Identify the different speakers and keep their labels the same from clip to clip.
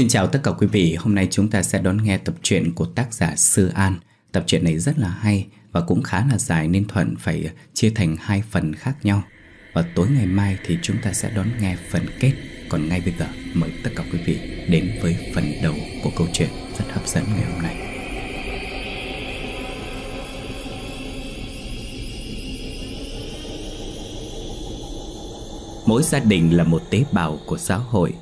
Speaker 1: Xin chào tất cả quý vị, hôm nay chúng ta sẽ đón nghe tập truyện của tác giả Sư An. Tập truyện này rất là hay và cũng khá là dài nên Thuận phải chia thành hai phần khác nhau. Và tối ngày mai thì chúng ta sẽ đón nghe phần kết. Còn ngay bây giờ mời tất cả quý vị đến với phần đầu của câu chuyện rất hấp dẫn ngày hôm nay. Mỗi gia đình là một tế bào của xã hội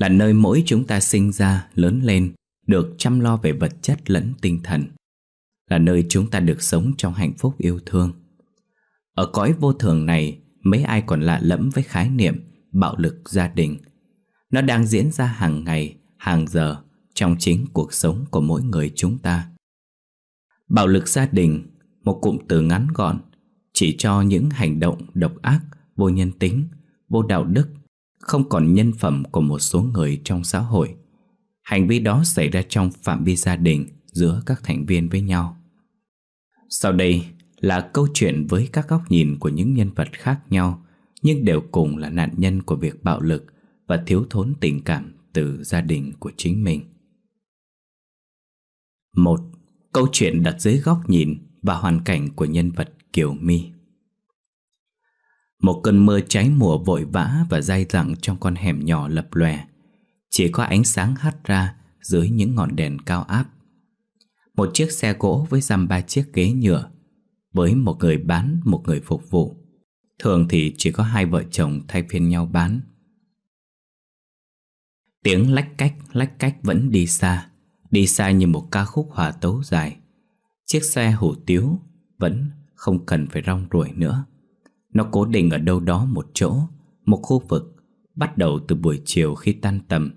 Speaker 1: là nơi mỗi chúng ta sinh ra, lớn lên, được chăm lo về vật chất lẫn tinh thần. Là nơi chúng ta được sống trong hạnh phúc yêu thương. Ở cõi vô thường này, mấy ai còn lạ lẫm với khái niệm bạo lực gia đình. Nó đang diễn ra hàng ngày, hàng giờ trong chính cuộc sống của mỗi người chúng ta. Bạo lực gia đình, một cụm từ ngắn gọn, chỉ cho những hành động độc ác, vô nhân tính, vô đạo đức không còn nhân phẩm của một số người trong xã hội. Hành vi đó xảy ra trong phạm vi gia đình giữa các thành viên với nhau. Sau đây là câu chuyện với các góc nhìn của những nhân vật khác nhau nhưng đều cùng là nạn nhân của việc bạo lực và thiếu thốn tình cảm từ gia đình của chính mình. Một Câu chuyện đặt dưới góc nhìn và hoàn cảnh của nhân vật Kiều My một cơn mưa cháy mùa vội vã và dai dẳng trong con hẻm nhỏ lập lòe Chỉ có ánh sáng hắt ra dưới những ngọn đèn cao áp Một chiếc xe gỗ với dăm ba chiếc ghế nhựa Với một người bán, một người phục vụ Thường thì chỉ có hai vợ chồng thay phiên nhau bán Tiếng lách cách, lách cách vẫn đi xa Đi xa như một ca khúc hòa tấu dài Chiếc xe hủ tiếu vẫn không cần phải rong ruổi nữa nó cố định ở đâu đó một chỗ Một khu vực Bắt đầu từ buổi chiều khi tan tầm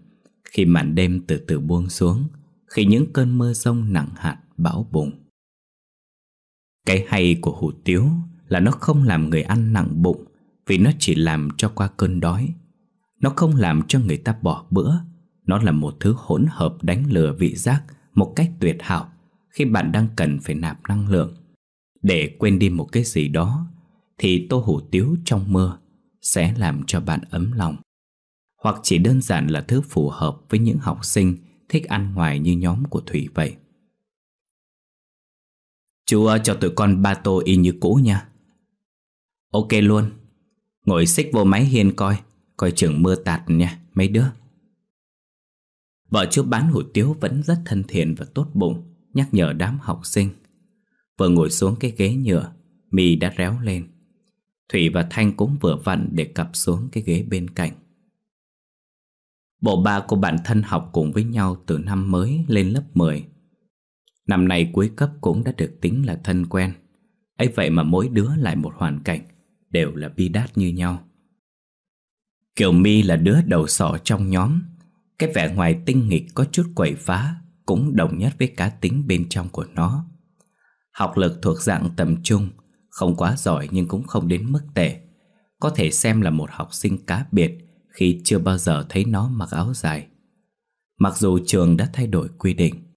Speaker 1: Khi màn đêm từ từ buông xuống Khi những cơn mưa rông nặng hạt bão bụng Cái hay của hủ tiếu Là nó không làm người ăn nặng bụng Vì nó chỉ làm cho qua cơn đói Nó không làm cho người ta bỏ bữa Nó là một thứ hỗn hợp đánh lừa vị giác Một cách tuyệt hảo Khi bạn đang cần phải nạp năng lượng Để quên đi một cái gì đó thì tô hủ tiếu trong mưa sẽ làm cho bạn ấm lòng. Hoặc chỉ đơn giản là thứ phù hợp với những học sinh thích ăn ngoài như nhóm của Thủy vậy. Chúa cho tụi con ba tô y như cũ nha. Ok luôn. Ngồi xích vô máy hiên coi, coi chừng mưa tạt nha, mấy đứa. Vợ chú bán hủ tiếu vẫn rất thân thiện và tốt bụng, nhắc nhở đám học sinh. Vừa ngồi xuống cái ghế nhựa, mì đã réo lên. Thủy và Thanh cũng vừa vặn để cặp xuống cái ghế bên cạnh Bộ ba của bạn thân học cùng với nhau từ năm mới lên lớp 10 Năm nay cuối cấp cũng đã được tính là thân quen ấy vậy mà mỗi đứa lại một hoàn cảnh Đều là bi đát như nhau Kiều My là đứa đầu sỏ trong nhóm Cái vẻ ngoài tinh nghịch có chút quậy phá Cũng đồng nhất với cá tính bên trong của nó Học lực thuộc dạng tầm trung không quá giỏi nhưng cũng không đến mức tệ Có thể xem là một học sinh cá biệt Khi chưa bao giờ thấy nó mặc áo dài Mặc dù trường đã thay đổi quy định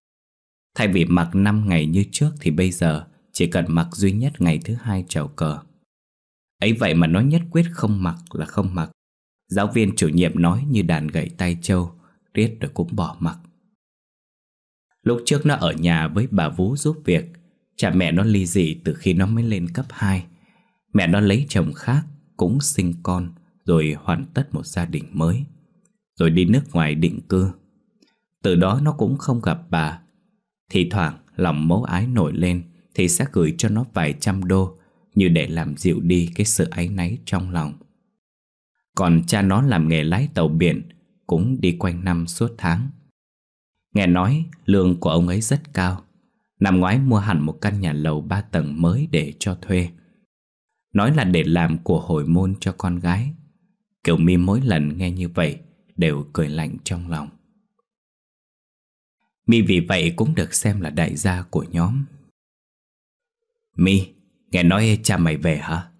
Speaker 1: Thay vì mặc 5 ngày như trước Thì bây giờ chỉ cần mặc duy nhất ngày thứ hai trèo cờ Ấy vậy mà nó nhất quyết không mặc là không mặc Giáo viên chủ nhiệm nói như đàn gậy tay châu Riết rồi cũng bỏ mặc Lúc trước nó ở nhà với bà vũ giúp việc Cha mẹ nó ly dị từ khi nó mới lên cấp 2 Mẹ nó lấy chồng khác Cũng sinh con Rồi hoàn tất một gia đình mới Rồi đi nước ngoài định cư Từ đó nó cũng không gặp bà Thì thoảng lòng mẫu ái nổi lên Thì sẽ gửi cho nó vài trăm đô Như để làm dịu đi cái sự áy náy trong lòng Còn cha nó làm nghề lái tàu biển Cũng đi quanh năm suốt tháng Nghe nói lương của ông ấy rất cao Năm ngoái mua hẳn một căn nhà lầu ba tầng mới để cho thuê Nói là để làm của hồi môn cho con gái Kiều mi mỗi lần nghe như vậy Đều cười lạnh trong lòng Mi vì vậy cũng được xem là đại gia của nhóm Mi, nghe nói cha mày về hả?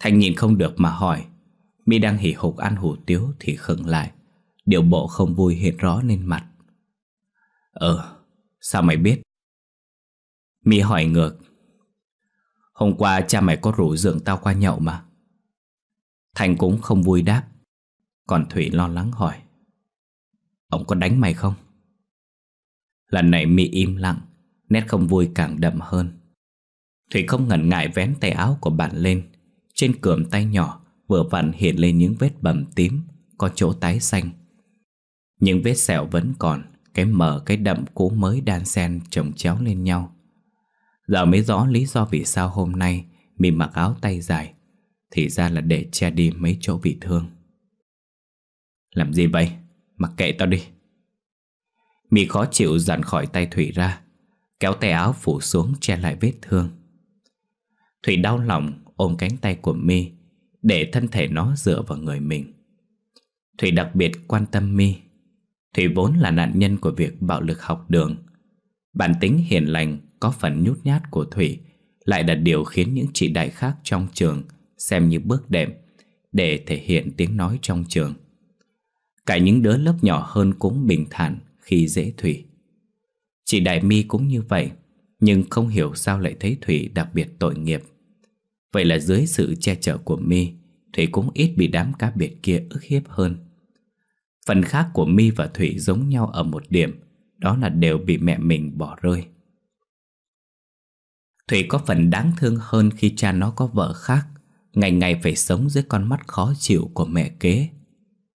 Speaker 1: Thanh nhìn không được mà hỏi Mi đang hỉ hục ăn hủ tiếu thì khựng lại Điều bộ không vui hiện rõ lên mặt Ờ, sao mày biết? My hỏi ngược Hôm qua cha mày có rủ dưỡng tao qua nhậu mà Thành cũng không vui đáp Còn Thủy lo lắng hỏi Ông có đánh mày không? Lần này Mỹ im lặng Nét không vui càng đậm hơn Thủy không ngần ngại vén tay áo của bạn lên Trên cườm tay nhỏ Vừa vặn hiện lên những vết bầm tím Có chỗ tái xanh Những vết sẹo vẫn còn Cái mờ cái đậm cũ mới đan xen chồng chéo lên nhau Giờ mới rõ lý do vì sao hôm nay Mình mặc áo tay dài Thì ra là để che đi mấy chỗ bị thương Làm gì vậy? Mặc kệ tao đi Mì khó chịu dằn khỏi tay Thủy ra Kéo tay áo phủ xuống che lại vết thương Thủy đau lòng ôm cánh tay của Mi Để thân thể nó dựa vào người mình Thủy đặc biệt quan tâm Mi Thủy vốn là nạn nhân của việc bạo lực học đường Bản tính hiền lành có phần nhút nhát của Thủy lại là điều khiến những chị đại khác trong trường xem như bước đệm để thể hiện tiếng nói trong trường. Cả những đứa lớp nhỏ hơn cũng bình thản khi dễ Thủy. Chị Đại mi cũng như vậy, nhưng không hiểu sao lại thấy Thủy đặc biệt tội nghiệp. Vậy là dưới sự che chở của mi Thủy cũng ít bị đám cá biệt kia ức hiếp hơn. Phần khác của mi và Thủy giống nhau ở một điểm, đó là đều bị mẹ mình bỏ rơi. Thủy có phần đáng thương hơn khi cha nó có vợ khác Ngày ngày phải sống dưới con mắt khó chịu của mẹ kế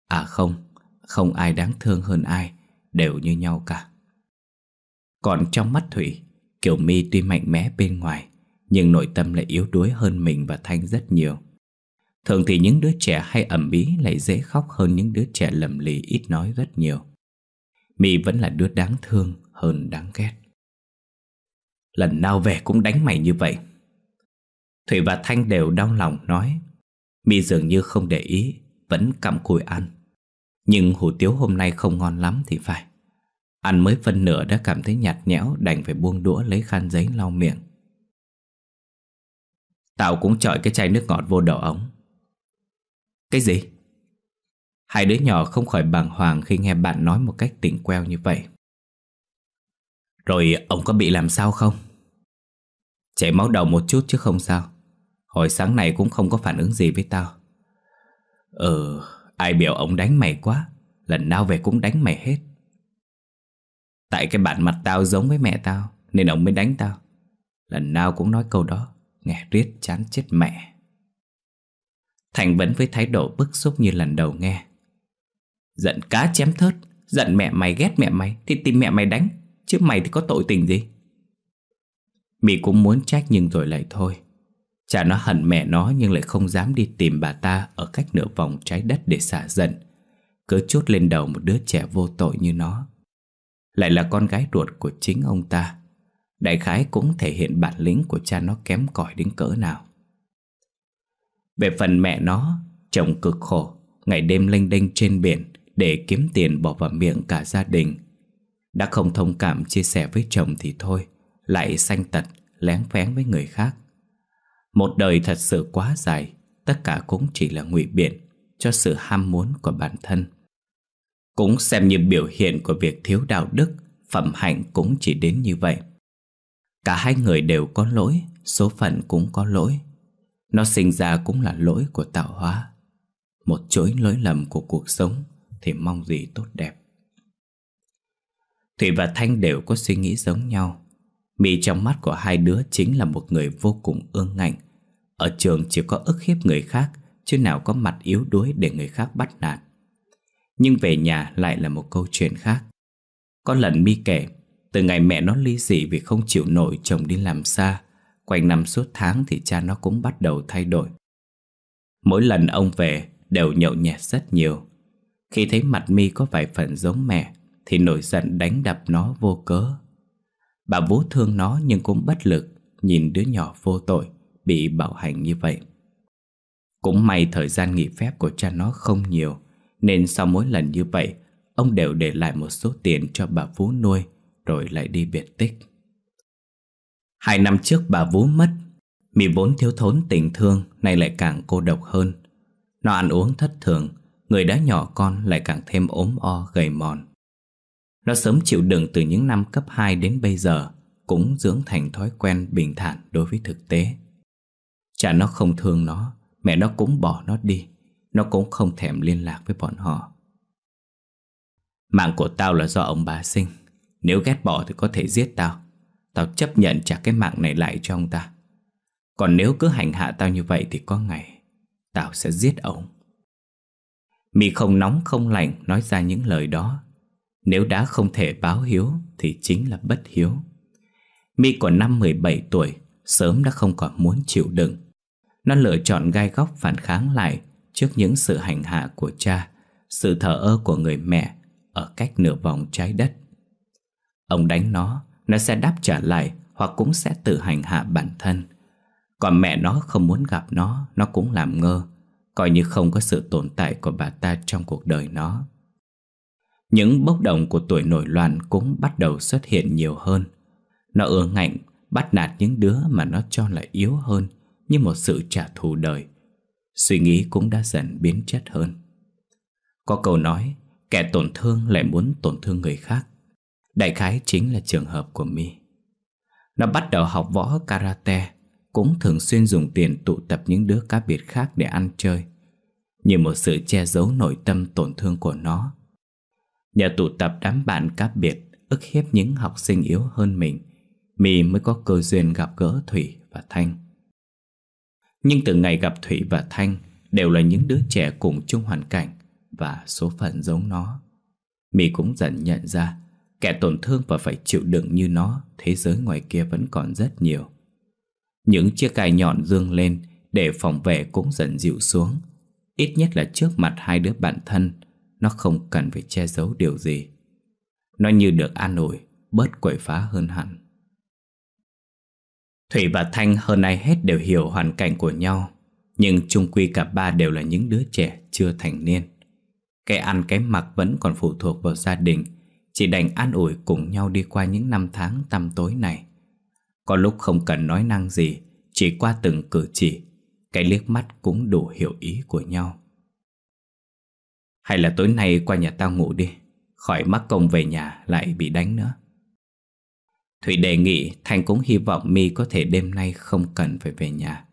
Speaker 1: À không, không ai đáng thương hơn ai Đều như nhau cả Còn trong mắt Thủy Kiều My tuy mạnh mẽ bên ngoài Nhưng nội tâm lại yếu đuối hơn mình và Thanh rất nhiều Thường thì những đứa trẻ hay ẩm bí lại dễ khóc hơn những đứa trẻ lầm lì ít nói rất nhiều. Mỹ vẫn là đứa đáng thương hơn đáng ghét. Lần nào về cũng đánh mày như vậy Thủy và Thanh đều đau lòng nói Mi dường như không để ý Vẫn cặm cùi ăn Nhưng hủ tiếu hôm nay không ngon lắm thì phải Ăn mới phân nửa đã cảm thấy nhạt nhẽo Đành phải buông đũa lấy khăn giấy lau miệng Tao cũng chọi cái chai nước ngọt vô đầu ống Cái gì? Hai đứa nhỏ không khỏi bàng hoàng khi nghe bạn nói một cách tỉnh queo như vậy Rồi ông có bị làm sao không? Chảy máu đầu một chút chứ không sao Hồi sáng này cũng không có phản ứng gì với tao Ừ Ai biểu ông đánh mày quá Lần nào về cũng đánh mày hết Tại cái bản mặt tao giống với mẹ tao Nên ông mới đánh tao Lần nào cũng nói câu đó Nghe riết chán chết mẹ Thành vẫn với thái độ bức xúc như lần đầu nghe Giận cá chém thớt Giận mẹ mày ghét mẹ mày Thì tìm mẹ mày đánh Chứ mày thì có tội tình gì Mị cũng muốn trách nhưng rồi lại thôi Chả nó hận mẹ nó nhưng lại không dám đi tìm bà ta Ở cách nửa vòng trái đất để xả giận Cứ chốt lên đầu một đứa trẻ vô tội như nó Lại là con gái ruột của chính ông ta Đại khái cũng thể hiện bản lĩnh của cha nó kém cỏi đến cỡ nào Về phần mẹ nó Chồng cực khổ Ngày đêm lênh đênh trên biển Để kiếm tiền bỏ vào miệng cả gia đình Đã không thông cảm chia sẻ với chồng thì thôi lại sanh tật lén phén với người khác. Một đời thật sự quá dài, tất cả cũng chỉ là ngụy biện cho sự ham muốn của bản thân. Cũng xem như biểu hiện của việc thiếu đạo đức, phẩm hạnh cũng chỉ đến như vậy. Cả hai người đều có lỗi, số phận cũng có lỗi. Nó sinh ra cũng là lỗi của tạo hóa. Một chuỗi lỗi lầm của cuộc sống thì mong gì tốt đẹp. Thủy và Thanh đều có suy nghĩ giống nhau Mì trong mắt của hai đứa chính là một người vô cùng ương ngạnh Ở trường chỉ có ức hiếp người khác Chứ nào có mặt yếu đuối để người khác bắt nạt Nhưng về nhà lại là một câu chuyện khác Có lần Mi kể Từ ngày mẹ nó ly dị vì không chịu nổi chồng đi làm xa Quanh năm suốt tháng thì cha nó cũng bắt đầu thay đổi Mỗi lần ông về đều nhậu nhẹt rất nhiều Khi thấy mặt Mi có vài phần giống mẹ Thì nổi giận đánh đập nó vô cớ Bà vú thương nó nhưng cũng bất lực Nhìn đứa nhỏ vô tội Bị bạo hành như vậy Cũng may thời gian nghỉ phép của cha nó không nhiều Nên sau mỗi lần như vậy Ông đều để lại một số tiền cho bà vú nuôi Rồi lại đi biệt tích Hai năm trước bà vú mất Mì vốn thiếu thốn tình thương Nay lại càng cô độc hơn Nó ăn uống thất thường Người đã nhỏ con lại càng thêm ốm o gầy mòn nó sớm chịu đựng từ những năm cấp 2 đến bây giờ Cũng dưỡng thành thói quen bình thản đối với thực tế Cha nó không thương nó Mẹ nó cũng bỏ nó đi Nó cũng không thèm liên lạc với bọn họ Mạng của tao là do ông bà sinh Nếu ghét bỏ thì có thể giết tao Tao chấp nhận trả cái mạng này lại cho ông ta Còn nếu cứ hành hạ tao như vậy thì có ngày Tao sẽ giết ông Mị không nóng không lạnh nói ra những lời đó nếu đã không thể báo hiếu Thì chính là bất hiếu Mi còn năm 17 tuổi Sớm đã không còn muốn chịu đựng Nó lựa chọn gai góc phản kháng lại Trước những sự hành hạ của cha Sự thờ ơ của người mẹ Ở cách nửa vòng trái đất Ông đánh nó Nó sẽ đáp trả lại Hoặc cũng sẽ tự hành hạ bản thân Còn mẹ nó không muốn gặp nó Nó cũng làm ngơ Coi như không có sự tồn tại của bà ta trong cuộc đời nó những bốc đồng của tuổi nổi loạn cũng bắt đầu xuất hiện nhiều hơn Nó ương ngạnh bắt nạt những đứa mà nó cho là yếu hơn Như một sự trả thù đời Suy nghĩ cũng đã dần biến chất hơn Có câu nói Kẻ tổn thương lại muốn tổn thương người khác Đại khái chính là trường hợp của mi Nó bắt đầu học võ karate Cũng thường xuyên dùng tiền tụ tập những đứa cá biệt khác để ăn chơi Như một sự che giấu nội tâm tổn thương của nó Nhờ tụ tập đám bạn cá biệt ức hiếp những học sinh yếu hơn mình Mì mới có cơ duyên gặp gỡ Thủy và Thanh Nhưng từ ngày gặp Thủy và Thanh Đều là những đứa trẻ cùng chung hoàn cảnh Và số phận giống nó Mì cũng dần nhận ra Kẻ tổn thương và phải chịu đựng như nó Thế giới ngoài kia vẫn còn rất nhiều Những chiếc cài nhọn dương lên Để phòng vệ cũng dần dịu xuống Ít nhất là trước mặt hai đứa bạn thân nó không cần phải che giấu điều gì Nó như được an ủi Bớt quậy phá hơn hẳn Thủy và Thanh hơn ai hết đều hiểu hoàn cảnh của nhau Nhưng chung quy cả ba đều là những đứa trẻ chưa thành niên Cái ăn cái mặc vẫn còn phụ thuộc vào gia đình Chỉ đành an ủi cùng nhau đi qua những năm tháng tăm tối này Có lúc không cần nói năng gì Chỉ qua từng cử chỉ Cái liếc mắt cũng đủ hiểu ý của nhau hay là tối nay qua nhà tao ngủ đi Khỏi mắc công về nhà lại bị đánh nữa Thủy đề nghị thanh cũng hy vọng My có thể đêm nay không cần phải về nhà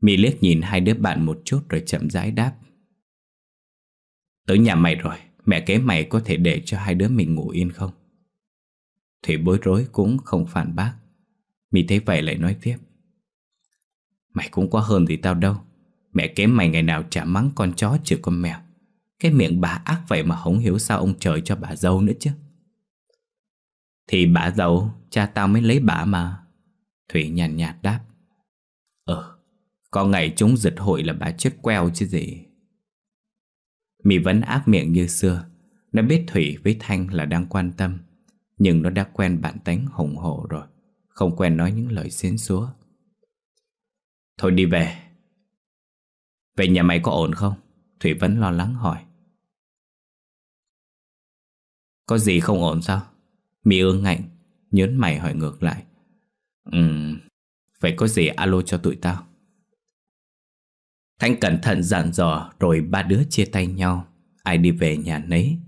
Speaker 1: My liếc nhìn hai đứa bạn một chút rồi chậm rãi đáp Tới nhà mày rồi Mẹ kế mày có thể để cho hai đứa mình ngủ yên không? Thủy bối rối cũng không phản bác Mì thấy vậy lại nói tiếp Mày cũng có hơn gì tao đâu Mẹ kế mày ngày nào chả mắng con chó trừ con mèo cái miệng bà ác vậy mà không hiểu sao ông trời cho bà dâu nữa chứ Thì bà dâu, cha tao mới lấy bà mà Thủy nhàn nhạt, nhạt đáp Ờ, có ngày chúng giật hội là bà chết queo chứ gì Mỹ vẫn ác miệng như xưa Nó biết Thủy với Thanh là đang quan tâm Nhưng nó đã quen bản tánh hùng hổ rồi Không quen nói những lời xến xúa Thôi đi về Về nhà mày có ổn không? Thủy vẫn lo lắng hỏi có gì không ổn sao? Mi ương ngạnh, nhớn mày hỏi ngược lại. Ừm, vậy có gì alo cho tụi tao? Thanh cẩn thận dặn dò rồi ba đứa chia tay nhau, ai đi về nhà nấy.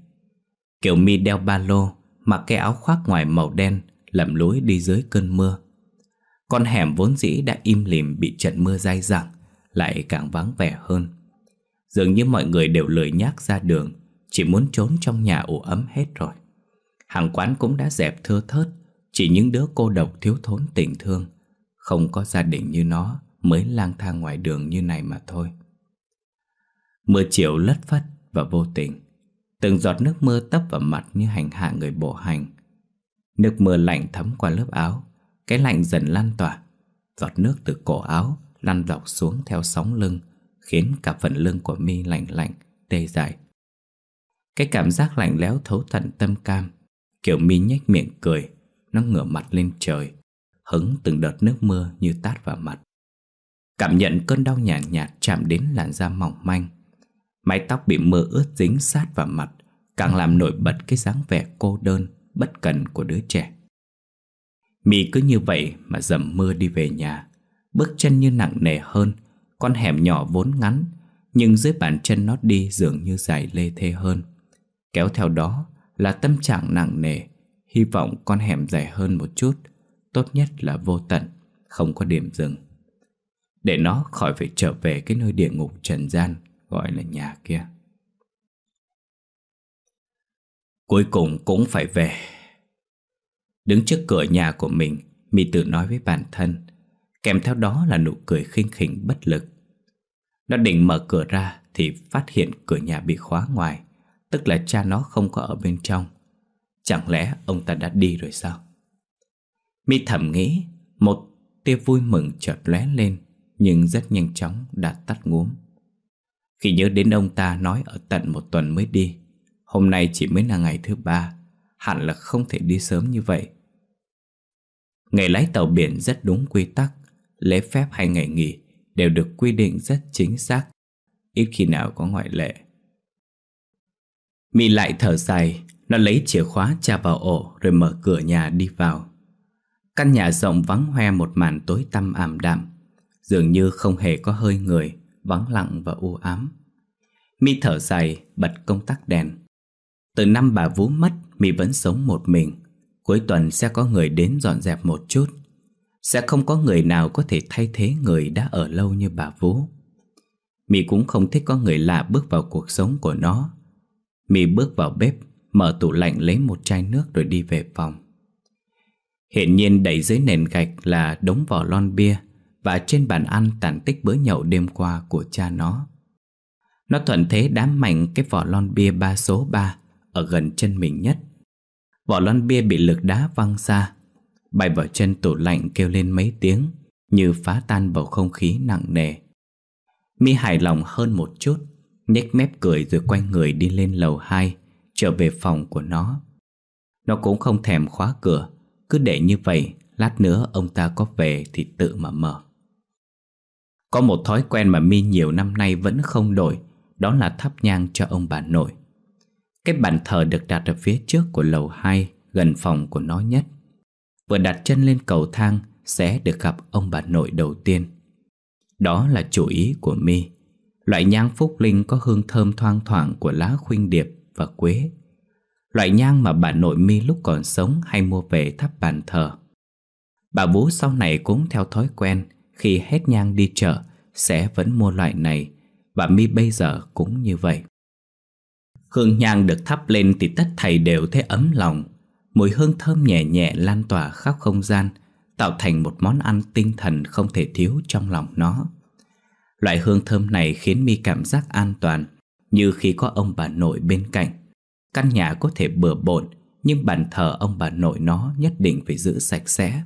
Speaker 1: Kiều Mi đeo ba lô, mặc cái áo khoác ngoài màu đen, lầm lối đi dưới cơn mưa. Con hẻm vốn dĩ đã im lìm bị trận mưa dai dẳng, lại càng vắng vẻ hơn. Dường như mọi người đều lười nhác ra đường, chỉ muốn trốn trong nhà ủ ấm hết rồi Hàng quán cũng đã dẹp thưa thớt Chỉ những đứa cô độc thiếu thốn tình thương Không có gia đình như nó Mới lang thang ngoài đường như này mà thôi Mưa chiều lất phất và vô tình Từng giọt nước mưa tấp vào mặt như hành hạ người bộ hành Nước mưa lạnh thấm qua lớp áo Cái lạnh dần lan tỏa Giọt nước từ cổ áo lăn dọc xuống theo sóng lưng Khiến cả phần lưng của mi lạnh lạnh, tê dại cái cảm giác lạnh lẽo thấu tận tâm cam Kiểu mi nhếch miệng cười Nó ngửa mặt lên trời Hứng từng đợt nước mưa như tát vào mặt Cảm nhận cơn đau nhàn nhạt, nhạt chạm đến làn da mỏng manh Mái tóc bị mưa ướt dính sát vào mặt Càng làm nổi bật cái dáng vẻ cô đơn, bất cần của đứa trẻ Mì cứ như vậy mà dầm mưa đi về nhà Bước chân như nặng nề hơn Con hẻm nhỏ vốn ngắn Nhưng dưới bàn chân nó đi dường như dài lê thê hơn Kéo theo đó là tâm trạng nặng nề Hy vọng con hẻm dài hơn một chút Tốt nhất là vô tận Không có điểm dừng Để nó khỏi phải trở về cái nơi địa ngục trần gian Gọi là nhà kia Cuối cùng cũng phải về Đứng trước cửa nhà của mình Mì tự nói với bản thân Kèm theo đó là nụ cười khinh khỉnh bất lực Nó định mở cửa ra Thì phát hiện cửa nhà bị khóa ngoài Tức là cha nó không có ở bên trong Chẳng lẽ ông ta đã đi rồi sao Mi thầm nghĩ Một tia vui mừng chợt lóe lên Nhưng rất nhanh chóng đã tắt ngúm Khi nhớ đến ông ta nói ở tận một tuần mới đi Hôm nay chỉ mới là ngày thứ ba Hẳn là không thể đi sớm như vậy Ngày lái tàu biển rất đúng quy tắc Lễ phép hay ngày nghỉ đều được quy định rất chính xác Ít khi nào có ngoại lệ Mị lại thở dài Nó lấy chìa khóa tra vào ổ Rồi mở cửa nhà đi vào Căn nhà rộng vắng hoe một màn tối tăm ảm đạm Dường như không hề có hơi người Vắng lặng và u ám Mi thở dài bật công tắc đèn Từ năm bà vú mất Mi vẫn sống một mình Cuối tuần sẽ có người đến dọn dẹp một chút Sẽ không có người nào có thể thay thế người đã ở lâu như bà Vũ Mi cũng không thích có người lạ bước vào cuộc sống của nó My bước vào bếp Mở tủ lạnh lấy một chai nước rồi đi về phòng Hiện nhiên đẩy dưới nền gạch là đống vỏ lon bia Và trên bàn ăn tàn tích bữa nhậu đêm qua của cha nó Nó thuận thế đám mạnh cái vỏ lon bia ba số 3 Ở gần chân mình nhất Vỏ lon bia bị lực đá văng ra Bay vào chân tủ lạnh kêu lên mấy tiếng Như phá tan bầu không khí nặng nề Mi hài lòng hơn một chút nhếch mép cười rồi quay người đi lên lầu 2 Trở về phòng của nó Nó cũng không thèm khóa cửa Cứ để như vậy Lát nữa ông ta có về thì tự mà mở Có một thói quen mà Mi nhiều năm nay vẫn không đổi Đó là thắp nhang cho ông bà nội Cái bàn thờ được đặt ở phía trước của lầu 2 Gần phòng của nó nhất Vừa đặt chân lên cầu thang Sẽ được gặp ông bà nội đầu tiên Đó là chủ ý của Mi Loại nhang phúc linh có hương thơm thoang thoảng của lá khuyên điệp và quế Loại nhang mà bà nội mi lúc còn sống hay mua về thắp bàn thờ Bà bố sau này cũng theo thói quen Khi hết nhang đi chợ sẽ vẫn mua loại này Và mi bây giờ cũng như vậy Hương nhang được thắp lên thì tất thầy đều thấy ấm lòng Mùi hương thơm nhẹ nhẹ lan tỏa khắp không gian Tạo thành một món ăn tinh thần không thể thiếu trong lòng nó Loại hương thơm này khiến mi cảm giác an toàn Như khi có ông bà nội bên cạnh Căn nhà có thể bừa bộn Nhưng bàn thờ ông bà nội nó nhất định phải giữ sạch sẽ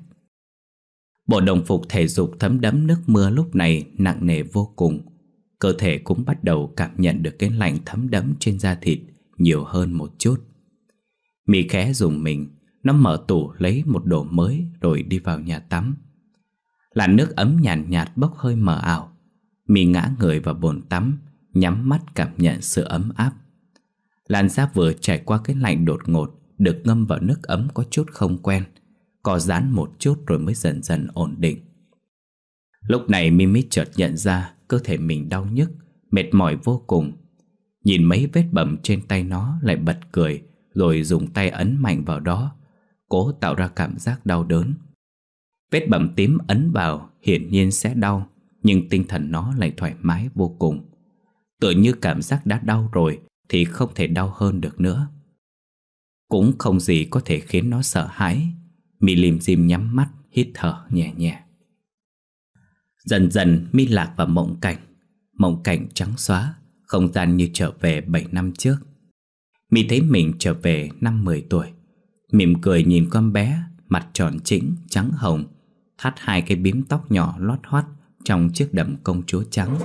Speaker 1: Bộ đồng phục thể dục thấm đẫm nước mưa lúc này nặng nề vô cùng Cơ thể cũng bắt đầu cảm nhận được cái lạnh thấm đẫm trên da thịt nhiều hơn một chút Mì khẽ dùng mình Nó mở tủ lấy một đồ mới rồi đi vào nhà tắm Làn nước ấm nhàn nhạt, nhạt bốc hơi mờ ảo Mi ngã người vào bồn tắm Nhắm mắt cảm nhận sự ấm áp Làn da vừa trải qua cái lạnh đột ngột Được ngâm vào nước ấm có chút không quen Có dán một chút rồi mới dần dần ổn định Lúc này Mimi chợt nhận ra Cơ thể mình đau nhức Mệt mỏi vô cùng Nhìn mấy vết bầm trên tay nó lại bật cười Rồi dùng tay ấn mạnh vào đó Cố tạo ra cảm giác đau đớn Vết bầm tím ấn vào hiển nhiên sẽ đau nhưng tinh thần nó lại thoải mái vô cùng. Tựa như cảm giác đã đau rồi thì không thể đau hơn được nữa. Cũng không gì có thể khiến nó sợ hãi. Mi lim dim nhắm mắt, hít thở nhẹ nhẹ. Dần dần Mi lạc vào mộng cảnh. Mộng cảnh trắng xóa, không gian như trở về 7 năm trước. Mi thấy mình trở về năm 10 tuổi. Mỉm cười nhìn con bé, mặt tròn chỉnh, trắng hồng, thắt hai cái bím tóc nhỏ lót hoắt trong chiếc đầm công chúa trắng.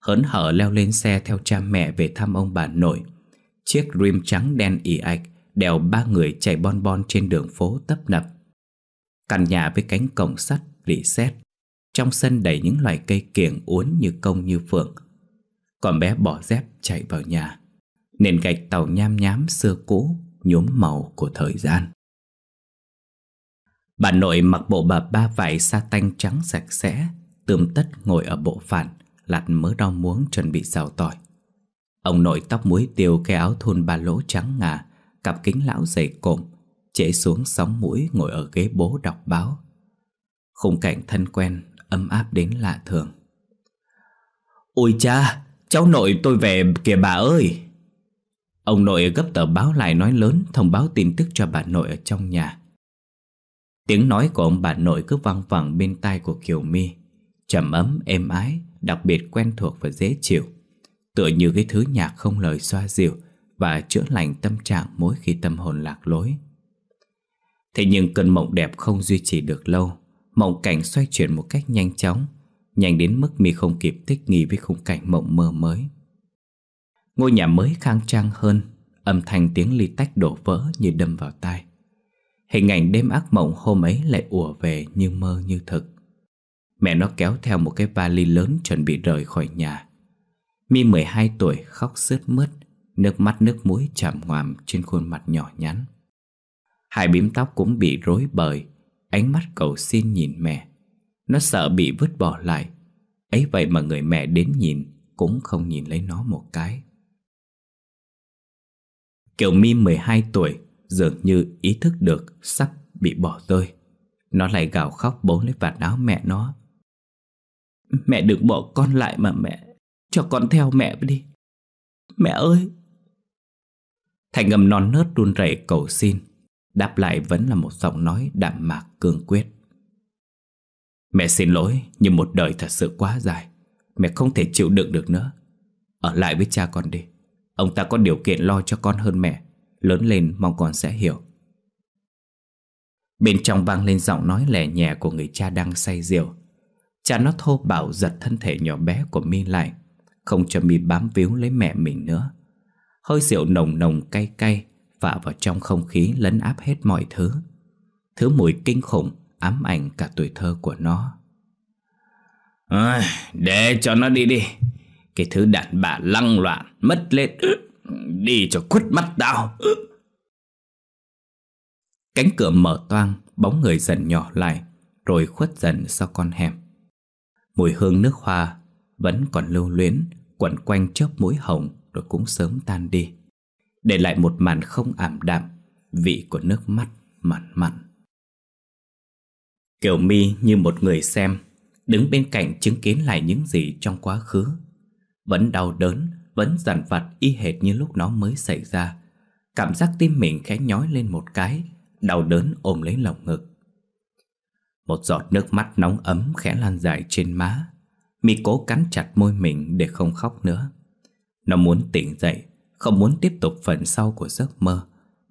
Speaker 1: Hớn hở leo lên xe theo cha mẹ về thăm ông bà nội. Chiếc rim trắng đen ỉ ạch đèo ba người chạy bon bon trên đường phố tấp nập. Căn nhà với cánh cổng sắt rỉ sét, trong sân đầy những loài cây kiểng uốn như công như phượng. Còn bé bỏ dép chạy vào nhà, nền gạch tàu nham nhám xưa cũ nhuốm màu của thời gian. Bà nội mặc bộ bà ba vải sa tanh trắng sạch sẽ Tươm tất ngồi ở bộ phản Lặt mớ rau muống chuẩn bị xào tỏi Ông nội tóc muối tiêu Cái áo thun ba lỗ trắng ngà Cặp kính lão dày cộm Trễ xuống sóng mũi ngồi ở ghế bố đọc báo Khung cảnh thân quen ấm áp đến lạ thường Ôi cha Cháu nội tôi về kìa bà ơi Ông nội gấp tờ báo lại nói lớn Thông báo tin tức cho bà nội ở trong nhà Tiếng nói của ông bà nội cứ văng vẳng bên tai của Kiều My trầm ấm êm ái, đặc biệt quen thuộc và dễ chịu. Tựa như cái thứ nhạc không lời xoa dịu và chữa lành tâm trạng mỗi khi tâm hồn lạc lối. Thế nhưng cơn mộng đẹp không duy trì được lâu, mộng cảnh xoay chuyển một cách nhanh chóng, nhanh đến mức mi không kịp thích nghi với khung cảnh mộng mơ mới. Ngôi nhà mới khang trang hơn, âm thanh tiếng ly tách đổ vỡ như đâm vào tai. Hình ảnh đêm ác mộng hôm ấy lại ùa về như mơ như thực. Mẹ nó kéo theo một cái vali lớn chuẩn bị rời khỏi nhà Mi 12 tuổi khóc sướt mướt Nước mắt nước muối chạm ngoàm trên khuôn mặt nhỏ nhắn Hai bím tóc cũng bị rối bời Ánh mắt cầu xin nhìn mẹ Nó sợ bị vứt bỏ lại Ấy vậy mà người mẹ đến nhìn Cũng không nhìn lấy nó một cái Kiều Mi 12 tuổi Dường như ý thức được sắp bị bỏ rơi Nó lại gào khóc bốn lấy vạt áo mẹ nó Mẹ đừng bỏ con lại mà mẹ Cho con theo mẹ đi Mẹ ơi Thành ngầm non nớt run rẩy cầu xin Đáp lại vẫn là một giọng nói đạm mạc cương quyết Mẹ xin lỗi Nhưng một đời thật sự quá dài Mẹ không thể chịu đựng được nữa Ở lại với cha con đi Ông ta có điều kiện lo cho con hơn mẹ Lớn lên mong con sẽ hiểu Bên trong vang lên giọng nói lẻ nhẹ của người cha đang say rượu Cha nó thô bạo giật thân thể nhỏ bé của Mi lại Không cho Mi bám víu lấy mẹ mình nữa Hơi rượu nồng nồng cay cay Vạ vào trong không khí lấn áp hết mọi thứ Thứ mùi kinh khủng ám ảnh cả tuổi thơ của nó à, Để cho nó đi đi Cái thứ đàn bà lăng loạn Mất lên Đi cho quất mắt tao Cánh cửa mở toang Bóng người dần nhỏ lại Rồi khuất dần sau con hẻm Mùi hương nước hoa Vẫn còn lưu luyến Quẩn quanh chớp mũi hồng Rồi cũng sớm tan đi Để lại một màn không ảm đạm Vị của nước mắt mặn mặn Kiều mi như một người xem Đứng bên cạnh chứng kiến lại những gì trong quá khứ Vẫn đau đớn Vẫn dằn vặt y hệt như lúc nó mới xảy ra Cảm giác tim mình khẽ nhói lên một cái Đau đớn ôm lấy lòng ngực một giọt nước mắt nóng ấm khẽ lan dài trên má Mi cố cắn chặt môi mình để không khóc nữa Nó muốn tỉnh dậy Không muốn tiếp tục phần sau của giấc mơ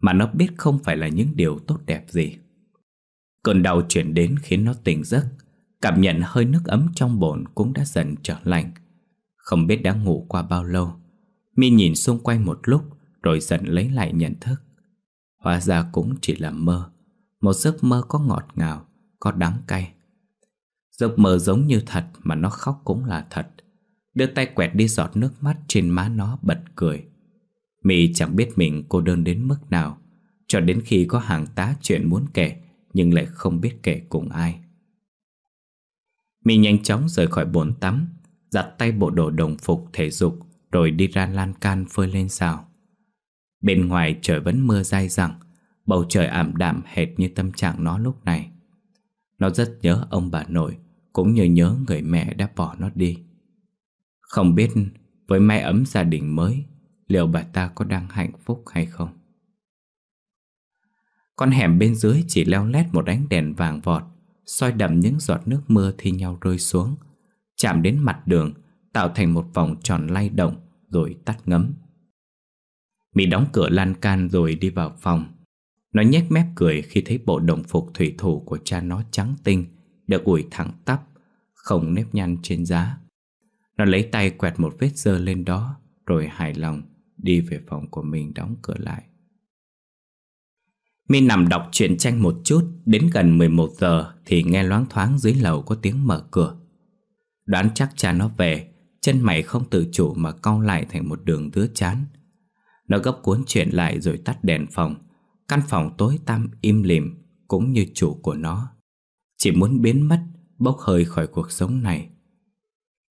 Speaker 1: Mà nó biết không phải là những điều tốt đẹp gì Cơn đau chuyển đến khiến nó tỉnh giấc Cảm nhận hơi nước ấm trong bồn cũng đã dần trở lạnh Không biết đã ngủ qua bao lâu Mi nhìn xung quanh một lúc Rồi dần lấy lại nhận thức Hóa ra cũng chỉ là mơ Một giấc mơ có ngọt ngào có đắng cay Giấc mơ giống như thật mà nó khóc cũng là thật Đưa tay quẹt đi giọt nước mắt trên má nó bật cười Mị chẳng biết mình cô đơn đến mức nào Cho đến khi có hàng tá chuyện muốn kể Nhưng lại không biết kể cùng ai Mị nhanh chóng rời khỏi bồn tắm Giặt tay bộ đồ đồng phục thể dục Rồi đi ra lan can phơi lên sào Bên ngoài trời vẫn mưa dai dẳng Bầu trời ảm đạm hệt như tâm trạng nó lúc này nó rất nhớ ông bà nội Cũng như nhớ người mẹ đã bỏ nó đi Không biết với mái ấm gia đình mới Liệu bà ta có đang hạnh phúc hay không Con hẻm bên dưới chỉ leo lét một ánh đèn vàng vọt soi đậm những giọt nước mưa thi nhau rơi xuống Chạm đến mặt đường Tạo thành một vòng tròn lay động Rồi tắt ngấm Mỹ đóng cửa lan can rồi đi vào phòng nó nhếch mép cười khi thấy bộ đồng phục thủy thủ của cha nó trắng tinh Được ủi thẳng tắp Không nếp nhăn trên giá Nó lấy tay quẹt một vết dơ lên đó Rồi hài lòng Đi về phòng của mình đóng cửa lại min nằm đọc truyện tranh một chút Đến gần 11 giờ Thì nghe loáng thoáng dưới lầu có tiếng mở cửa Đoán chắc cha nó về Chân mày không tự chủ mà cong lại thành một đường đứa chán Nó gấp cuốn chuyện lại rồi tắt đèn phòng Căn phòng tối tăm im lìm Cũng như chủ của nó Chỉ muốn biến mất Bốc hơi khỏi cuộc sống này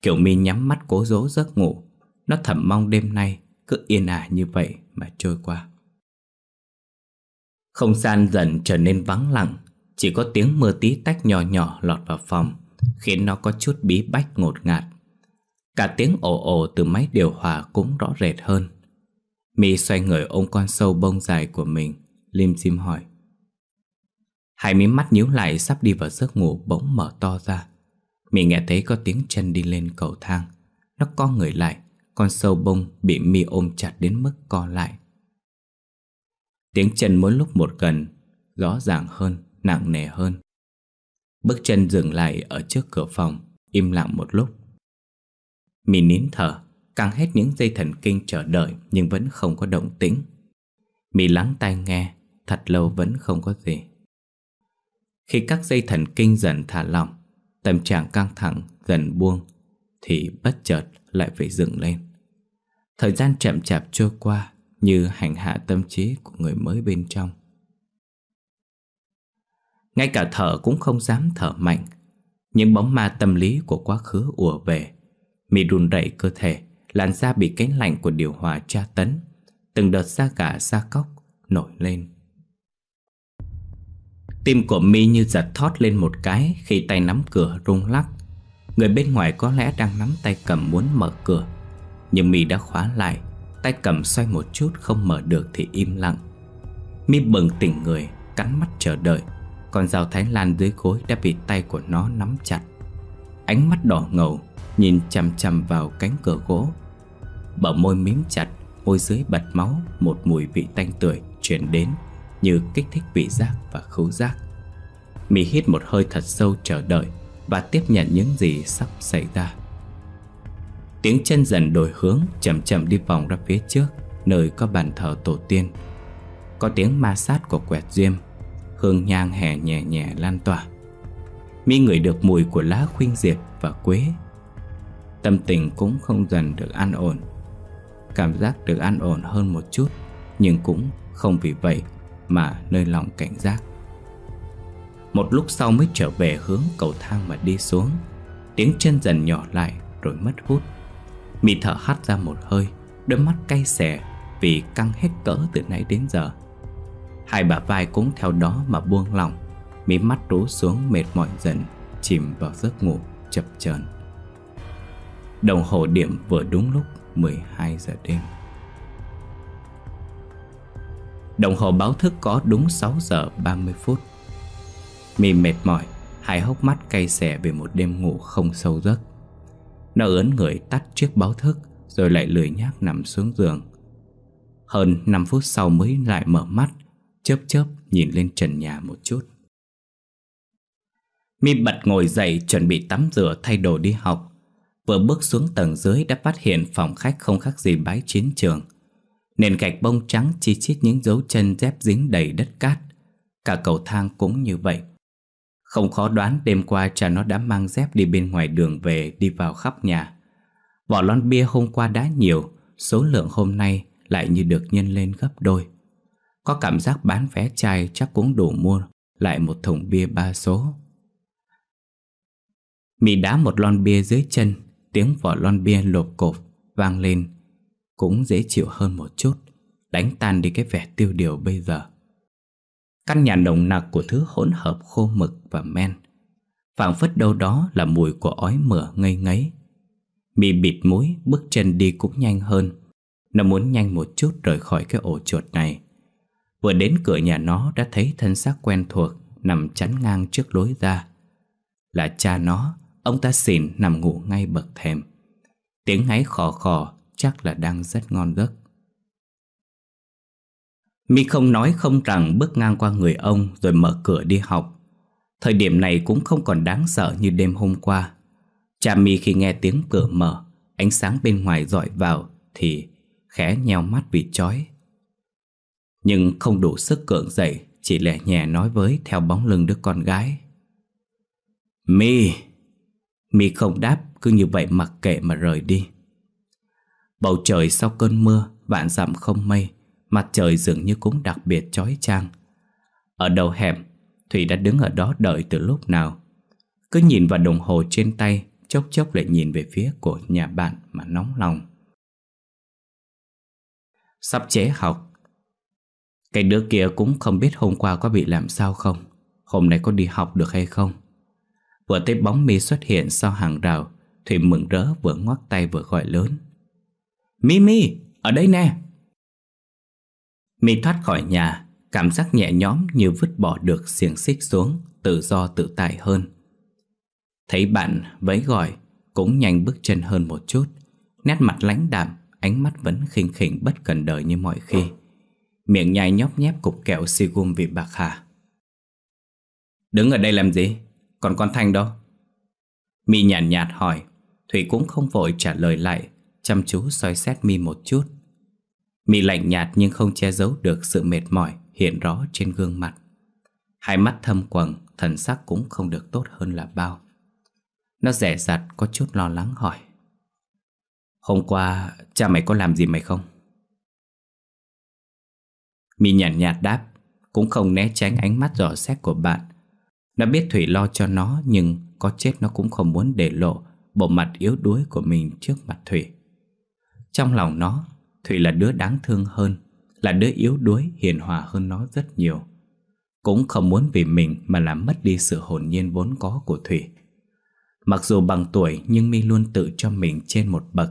Speaker 1: Kiểu mi nhắm mắt cố dỗ giấc ngủ Nó thầm mong đêm nay Cứ yên ả như vậy mà trôi qua Không gian dần trở nên vắng lặng Chỉ có tiếng mưa tí tách nhỏ nhỏ lọt vào phòng Khiến nó có chút bí bách ngột ngạt Cả tiếng ồ ồ từ máy điều hòa cũng rõ rệt hơn Mi xoay người ôm con sâu bông dài của mình Lim Sim hỏi Hai mí mắt nhíu lại sắp đi vào giấc ngủ bỗng mở to ra Mị nghe thấy có tiếng chân đi lên cầu thang Nó co người lại Con sâu bông bị mi ôm chặt đến mức co lại Tiếng chân mỗi lúc một gần Rõ ràng hơn, nặng nề hơn Bước chân dừng lại ở trước cửa phòng Im lặng một lúc Mị nín thở Căng hết những dây thần kinh chờ đợi Nhưng vẫn không có động tĩnh Mị lắng tai nghe thật lâu vẫn không có gì. Khi các dây thần kinh dần thả lỏng, tâm trạng căng thẳng dần buông, thì bất chợt lại phải dựng lên. Thời gian chậm chạp trôi qua như hành hạ tâm trí của người mới bên trong. Ngay cả thở cũng không dám thở mạnh Những bóng ma tâm lý của quá khứ ùa về Mị run rẩy cơ thể Làn da bị cái lạnh của điều hòa tra tấn Từng đợt da gà da cóc nổi lên Tim của mi như giật thót lên một cái khi tay nắm cửa rung lắc. Người bên ngoài có lẽ đang nắm tay cầm muốn mở cửa. Nhưng mi đã khóa lại, tay cầm xoay một chút không mở được thì im lặng. Mi bừng tỉnh người, cắn mắt chờ đợi. Con dao Thái Lan dưới gối đã bị tay của nó nắm chặt. Ánh mắt đỏ ngầu, nhìn chằm chằm vào cánh cửa gỗ. Bờ môi mím chặt, môi dưới bật máu, một mùi vị tanh tưởi truyền đến như kích thích vị giác và khứu giác. Mi hít một hơi thật sâu chờ đợi và tiếp nhận những gì sắp xảy ra. Tiếng chân dần đổi hướng chậm chậm đi vòng ra phía trước nơi có bàn thờ tổ tiên. Có tiếng ma sát của quẹt diêm, hương nhang hè nhẹ nhẹ lan tỏa. Mi ngửi được mùi của lá khuynh diệp và quế. Tâm tình cũng không dần được an ổn. Cảm giác được an ổn hơn một chút, nhưng cũng không vì vậy mà nơi lòng cảnh giác. Một lúc sau mới trở về hướng cầu thang mà đi xuống, tiếng chân dần nhỏ lại rồi mất hút. Mị thở hắt ra một hơi, đôi mắt cay xè vì căng hết cỡ từ nãy đến giờ. Hai bà vai cũng theo đó mà buông lòng, mí mắt rú xuống mệt mỏi dần, chìm vào giấc ngủ chập chờn. Đồng hồ điểm vừa đúng lúc 12 giờ đêm. Đồng hồ báo thức có đúng 6 giờ 30 phút Mi mệt mỏi Hai hốc mắt cay xẻ về một đêm ngủ không sâu giấc Nó ướn người tắt chiếc báo thức Rồi lại lười nhác nằm xuống giường Hơn 5 phút sau mới lại mở mắt Chớp chớp nhìn lên trần nhà một chút Mi bật ngồi dậy chuẩn bị tắm rửa thay đồ đi học Vừa bước xuống tầng dưới đã phát hiện phòng khách không khác gì bãi chiến trường Nền gạch bông trắng chi chít những dấu chân dép dính đầy đất cát Cả cầu thang cũng như vậy Không khó đoán đêm qua cha nó đã mang dép đi bên ngoài đường về đi vào khắp nhà Vỏ lon bia hôm qua đã nhiều Số lượng hôm nay lại như được nhân lên gấp đôi Có cảm giác bán vé chai chắc cũng đủ mua Lại một thùng bia ba số Mị đá một lon bia dưới chân Tiếng vỏ lon bia lộp cộp vang lên cũng dễ chịu hơn một chút, đánh tan đi cái vẻ tiêu điều bây giờ. Căn nhà nồng nặc của thứ hỗn hợp khô mực và men, phảng phất đâu đó là mùi của ói mửa ngây ngấy. Mì bịt mũi, bước chân đi cũng nhanh hơn. Nó muốn nhanh một chút rời khỏi cái ổ chuột này. Vừa đến cửa nhà nó đã thấy thân xác quen thuộc nằm chắn ngang trước lối ra. Là cha nó, ông ta xỉn nằm ngủ ngay bậc thềm. Tiếng ngáy khò khò chắc là đang rất ngon giấc. Mi không nói không rằng bước ngang qua người ông rồi mở cửa đi học. Thời điểm này cũng không còn đáng sợ như đêm hôm qua. Cha Mi khi nghe tiếng cửa mở, ánh sáng bên ngoài dọi vào thì khẽ nheo mắt vì chói. Nhưng không đủ sức cưỡng dậy, chỉ lẻ nhẹ nói với theo bóng lưng đứa con gái. Mi! Mi không đáp, cứ như vậy mặc kệ mà rời đi. Bầu trời sau cơn mưa Vạn dặm không mây Mặt trời dường như cũng đặc biệt chói chang Ở đầu hẻm Thủy đã đứng ở đó đợi từ lúc nào Cứ nhìn vào đồng hồ trên tay Chốc chốc lại nhìn về phía của nhà bạn Mà nóng lòng Sắp chế học Cái đứa kia cũng không biết hôm qua có bị làm sao không Hôm nay có đi học được hay không Vừa thấy bóng mi xuất hiện sau hàng rào Thủy mừng rỡ vừa ngoắc tay vừa gọi lớn Mimi, ở đây nè Mi thoát khỏi nhà Cảm giác nhẹ nhõm như vứt bỏ được xiềng xích xuống Tự do tự tại hơn Thấy bạn vẫy gọi Cũng nhanh bước chân hơn một chút Nét mặt lãnh đạm Ánh mắt vẫn khinh khỉnh bất cần đời như mọi khi Miệng nhai nhóp nhép cục kẹo si gum vị bạc hà Đứng ở đây làm gì? Còn con Thanh đâu? Mi nhàn nhạt, nhạt hỏi Thủy cũng không vội trả lời lại chăm chú soi xét mi một chút. Mi lạnh nhạt nhưng không che giấu được sự mệt mỏi hiện rõ trên gương mặt. Hai mắt thâm quầng, thần sắc cũng không được tốt hơn là bao. Nó rẻ rặt có chút lo lắng hỏi. Hôm qua cha mày có làm gì mày không? Mi nhàn nhạt, nhạt đáp, cũng không né tránh ánh mắt dò xét của bạn. Nó biết Thủy lo cho nó nhưng có chết nó cũng không muốn để lộ bộ mặt yếu đuối của mình trước mặt Thủy. Trong lòng nó, Thủy là đứa đáng thương hơn, là đứa yếu đuối, hiền hòa hơn nó rất nhiều. Cũng không muốn vì mình mà làm mất đi sự hồn nhiên vốn có của Thủy. Mặc dù bằng tuổi nhưng Mi luôn tự cho mình trên một bậc,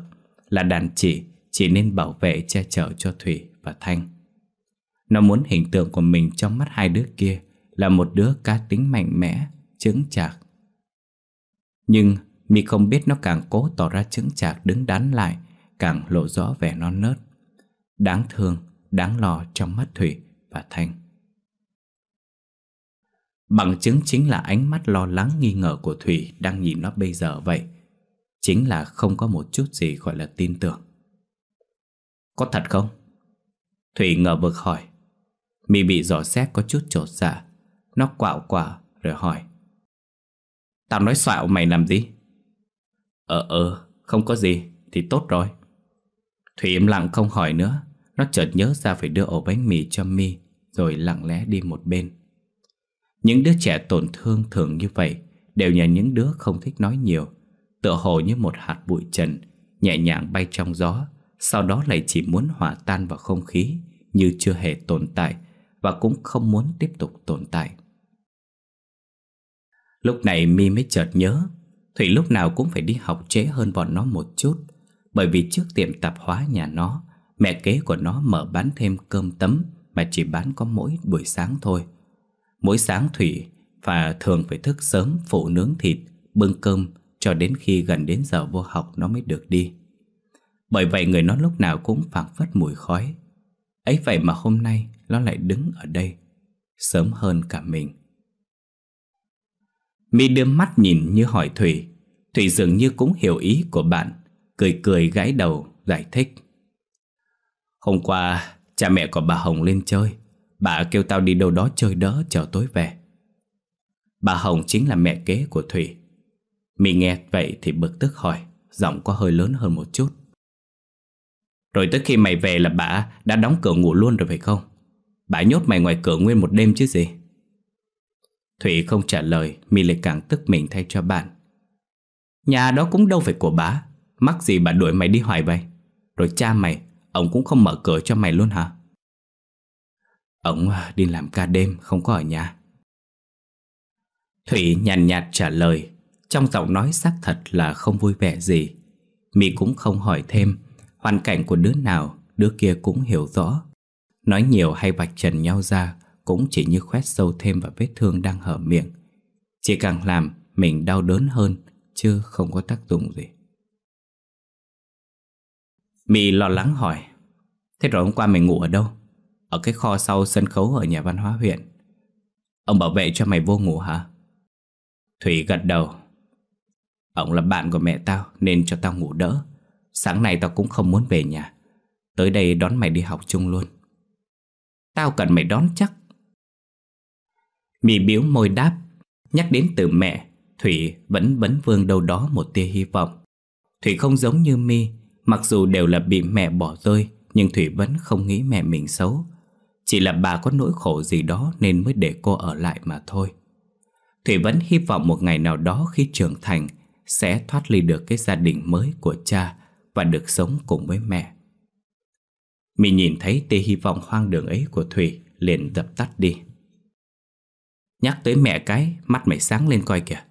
Speaker 1: là đàn chỉ, chỉ nên bảo vệ che chở cho Thủy và Thanh. Nó muốn hình tượng của mình trong mắt hai đứa kia là một đứa cá tính mạnh mẽ, chững chạc. Nhưng Mi không biết nó càng cố tỏ ra chững chạc đứng đắn lại càng lộ rõ vẻ non nớt Đáng thương, đáng lo trong mắt Thủy và Thanh Bằng chứng chính là ánh mắt lo lắng nghi ngờ của Thủy đang nhìn nó bây giờ vậy Chính là không có một chút gì gọi là tin tưởng Có thật không? Thủy ngờ vực hỏi Mì bị dò xét có chút trột dạ Nó quạo quả rồi hỏi Tao nói xạo mày làm gì? Ờ ờ, không có gì thì tốt rồi Thủy im lặng không hỏi nữa Nó chợt nhớ ra phải đưa ổ bánh mì cho mi Rồi lặng lẽ đi một bên Những đứa trẻ tổn thương thường như vậy Đều nhờ những đứa không thích nói nhiều Tựa hồ như một hạt bụi trần Nhẹ nhàng bay trong gió Sau đó lại chỉ muốn hòa tan vào không khí Như chưa hề tồn tại Và cũng không muốn tiếp tục tồn tại Lúc này mi mới chợt nhớ Thủy lúc nào cũng phải đi học trễ hơn bọn nó một chút bởi vì trước tiệm tạp hóa nhà nó, mẹ kế của nó mở bán thêm cơm tấm mà chỉ bán có mỗi buổi sáng thôi. Mỗi sáng Thủy và thường phải thức sớm phụ nướng thịt, bưng cơm cho đến khi gần đến giờ vô học nó mới được đi. Bởi vậy người nó lúc nào cũng phảng phất mùi khói. Ấy vậy mà hôm nay nó lại đứng ở đây, sớm hơn cả mình. Mi đưa mắt nhìn như hỏi Thủy Thủy dường như cũng hiểu ý của bạn cười cười gãi đầu giải thích. Hôm qua cha mẹ của bà Hồng lên chơi, bà kêu tao đi đâu đó chơi đỡ chờ tối về. Bà Hồng chính là mẹ kế của Thủy. Mì nghe vậy thì bực tức hỏi, giọng có hơi lớn hơn một chút. Rồi tới khi mày về là bà đã đóng cửa ngủ luôn rồi phải không? Bà nhốt mày ngoài cửa nguyên một đêm chứ gì? Thủy không trả lời, Mì lại càng tức mình thay cho bạn. Nhà đó cũng đâu phải của bà. Mắc gì bà đuổi mày đi hoài vậy Rồi cha mày Ông cũng không mở cửa cho mày luôn hả Ông à, đi làm ca đêm Không có ở nhà Thủy nhàn nhạt, trả lời Trong giọng nói xác thật là không vui vẻ gì Mị cũng không hỏi thêm Hoàn cảnh của đứa nào Đứa kia cũng hiểu rõ Nói nhiều hay vạch trần nhau ra Cũng chỉ như khoét sâu thêm vào vết thương đang hở miệng Chỉ càng làm mình đau đớn hơn Chứ không có tác dụng gì Mì lo lắng hỏi Thế rồi hôm qua mày ngủ ở đâu? Ở cái kho sau sân khấu ở nhà văn hóa huyện Ông bảo vệ cho mày vô ngủ hả? Thủy gật đầu Ông là bạn của mẹ tao nên cho tao ngủ đỡ Sáng nay tao cũng không muốn về nhà Tới đây đón mày đi học chung luôn Tao cần mày đón chắc Mì biếu môi đáp Nhắc đến từ mẹ Thủy vẫn vấn vương đâu đó một tia hy vọng Thủy không giống như mi Mặc dù đều là bị mẹ bỏ rơi Nhưng Thủy vẫn không nghĩ mẹ mình xấu Chỉ là bà có nỗi khổ gì đó Nên mới để cô ở lại mà thôi Thủy vẫn hy vọng một ngày nào đó Khi trưởng thành Sẽ thoát ly được cái gia đình mới của cha Và được sống cùng với mẹ mì nhìn thấy tia hy vọng hoang đường ấy của Thủy Liền dập tắt đi Nhắc tới mẹ cái Mắt mày sáng lên coi kìa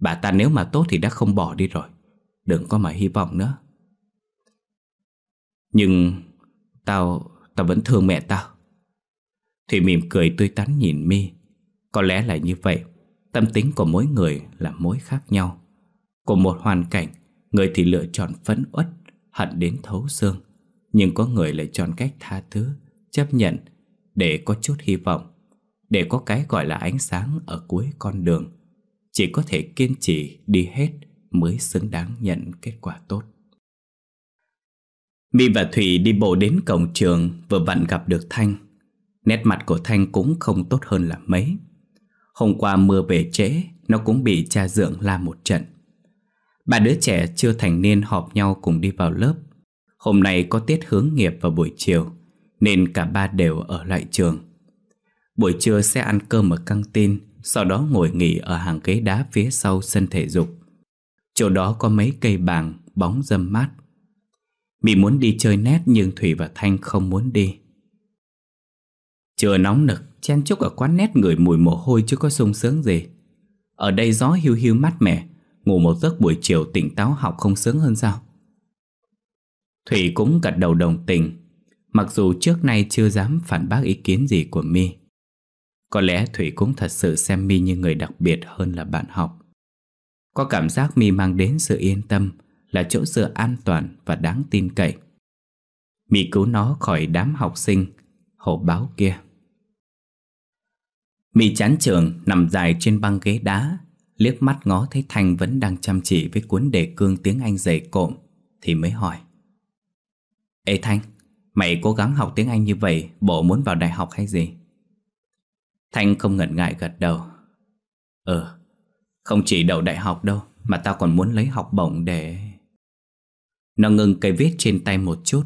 Speaker 1: Bà ta nếu mà tốt thì đã không bỏ đi rồi Đừng có mà hy vọng nữa nhưng Tao Tao vẫn thương mẹ tao Thủy mỉm cười tươi tắn nhìn mi Có lẽ là như vậy Tâm tính của mỗi người là mỗi khác nhau Của một hoàn cảnh Người thì lựa chọn phấn uất Hận đến thấu xương Nhưng có người lại chọn cách tha thứ Chấp nhận để có chút hy vọng Để có cái gọi là ánh sáng Ở cuối con đường Chỉ có thể kiên trì đi hết Mới xứng đáng nhận kết quả tốt My và Thủy đi bộ đến cổng trường vừa vặn gặp được Thanh. Nét mặt của Thanh cũng không tốt hơn là mấy. Hôm qua mưa về trễ, nó cũng bị cha dượng la một trận. Ba đứa trẻ chưa thành niên họp nhau cùng đi vào lớp. Hôm nay có tiết hướng nghiệp vào buổi chiều, nên cả ba đều ở lại trường. Buổi trưa sẽ ăn cơm ở căng tin, sau đó ngồi nghỉ ở hàng ghế đá phía sau sân thể dục. Chỗ đó có mấy cây bàng, bóng dâm mát Mỹ muốn đi chơi nét nhưng Thủy và Thanh không muốn đi Chưa nóng nực Chen chúc ở quán nét người mùi mồ hôi chứ có sung sướng gì Ở đây gió hiu hiu mát mẻ Ngủ một giấc buổi chiều tỉnh táo học không sướng hơn sao Thủy cũng gật đầu đồng tình Mặc dù trước nay chưa dám phản bác ý kiến gì của Mi Có lẽ Thủy cũng thật sự xem Mi như người đặc biệt hơn là bạn học Có cảm giác Mi mang đến sự yên tâm là chỗ dựa an toàn và đáng tin cậy. Mị cứu nó khỏi đám học sinh, hổ báo kia. Mị chán trường nằm dài trên băng ghế đá, liếc mắt ngó thấy Thanh vẫn đang chăm chỉ với cuốn đề cương tiếng Anh dày cộm, thì mới hỏi. Ê Thanh, mày cố gắng học tiếng Anh như vậy, bộ muốn vào đại học hay gì? Thanh không ngần ngại gật đầu. ừ, không chỉ đậu đại học đâu, mà tao còn muốn lấy học bổng để... Nó ngừng cây viết trên tay một chút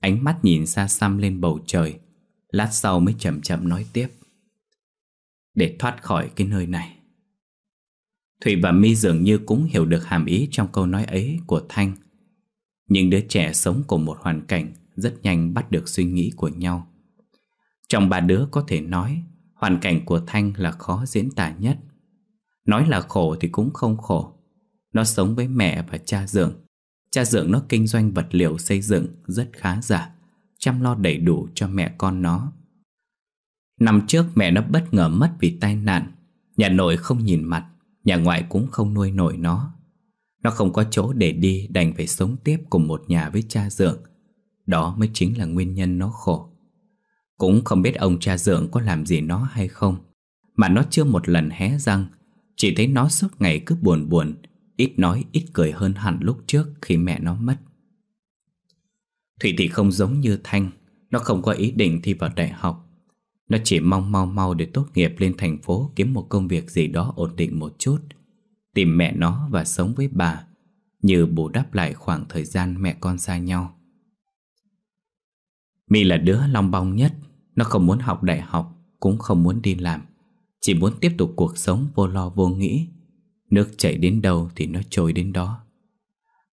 Speaker 1: Ánh mắt nhìn xa xăm lên bầu trời Lát sau mới chậm chậm nói tiếp Để thoát khỏi cái nơi này Thủy và My dường như cũng hiểu được hàm ý trong câu nói ấy của Thanh Những đứa trẻ sống cùng một hoàn cảnh Rất nhanh bắt được suy nghĩ của nhau Trong ba đứa có thể nói Hoàn cảnh của Thanh là khó diễn tả nhất Nói là khổ thì cũng không khổ Nó sống với mẹ và cha dượng Cha dưỡng nó kinh doanh vật liệu xây dựng rất khá giả, chăm lo đầy đủ cho mẹ con nó. Năm trước mẹ nó bất ngờ mất vì tai nạn, nhà nội không nhìn mặt, nhà ngoại cũng không nuôi nổi nó. Nó không có chỗ để đi đành phải sống tiếp cùng một nhà với cha dưỡng Đó mới chính là nguyên nhân nó khổ. Cũng không biết ông cha dưỡng có làm gì nó hay không, mà nó chưa một lần hé răng, chỉ thấy nó suốt ngày cứ buồn buồn, Ít nói ít cười hơn hẳn lúc trước khi mẹ nó mất Thủy thì không giống như Thanh Nó không có ý định thi vào đại học Nó chỉ mong mau mau để tốt nghiệp lên thành phố Kiếm một công việc gì đó ổn định một chút Tìm mẹ nó và sống với bà Như bù đắp lại khoảng thời gian mẹ con xa nhau My là đứa long bong nhất Nó không muốn học đại học Cũng không muốn đi làm Chỉ muốn tiếp tục cuộc sống vô lo vô nghĩ Nước chảy đến đâu thì nó trôi đến đó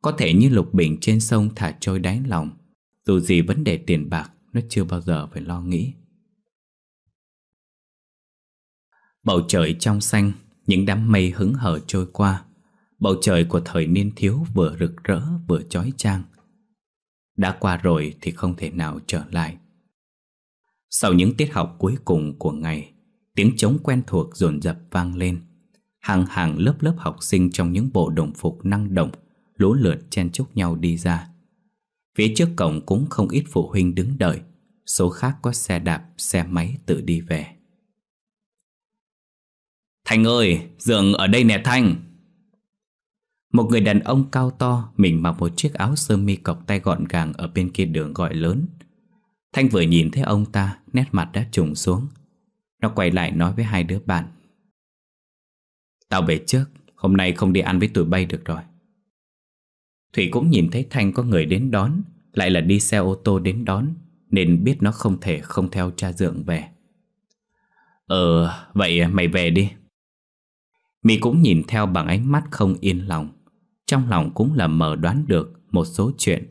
Speaker 1: Có thể như lục bình trên sông thả trôi đáy lòng Dù gì vấn đề tiền bạc Nó chưa bao giờ phải lo nghĩ Bầu trời trong xanh Những đám mây hứng hở trôi qua Bầu trời của thời niên thiếu vừa rực rỡ vừa chói trang. Đã qua rồi thì không thể nào trở lại Sau những tiết học cuối cùng của ngày Tiếng trống quen thuộc dồn dập vang lên hàng hàng lớp lớp học sinh trong những bộ đồng phục năng động lũ lượt chen chúc nhau đi ra. Phía trước cổng cũng không ít phụ huynh đứng đợi, số khác có xe đạp, xe máy tự đi về. Thành ơi, giường ở đây nè Thanh! Một người đàn ông cao to, mình mặc một chiếc áo sơ mi cọc tay gọn gàng ở bên kia đường gọi lớn. Thanh vừa nhìn thấy ông ta, nét mặt đã trùng xuống. Nó quay lại nói với hai đứa bạn Tao về trước Hôm nay không đi ăn với tụi bay được rồi Thủy cũng nhìn thấy Thanh có người đến đón Lại là đi xe ô tô đến đón Nên biết nó không thể không theo cha dượng về Ờ Vậy mày về đi Mì cũng nhìn theo bằng ánh mắt không yên lòng Trong lòng cũng là mờ đoán được Một số chuyện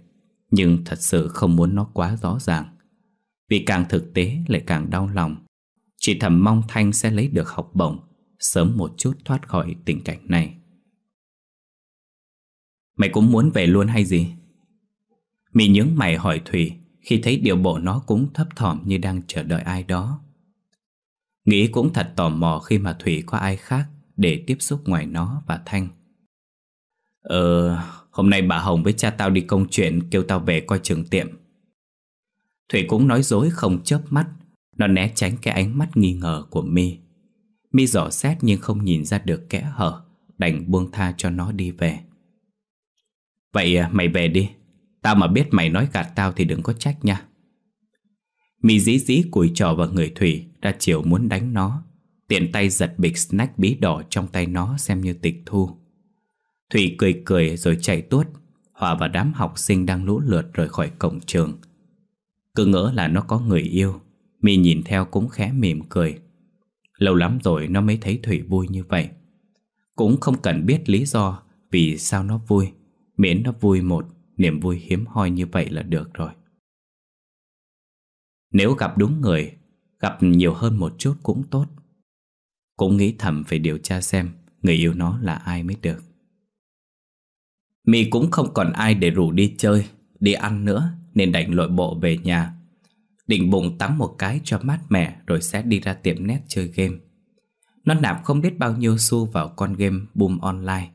Speaker 1: Nhưng thật sự không muốn nó quá rõ ràng Vì càng thực tế lại càng đau lòng Chỉ thầm mong Thanh sẽ lấy được học bổng sớm một chút thoát khỏi tình cảnh này. Mày cũng muốn về luôn hay gì? Mị nhướng mày hỏi Thủy khi thấy điều bộ nó cũng thấp thỏm như đang chờ đợi ai đó. Nghĩ cũng thật tò mò khi mà Thủy có ai khác để tiếp xúc ngoài nó và Thanh. Ờ, hôm nay bà Hồng với cha tao đi công chuyện kêu tao về coi trường tiệm. Thủy cũng nói dối không chớp mắt, nó né tránh cái ánh mắt nghi ngờ của mi Mi dò xét nhưng không nhìn ra được kẽ hở Đành buông tha cho nó đi về Vậy à, mày về đi Tao mà biết mày nói gạt tao thì đừng có trách nha Mi dí dí cùi trò vào người Thủy Ra chiều muốn đánh nó Tiện tay giật bịch snack bí đỏ trong tay nó xem như tịch thu Thủy cười cười rồi chạy tuốt Hòa và đám học sinh đang lũ lượt rời khỏi cổng trường Cứ ngỡ là nó có người yêu Mi nhìn theo cũng khẽ mỉm cười Lâu lắm rồi nó mới thấy Thủy vui như vậy Cũng không cần biết lý do Vì sao nó vui Miễn nó vui một Niềm vui hiếm hoi như vậy là được rồi Nếu gặp đúng người Gặp nhiều hơn một chút cũng tốt Cũng nghĩ thầm phải điều tra xem Người yêu nó là ai mới được Mì cũng không còn ai để rủ đi chơi Đi ăn nữa Nên đành lội bộ về nhà Định bụng tắm một cái cho mát mẻ Rồi sẽ đi ra tiệm net chơi game Nó nạp không biết bao nhiêu xu vào con game Boom Online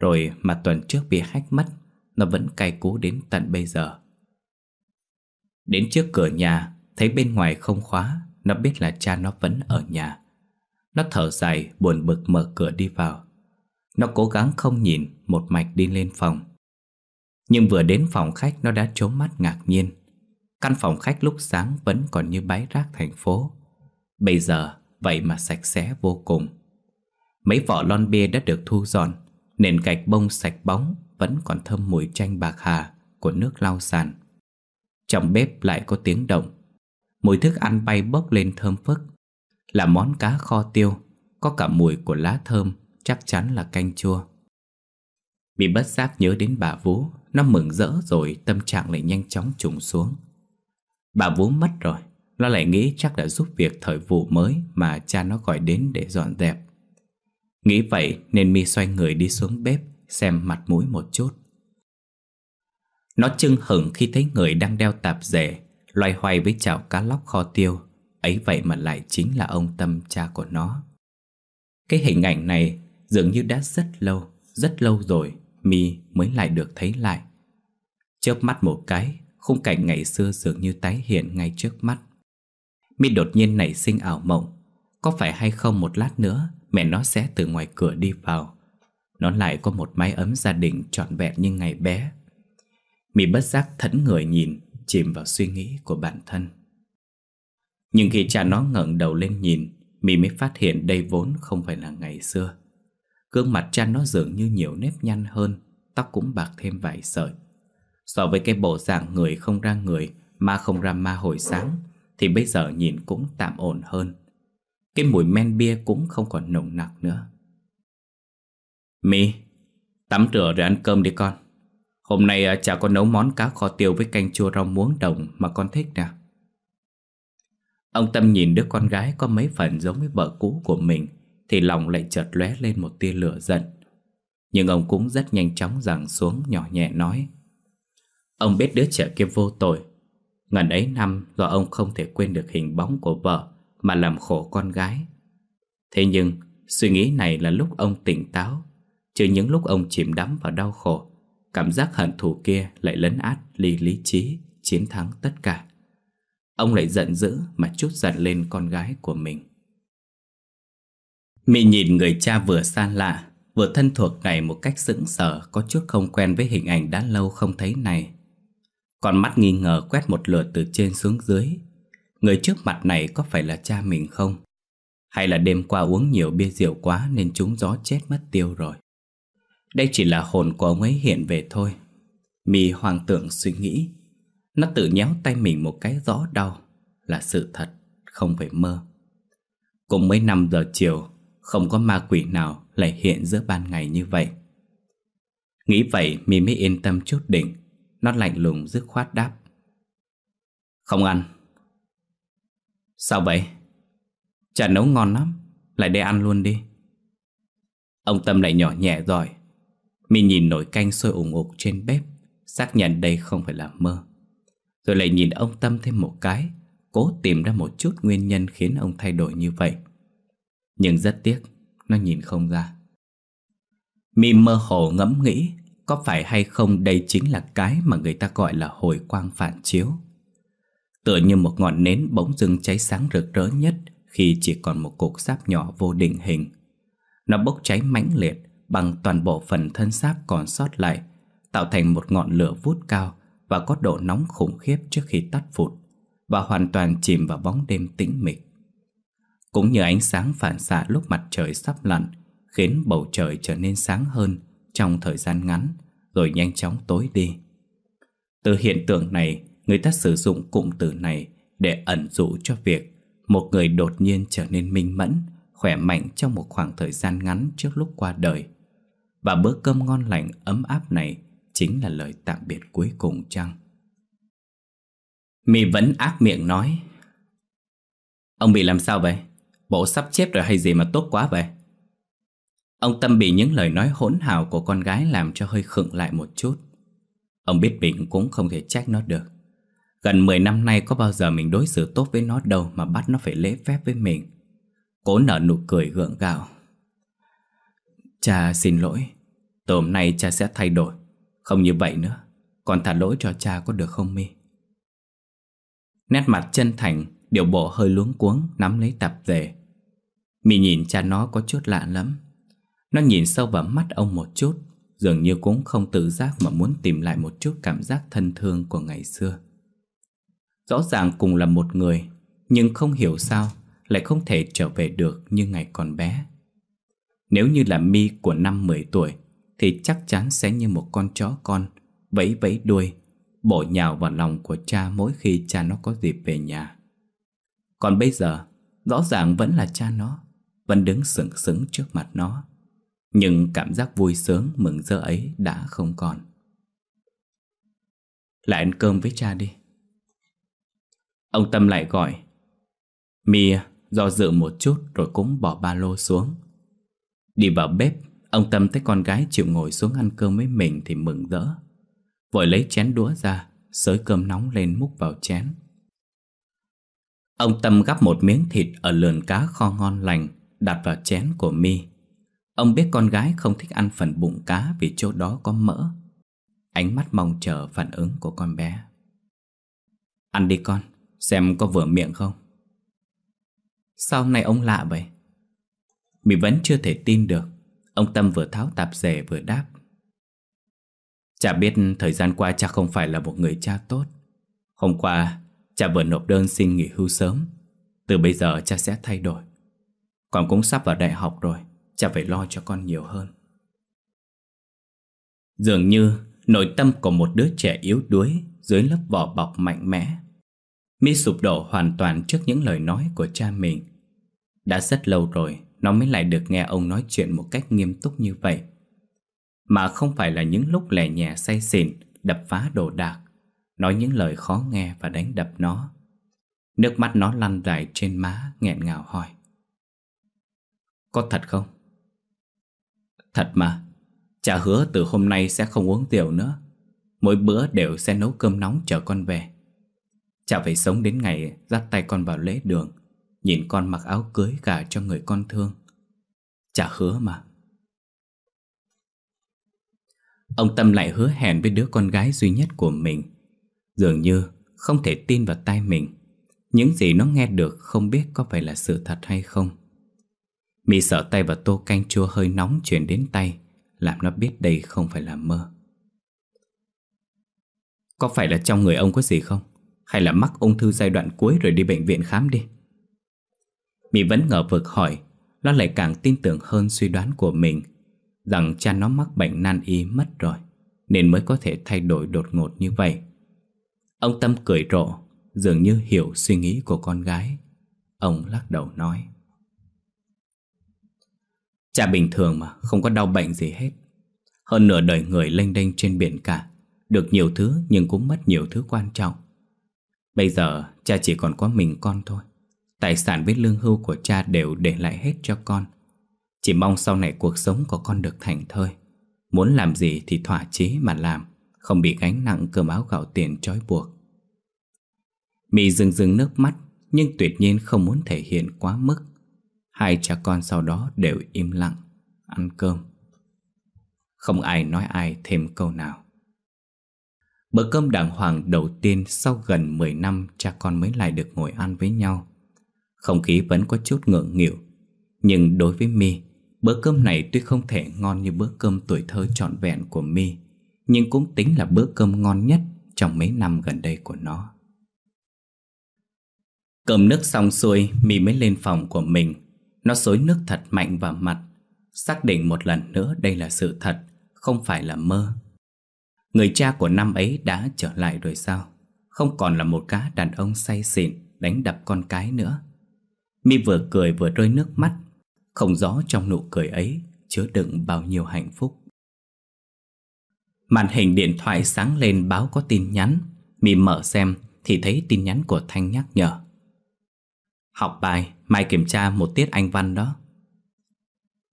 Speaker 1: Rồi mà tuần trước bị hack mất Nó vẫn cay cú đến tận bây giờ Đến trước cửa nhà Thấy bên ngoài không khóa Nó biết là cha nó vẫn ở nhà Nó thở dài buồn bực mở cửa đi vào Nó cố gắng không nhìn Một mạch đi lên phòng Nhưng vừa đến phòng khách Nó đã trốn mắt ngạc nhiên Căn phòng khách lúc sáng vẫn còn như bãi rác thành phố Bây giờ vậy mà sạch sẽ vô cùng Mấy vỏ lon bia đã được thu dọn Nền gạch bông sạch bóng Vẫn còn thơm mùi chanh bạc hà Của nước lau sàn Trong bếp lại có tiếng động Mùi thức ăn bay bốc lên thơm phức Là món cá kho tiêu Có cả mùi của lá thơm Chắc chắn là canh chua Bị bất giác nhớ đến bà Vũ Nó mừng rỡ rồi tâm trạng lại nhanh chóng trùng xuống Bà vú mất rồi Nó lại nghĩ chắc đã giúp việc thời vụ mới Mà cha nó gọi đến để dọn dẹp Nghĩ vậy nên mi xoay người đi xuống bếp Xem mặt mũi một chút Nó chưng hửng khi thấy người đang đeo tạp dề Loay hoay với chảo cá lóc kho tiêu Ấy vậy mà lại chính là ông Tâm cha của nó Cái hình ảnh này dường như đã rất lâu Rất lâu rồi mi mới lại được thấy lại Chớp mắt một cái khung cảnh ngày xưa dường như tái hiện ngay trước mắt. Mi đột nhiên nảy sinh ảo mộng, có phải hay không một lát nữa mẹ nó sẽ từ ngoài cửa đi vào. Nó lại có một mái ấm gia đình trọn vẹn như ngày bé. Mi bất giác thẫn người nhìn, chìm vào suy nghĩ của bản thân. Nhưng khi cha nó ngẩng đầu lên nhìn, Mi mới phát hiện đây vốn không phải là ngày xưa. Gương mặt cha nó dường như nhiều nếp nhăn hơn, tóc cũng bạc thêm vài sợi. So với cái bộ dạng người không ra người Ma không ra ma hồi sáng Thì bây giờ nhìn cũng tạm ổn hơn Cái mùi men bia cũng không còn nồng nặc nữa Mi Tắm rửa rồi ăn cơm đi con Hôm nay à, cha con nấu món cá kho tiêu Với canh chua rau muống đồng mà con thích nè Ông Tâm nhìn đứa con gái có mấy phần giống với vợ cũ của mình Thì lòng lại chợt lóe lên một tia lửa giận Nhưng ông cũng rất nhanh chóng giằng xuống nhỏ nhẹ nói Ông biết đứa trẻ kia vô tội Ngần ấy năm do ông không thể quên được hình bóng của vợ Mà làm khổ con gái Thế nhưng suy nghĩ này là lúc ông tỉnh táo Chứ những lúc ông chìm đắm vào đau khổ Cảm giác hận thù kia lại lấn át ly lý trí Chiến thắng tất cả Ông lại giận dữ mà chút giận lên con gái của mình Mị nhìn người cha vừa xa lạ Vừa thân thuộc này một cách sững sờ Có chút không quen với hình ảnh đã lâu không thấy này con mắt nghi ngờ quét một lượt từ trên xuống dưới Người trước mặt này có phải là cha mình không? Hay là đêm qua uống nhiều bia rượu quá nên chúng gió chết mất tiêu rồi? Đây chỉ là hồn của ông ấy hiện về thôi Mì hoàng tưởng suy nghĩ Nó tự nhéo tay mình một cái rõ đau Là sự thật, không phải mơ Cũng mấy năm giờ chiều Không có ma quỷ nào lại hiện giữa ban ngày như vậy Nghĩ vậy Mì mới yên tâm chút đỉnh nó lạnh lùng dứt khoát đáp Không ăn Sao vậy? Chả nấu ngon lắm Lại để ăn luôn đi Ông Tâm lại nhỏ nhẹ rồi Mình nhìn nồi canh sôi ủng ục trên bếp Xác nhận đây không phải là mơ Rồi lại nhìn ông Tâm thêm một cái Cố tìm ra một chút nguyên nhân khiến ông thay đổi như vậy Nhưng rất tiếc Nó nhìn không ra Mi mơ hồ ngẫm nghĩ có phải hay không đây chính là cái mà người ta gọi là hồi quang phản chiếu Tựa như một ngọn nến bỗng dưng cháy sáng rực rỡ nhất Khi chỉ còn một cục sáp nhỏ vô định hình Nó bốc cháy mãnh liệt bằng toàn bộ phần thân sáp còn sót lại Tạo thành một ngọn lửa vút cao Và có độ nóng khủng khiếp trước khi tắt phụt Và hoàn toàn chìm vào bóng đêm tĩnh mịch Cũng như ánh sáng phản xạ lúc mặt trời sắp lặn Khiến bầu trời trở nên sáng hơn trong thời gian ngắn rồi nhanh chóng tối đi. Từ hiện tượng này, người ta sử dụng cụm từ này để ẩn dụ cho việc một người đột nhiên trở nên minh mẫn, khỏe mạnh trong một khoảng thời gian ngắn trước lúc qua đời. Và bữa cơm ngon lành ấm áp này chính là lời tạm biệt cuối cùng chăng? mì vẫn ác miệng nói Ông bị làm sao vậy? Bộ sắp chết rồi hay gì mà tốt quá vậy? Ông Tâm bị những lời nói hỗn hào của con gái làm cho hơi khựng lại một chút. Ông biết mình cũng không thể trách nó được. Gần 10 năm nay có bao giờ mình đối xử tốt với nó đâu mà bắt nó phải lễ phép với mình. Cố nở nụ cười gượng gạo. Cha xin lỗi. Từ hôm nay cha sẽ thay đổi. Không như vậy nữa. còn thả lỗi cho cha có được không mi? Nét mặt chân thành, điều bộ hơi luống cuống nắm lấy tập về. Mi nhìn cha nó có chút lạ lắm. Nó nhìn sâu vào mắt ông một chút Dường như cũng không tự giác mà muốn tìm lại một chút cảm giác thân thương của ngày xưa Rõ ràng cùng là một người Nhưng không hiểu sao Lại không thể trở về được như ngày còn bé Nếu như là mi của năm 10 tuổi Thì chắc chắn sẽ như một con chó con Vẫy vẫy đuôi Bổ nhào vào lòng của cha mỗi khi cha nó có dịp về nhà Còn bây giờ Rõ ràng vẫn là cha nó Vẫn đứng sững sững trước mặt nó nhưng cảm giác vui sướng mừng rỡ ấy đã không còn Lại ăn cơm với cha đi Ông Tâm lại gọi Mia do dự một chút rồi cũng bỏ ba lô xuống Đi vào bếp Ông Tâm thấy con gái chịu ngồi xuống ăn cơm với mình thì mừng rỡ Vội lấy chén đũa ra Sới cơm nóng lên múc vào chén Ông Tâm gắp một miếng thịt ở lườn cá kho ngon lành Đặt vào chén của mi Ông biết con gái không thích ăn phần bụng cá vì chỗ đó có mỡ. Ánh mắt mong chờ phản ứng của con bé. Ăn đi con, xem có vừa miệng không. Sao hôm nay ông lạ vậy? Mị vẫn chưa thể tin được. Ông Tâm vừa tháo tạp dề vừa đáp. Cha biết thời gian qua cha không phải là một người cha tốt. Hôm qua, cha vừa nộp đơn xin nghỉ hưu sớm. Từ bây giờ cha sẽ thay đổi. Con cũng sắp vào đại học rồi. Cha phải lo cho con nhiều hơn Dường như nội tâm của một đứa trẻ yếu đuối Dưới lớp vỏ bọc mạnh mẽ mi sụp đổ hoàn toàn trước những lời nói của cha mình Đã rất lâu rồi Nó mới lại được nghe ông nói chuyện một cách nghiêm túc như vậy Mà không phải là những lúc lẻ nhẹ say xỉn Đập phá đồ đạc Nói những lời khó nghe và đánh đập nó Nước mắt nó lăn dài trên má nghẹn ngào hỏi Có thật không? Thật mà, cha hứa từ hôm nay sẽ không uống rượu nữa. Mỗi bữa đều sẽ nấu cơm nóng chờ con về. Cha phải sống đến ngày dắt tay con vào lễ đường, nhìn con mặc áo cưới gả cho người con thương. Cha hứa mà. Ông Tâm lại hứa hẹn với đứa con gái duy nhất của mình. Dường như không thể tin vào tai mình. Những gì nó nghe được không biết có phải là sự thật hay không. Mị sợ tay và tô canh chua hơi nóng chuyển đến tay Làm nó biết đây không phải là mơ Có phải là trong người ông có gì không? Hay là mắc ung thư giai đoạn cuối rồi đi bệnh viện khám đi? Mị vẫn ngờ vực hỏi Nó lại càng tin tưởng hơn suy đoán của mình Rằng cha nó mắc bệnh nan y mất rồi Nên mới có thể thay đổi đột ngột như vậy Ông Tâm cười rộ Dường như hiểu suy nghĩ của con gái Ông lắc đầu nói Cha bình thường mà không có đau bệnh gì hết Hơn nửa đời người lênh đênh trên biển cả Được nhiều thứ nhưng cũng mất nhiều thứ quan trọng Bây giờ cha chỉ còn có mình con thôi Tài sản với lương hưu của cha đều để lại hết cho con Chỉ mong sau này cuộc sống của con được thành thơi Muốn làm gì thì thỏa chí mà làm Không bị gánh nặng cơm áo gạo tiền trói buộc Mị rừng rừng nước mắt Nhưng tuyệt nhiên không muốn thể hiện quá mức Hai cha con sau đó đều im lặng Ăn cơm Không ai nói ai thêm câu nào Bữa cơm đàng hoàng đầu tiên Sau gần 10 năm cha con mới lại được ngồi ăn với nhau Không khí vẫn có chút ngượng nghịu Nhưng đối với mi Bữa cơm này tuy không thể ngon như bữa cơm tuổi thơ trọn vẹn của mi Nhưng cũng tính là bữa cơm ngon nhất trong mấy năm gần đây của nó Cơm nước xong xuôi, Mi mới lên phòng của mình nó xối nước thật mạnh vào mặt Xác định một lần nữa đây là sự thật Không phải là mơ Người cha của năm ấy đã trở lại rồi sao Không còn là một cá đàn ông say xỉn Đánh đập con cái nữa Mi vừa cười vừa rơi nước mắt Không rõ trong nụ cười ấy Chứa đựng bao nhiêu hạnh phúc Màn hình điện thoại sáng lên báo có tin nhắn Mi mở xem thì thấy tin nhắn của Thanh nhắc nhở Học bài, mai kiểm tra một tiết anh văn đó.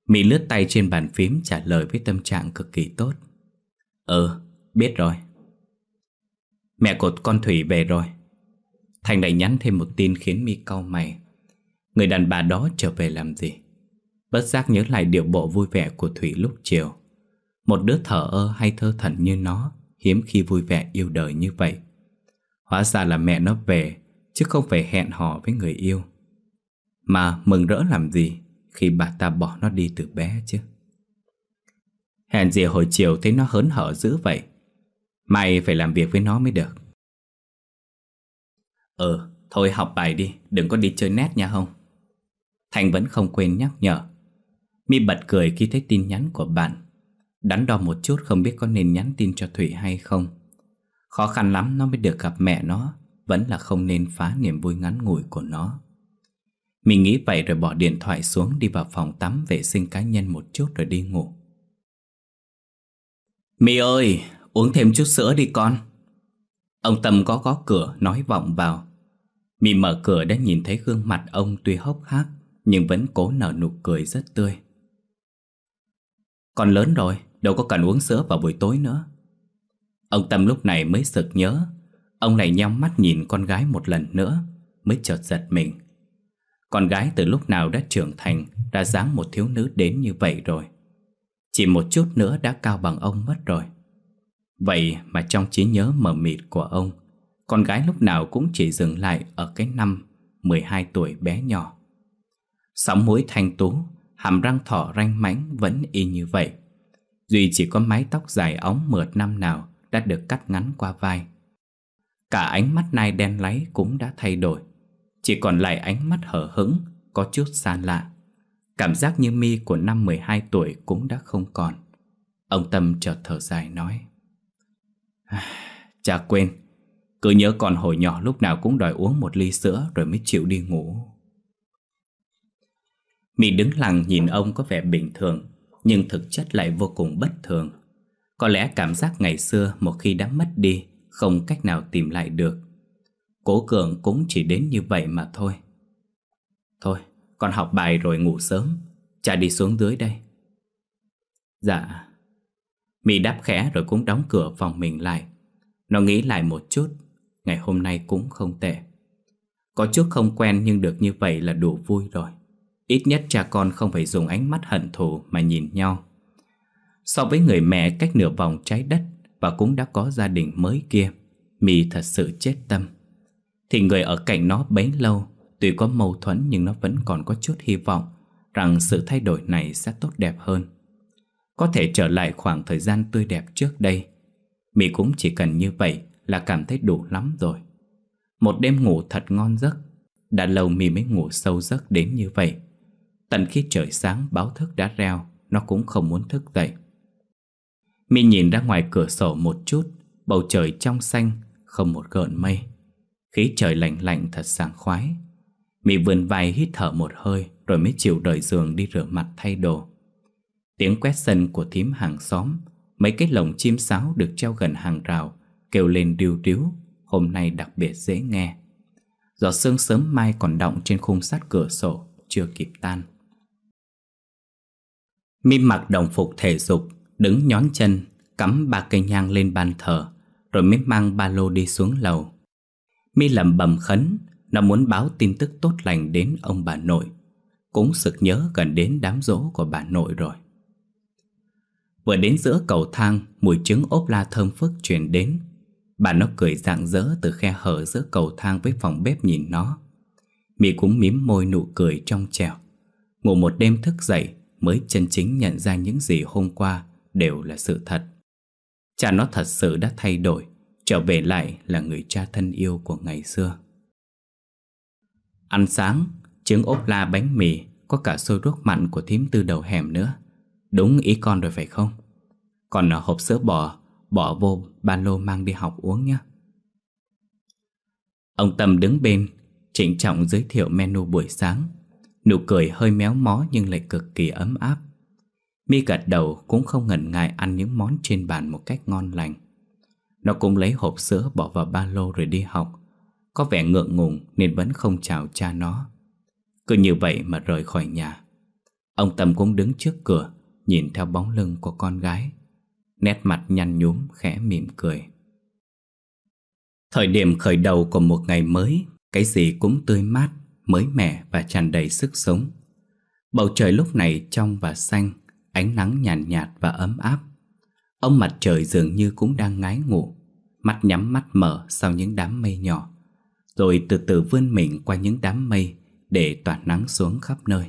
Speaker 1: Mỹ lướt tay trên bàn phím trả lời với tâm trạng cực kỳ tốt. Ừ, biết rồi. Mẹ cột con Thủy về rồi. Thành lại nhắn thêm một tin khiến Mi cau mày. Người đàn bà đó trở về làm gì? Bất giác nhớ lại điệu bộ vui vẻ của Thủy lúc chiều. Một đứa thở ơ hay thơ thẩn như nó hiếm khi vui vẻ yêu đời như vậy. Hóa ra là mẹ nó về, chứ không phải hẹn hò với người yêu. Mà mừng rỡ làm gì Khi bà ta bỏ nó đi từ bé chứ Hèn gì hồi chiều thấy nó hớn hở dữ vậy Mày phải làm việc với nó mới được Ừ, thôi học bài đi Đừng có đi chơi nét nha không Thành vẫn không quên nhắc nhở Mi bật cười khi thấy tin nhắn của bạn Đắn đo một chút không biết có nên nhắn tin cho Thủy hay không Khó khăn lắm nó mới được gặp mẹ nó Vẫn là không nên phá niềm vui ngắn ngủi của nó mình nghĩ vậy rồi bỏ điện thoại xuống đi vào phòng tắm vệ sinh cá nhân một chút rồi đi ngủ. Mì ơi, uống thêm chút sữa đi con. Ông Tâm có gõ cửa nói vọng vào. Mì mở cửa đã nhìn thấy gương mặt ông tuy hốc hác nhưng vẫn cố nở nụ cười rất tươi. Con lớn rồi, đâu có cần uống sữa vào buổi tối nữa. Ông Tâm lúc này mới sực nhớ, ông lại nhắm mắt nhìn con gái một lần nữa mới chợt giật mình. Con gái từ lúc nào đã trưởng thành Đã dáng một thiếu nữ đến như vậy rồi Chỉ một chút nữa đã cao bằng ông mất rồi Vậy mà trong trí nhớ mờ mịt của ông Con gái lúc nào cũng chỉ dừng lại Ở cái năm 12 tuổi bé nhỏ Sóng mũi thanh tú Hàm răng thỏ ranh mãnh vẫn y như vậy Duy chỉ có mái tóc dài óng mượt năm nào Đã được cắt ngắn qua vai Cả ánh mắt nai đen láy cũng đã thay đổi chỉ còn lại ánh mắt hở hững Có chút xa lạ Cảm giác như mi của năm 12 tuổi cũng đã không còn Ông Tâm chợt thở dài nói Chả quên Cứ nhớ còn hồi nhỏ lúc nào cũng đòi uống một ly sữa rồi mới chịu đi ngủ Mị đứng lặng nhìn ông có vẻ bình thường Nhưng thực chất lại vô cùng bất thường Có lẽ cảm giác ngày xưa một khi đã mất đi Không cách nào tìm lại được Cố Cường cũng chỉ đến như vậy mà thôi Thôi con học bài rồi ngủ sớm Cha đi xuống dưới đây Dạ Mỹ đáp khẽ rồi cũng đóng cửa phòng mình lại Nó nghĩ lại một chút Ngày hôm nay cũng không tệ Có chút không quen nhưng được như vậy là đủ vui rồi Ít nhất cha con không phải dùng ánh mắt hận thù mà nhìn nhau So với người mẹ cách nửa vòng trái đất Và cũng đã có gia đình mới kia Mì thật sự chết tâm thì người ở cạnh nó bấy lâu Tuy có mâu thuẫn nhưng nó vẫn còn có chút hy vọng Rằng sự thay đổi này sẽ tốt đẹp hơn Có thể trở lại khoảng thời gian tươi đẹp trước đây Mị cũng chỉ cần như vậy là cảm thấy đủ lắm rồi Một đêm ngủ thật ngon giấc Đã lâu mị mới ngủ sâu giấc đến như vậy Tận khi trời sáng báo thức đã reo Nó cũng không muốn thức dậy Mị nhìn ra ngoài cửa sổ một chút Bầu trời trong xanh Không một gợn mây Khí trời lạnh lạnh thật sảng khoái Mị vườn vai hít thở một hơi Rồi mới chịu đợi giường đi rửa mặt thay đồ Tiếng quét sân của thím hàng xóm Mấy cái lồng chim sáo được treo gần hàng rào Kêu lên điêu điếu Hôm nay đặc biệt dễ nghe gió sương sớm mai còn đọng trên khung sắt cửa sổ Chưa kịp tan mị mặc đồng phục thể dục Đứng nhón chân Cắm ba cây nhang lên bàn thờ Rồi mới mang ba lô đi xuống lầu Mi lẩm bẩm khấn Nó muốn báo tin tức tốt lành đến ông bà nội Cũng sực nhớ gần đến đám rỗ của bà nội rồi Vừa đến giữa cầu thang Mùi trứng ốp la thơm phức truyền đến Bà nó cười rạng rỡ từ khe hở giữa cầu thang với phòng bếp nhìn nó Mị cũng mím môi nụ cười trong trẻo Ngủ một đêm thức dậy mới chân chính nhận ra những gì hôm qua đều là sự thật Cha nó thật sự đã thay đổi Trở về lại là người cha thân yêu của ngày xưa Ăn sáng, trứng ốp la bánh mì Có cả sôi ruốc mặn của thím tư đầu hẻm nữa Đúng ý con rồi phải không? Còn à, hộp sữa bò Bỏ vô ba lô mang đi học uống nhé Ông Tâm đứng bên Trịnh trọng giới thiệu menu buổi sáng Nụ cười hơi méo mó nhưng lại cực kỳ ấm áp Mi gật đầu cũng không ngần ngại ăn những món trên bàn một cách ngon lành nó cũng lấy hộp sữa bỏ vào ba lô rồi đi học Có vẻ ngượng ngùng nên vẫn không chào cha nó Cứ như vậy mà rời khỏi nhà Ông Tâm cũng đứng trước cửa Nhìn theo bóng lưng của con gái Nét mặt nhăn nhúm khẽ mỉm cười Thời điểm khởi đầu của một ngày mới Cái gì cũng tươi mát, mới mẻ và tràn đầy sức sống Bầu trời lúc này trong và xanh Ánh nắng nhàn nhạt, nhạt và ấm áp Ông mặt trời dường như cũng đang ngái ngủ Mắt nhắm mắt mở sau những đám mây nhỏ Rồi từ từ vươn mình qua những đám mây Để tỏa nắng xuống khắp nơi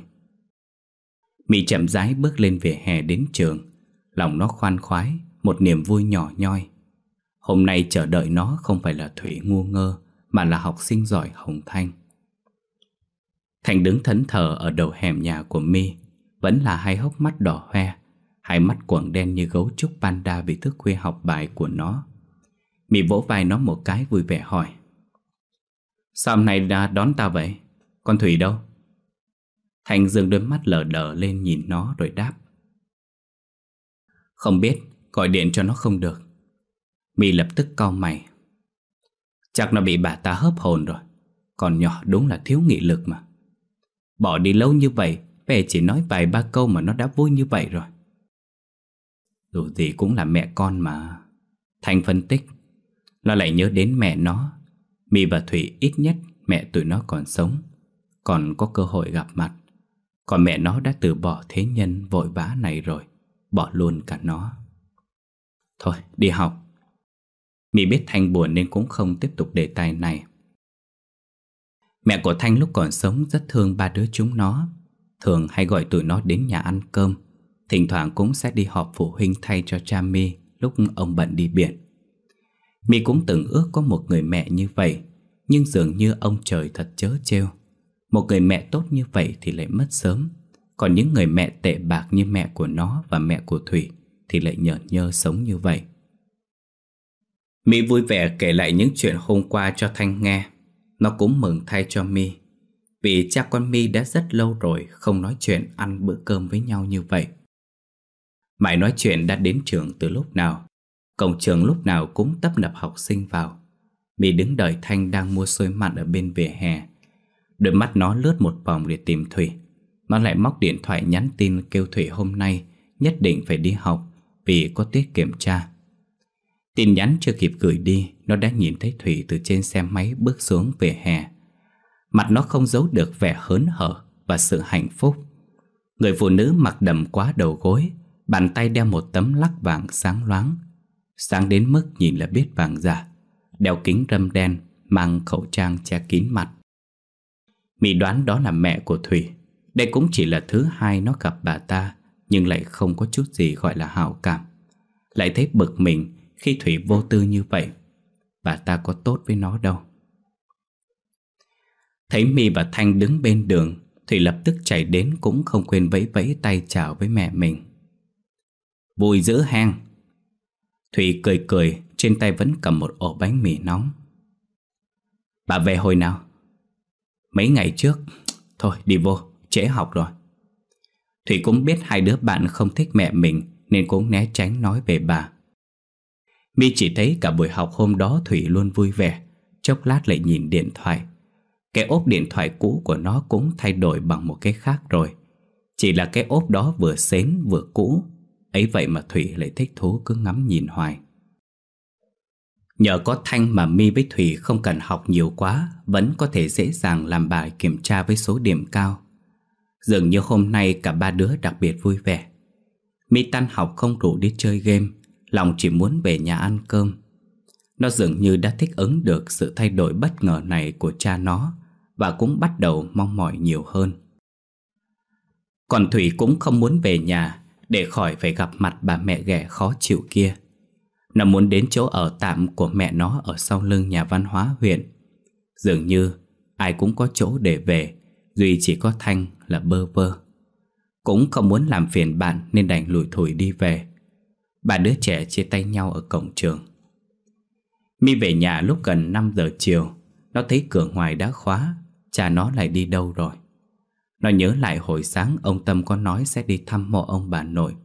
Speaker 1: Mị chậm rãi bước lên vỉa hè đến trường Lòng nó khoan khoái Một niềm vui nhỏ nhoi Hôm nay chờ đợi nó không phải là Thủy ngu ngơ Mà là học sinh giỏi Hồng Thanh Thành đứng thẫn thờ ở đầu hẻm nhà của Mi Vẫn là hai hốc mắt đỏ hoe Hai mắt quẩn đen như gấu trúc panda vì thức khuya học bài của nó Mị vỗ vai nó một cái vui vẻ hỏi Sao hôm nay đã đón ta vậy? Con Thủy đâu? Thành dường đôi mắt lờ đờ lên nhìn nó rồi đáp Không biết, gọi điện cho nó không được Mị lập tức cau mày Chắc nó bị bà ta hớp hồn rồi Còn nhỏ đúng là thiếu nghị lực mà Bỏ đi lâu như vậy Về chỉ nói vài ba câu mà nó đã vui như vậy rồi dù gì cũng là mẹ con mà Thanh phân tích Nó lại nhớ đến mẹ nó Mì và Thủy ít nhất mẹ tụi nó còn sống Còn có cơ hội gặp mặt Còn mẹ nó đã từ bỏ thế nhân vội vã này rồi Bỏ luôn cả nó Thôi đi học Mì biết Thanh buồn nên cũng không tiếp tục đề tài này Mẹ của Thanh lúc còn sống rất thương ba đứa chúng nó Thường hay gọi tụi nó đến nhà ăn cơm Thỉnh thoảng cũng sẽ đi họp phụ huynh thay cho cha Mi lúc ông bận đi biển Mi cũng từng ước có một người mẹ như vậy Nhưng dường như ông trời thật chớ trêu Một người mẹ tốt như vậy thì lại mất sớm Còn những người mẹ tệ bạc như mẹ của nó và mẹ của Thủy Thì lại nhởn nhơ sống như vậy Mi vui vẻ kể lại những chuyện hôm qua cho Thanh nghe Nó cũng mừng thay cho Mi Vì cha con Mi đã rất lâu rồi không nói chuyện ăn bữa cơm với nhau như vậy Mãi nói chuyện đã đến trường từ lúc nào Cổng trường lúc nào cũng tấp nập học sinh vào mì đứng đợi Thanh đang mua xôi mặn ở bên vỉa hè Đôi mắt nó lướt một vòng để tìm Thủy Nó lại móc điện thoại nhắn tin kêu Thủy hôm nay Nhất định phải đi học Vì có tiết kiểm tra Tin nhắn chưa kịp gửi đi Nó đã nhìn thấy Thủy từ trên xe máy bước xuống về hè Mặt nó không giấu được vẻ hớn hở Và sự hạnh phúc Người phụ nữ mặc đầm quá đầu gối Bàn tay đeo một tấm lắc vàng sáng loáng Sáng đến mức nhìn là biết vàng giả Đeo kính râm đen Mang khẩu trang che kín mặt mị đoán đó là mẹ của Thủy Đây cũng chỉ là thứ hai nó gặp bà ta Nhưng lại không có chút gì gọi là hào cảm Lại thấy bực mình Khi Thủy vô tư như vậy Bà ta có tốt với nó đâu Thấy mị và Thanh đứng bên đường Thủy lập tức chạy đến cũng không quên vẫy vẫy tay chào với mẹ mình Vui dữ hang Thủy cười cười Trên tay vẫn cầm một ổ bánh mì nóng Bà về hồi nào Mấy ngày trước Thôi đi vô trễ học rồi Thủy cũng biết hai đứa bạn không thích mẹ mình Nên cũng né tránh nói về bà Mi chỉ thấy cả buổi học hôm đó Thủy luôn vui vẻ Chốc lát lại nhìn điện thoại Cái ốp điện thoại cũ của nó cũng thay đổi bằng một cái khác rồi Chỉ là cái ốp đó vừa xến vừa cũ Ấy vậy mà Thủy lại thích thú cứ ngắm nhìn hoài Nhờ có Thanh mà mi với Thủy không cần học nhiều quá Vẫn có thể dễ dàng làm bài kiểm tra với số điểm cao Dường như hôm nay cả ba đứa đặc biệt vui vẻ mi tan học không đủ đi chơi game Lòng chỉ muốn về nhà ăn cơm Nó dường như đã thích ứng được sự thay đổi bất ngờ này của cha nó Và cũng bắt đầu mong mỏi nhiều hơn Còn Thủy cũng không muốn về nhà để khỏi phải gặp mặt bà mẹ ghẻ khó chịu kia Nó muốn đến chỗ ở tạm của mẹ nó Ở sau lưng nhà văn hóa huyện Dường như ai cũng có chỗ để về Duy chỉ có Thanh là bơ vơ Cũng không muốn làm phiền bạn Nên đành lủi thủi đi về ba đứa trẻ chia tay nhau ở cổng trường Mi về nhà lúc gần 5 giờ chiều Nó thấy cửa ngoài đã khóa Cha nó lại đi đâu rồi nó nhớ lại hồi sáng ông Tâm có nói sẽ đi thăm mộ ông bà nội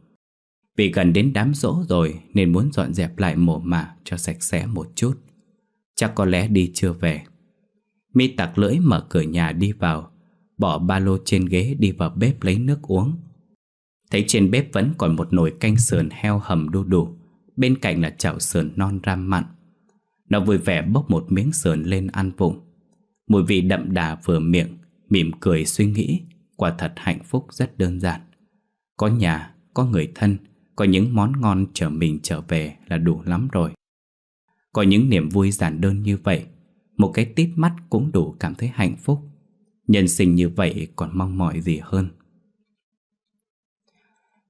Speaker 1: Vì gần đến đám rỗ rồi nên muốn dọn dẹp lại mộ mả cho sạch sẽ một chút Chắc có lẽ đi chưa về Mi tặc lưỡi mở cửa nhà đi vào Bỏ ba lô trên ghế đi vào bếp lấy nước uống Thấy trên bếp vẫn còn một nồi canh sườn heo hầm đu đủ Bên cạnh là chảo sườn non ram mặn Nó vui vẻ bốc một miếng sườn lên ăn vụng Mùi vị đậm đà vừa miệng Mỉm cười suy nghĩ quả thật hạnh phúc rất đơn giản. Có nhà, có người thân, có những món ngon chở mình trở về là đủ lắm rồi. Có những niềm vui giản đơn như vậy, một cái tít mắt cũng đủ cảm thấy hạnh phúc. Nhân sinh như vậy còn mong mỏi gì hơn.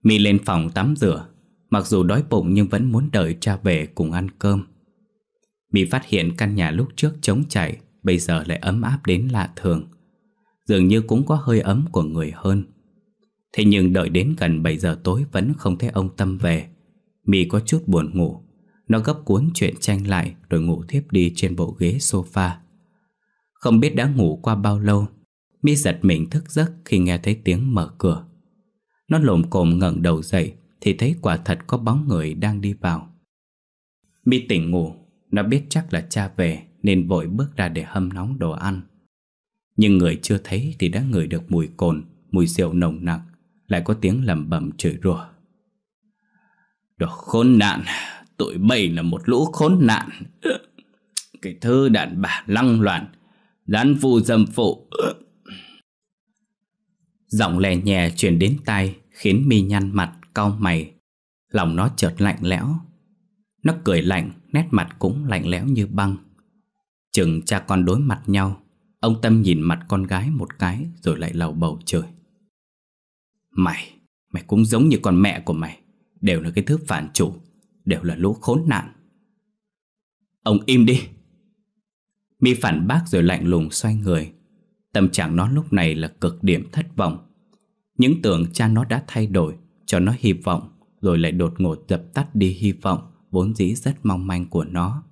Speaker 1: Mi lên phòng tắm rửa, mặc dù đói bụng nhưng vẫn muốn đợi cha về cùng ăn cơm. Mi phát hiện căn nhà lúc trước trống chảy, bây giờ lại ấm áp đến lạ thường. Dường như cũng có hơi ấm của người hơn Thế nhưng đợi đến gần 7 giờ tối Vẫn không thấy ông Tâm về Mì có chút buồn ngủ Nó gấp cuốn chuyện tranh lại Rồi ngủ thiếp đi trên bộ ghế sofa Không biết đã ngủ qua bao lâu Mi giật mình thức giấc khi nghe thấy tiếng mở cửa Nó lồm cồm ngẩng đầu dậy Thì thấy quả thật có bóng người đang đi vào Mi tỉnh ngủ Nó biết chắc là cha về Nên vội bước ra để hâm nóng đồ ăn nhưng người chưa thấy thì đã ngửi được mùi cồn Mùi rượu nồng nặng, Lại có tiếng lầm bầm chửi rủa Đồ khốn nạn Tụi bầy là một lũ khốn nạn Cái thơ đàn bà lăng loạn Gián phu dâm phụ Giọng lè nhẹ truyền đến tai Khiến mi nhăn mặt cau mày Lòng nó chợt lạnh lẽo Nó cười lạnh Nét mặt cũng lạnh lẽo như băng Chừng cha con đối mặt nhau Ông Tâm nhìn mặt con gái một cái Rồi lại lầu bầu trời Mày, mày cũng giống như con mẹ của mày Đều là cái thứ phản chủ Đều là lũ khốn nạn Ông im đi Mi phản bác rồi lạnh lùng xoay người Tâm trạng nó lúc này là cực điểm thất vọng Những tưởng cha nó đã thay đổi Cho nó hy vọng Rồi lại đột ngột dập tắt đi hy vọng Vốn dĩ rất mong manh của nó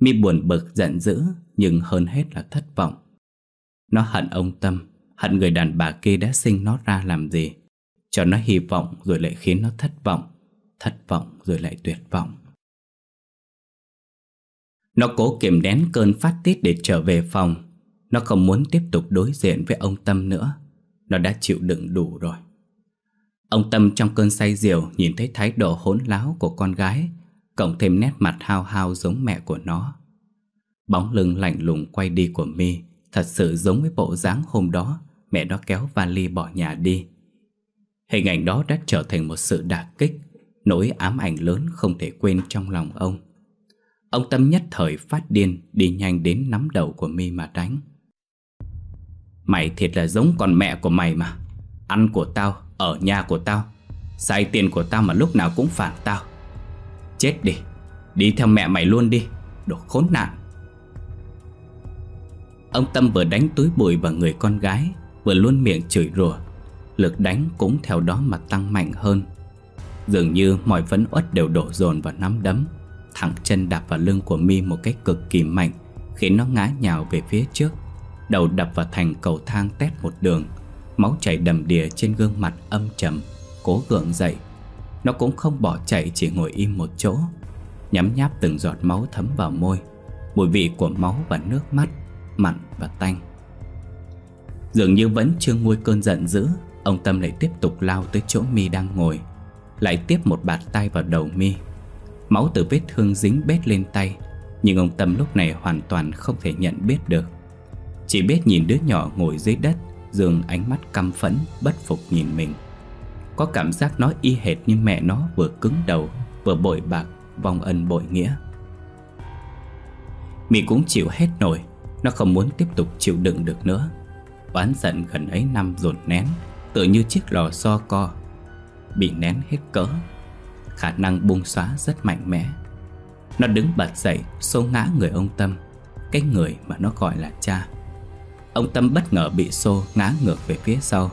Speaker 1: Mi buồn bực giận dữ Nhưng hơn hết là thất vọng Nó hận ông Tâm Hận người đàn bà kia đã sinh nó ra làm gì Cho nó hy vọng rồi lại khiến nó thất vọng Thất vọng rồi lại tuyệt vọng Nó cố kiềm đén cơn phát tiết để trở về phòng Nó không muốn tiếp tục đối diện với ông Tâm nữa Nó đã chịu đựng đủ rồi Ông Tâm trong cơn say rượu nhìn thấy thái độ hỗn láo của con gái Cộng thêm nét mặt hao hao giống mẹ của nó Bóng lưng lạnh lùng quay đi của mi Thật sự giống với bộ dáng hôm đó Mẹ nó kéo vali bỏ nhà đi Hình ảnh đó đã trở thành một sự đả kích Nỗi ám ảnh lớn không thể quên trong lòng ông Ông Tâm nhất thời phát điên Đi nhanh đến nắm đầu của mi mà đánh Mày thiệt là giống con mẹ của mày mà Ăn của tao, ở nhà của tao Xài tiền của tao mà lúc nào cũng phản tao Chết đi Đi theo mẹ mày luôn đi Đồ khốn nạn Ông Tâm vừa đánh túi bụi vào người con gái Vừa luôn miệng chửi rủa Lực đánh cũng theo đó mà tăng mạnh hơn Dường như mọi phấn uất đều đổ dồn vào nắm đấm Thẳng chân đạp vào lưng của mi một cách cực kỳ mạnh Khiến nó ngã nhào về phía trước Đầu đập vào thành cầu thang tét một đường Máu chảy đầm đìa trên gương mặt âm trầm Cố gượng dậy nó cũng không bỏ chạy chỉ ngồi im một chỗ Nhắm nháp từng giọt máu thấm vào môi Mùi vị của máu và nước mắt Mặn và tanh Dường như vẫn chưa nguôi cơn giận dữ Ông Tâm lại tiếp tục lao tới chỗ mi đang ngồi Lại tiếp một bạt tay vào đầu mi Máu từ vết thương dính bết lên tay Nhưng ông Tâm lúc này hoàn toàn không thể nhận biết được Chỉ biết nhìn đứa nhỏ ngồi dưới đất dường ánh mắt căm phẫn, bất phục nhìn mình có cảm giác nó y hệt như mẹ nó vừa cứng đầu Vừa bội bạc Vòng ân bội nghĩa Mỹ cũng chịu hết nổi Nó không muốn tiếp tục chịu đựng được nữa Oán giận gần ấy năm dồn nén Tựa như chiếc lò xo co Bị nén hết cỡ Khả năng bung xóa rất mạnh mẽ Nó đứng bật dậy Xô ngã người ông Tâm Cái người mà nó gọi là cha Ông Tâm bất ngờ bị xô ngã ngược về phía sau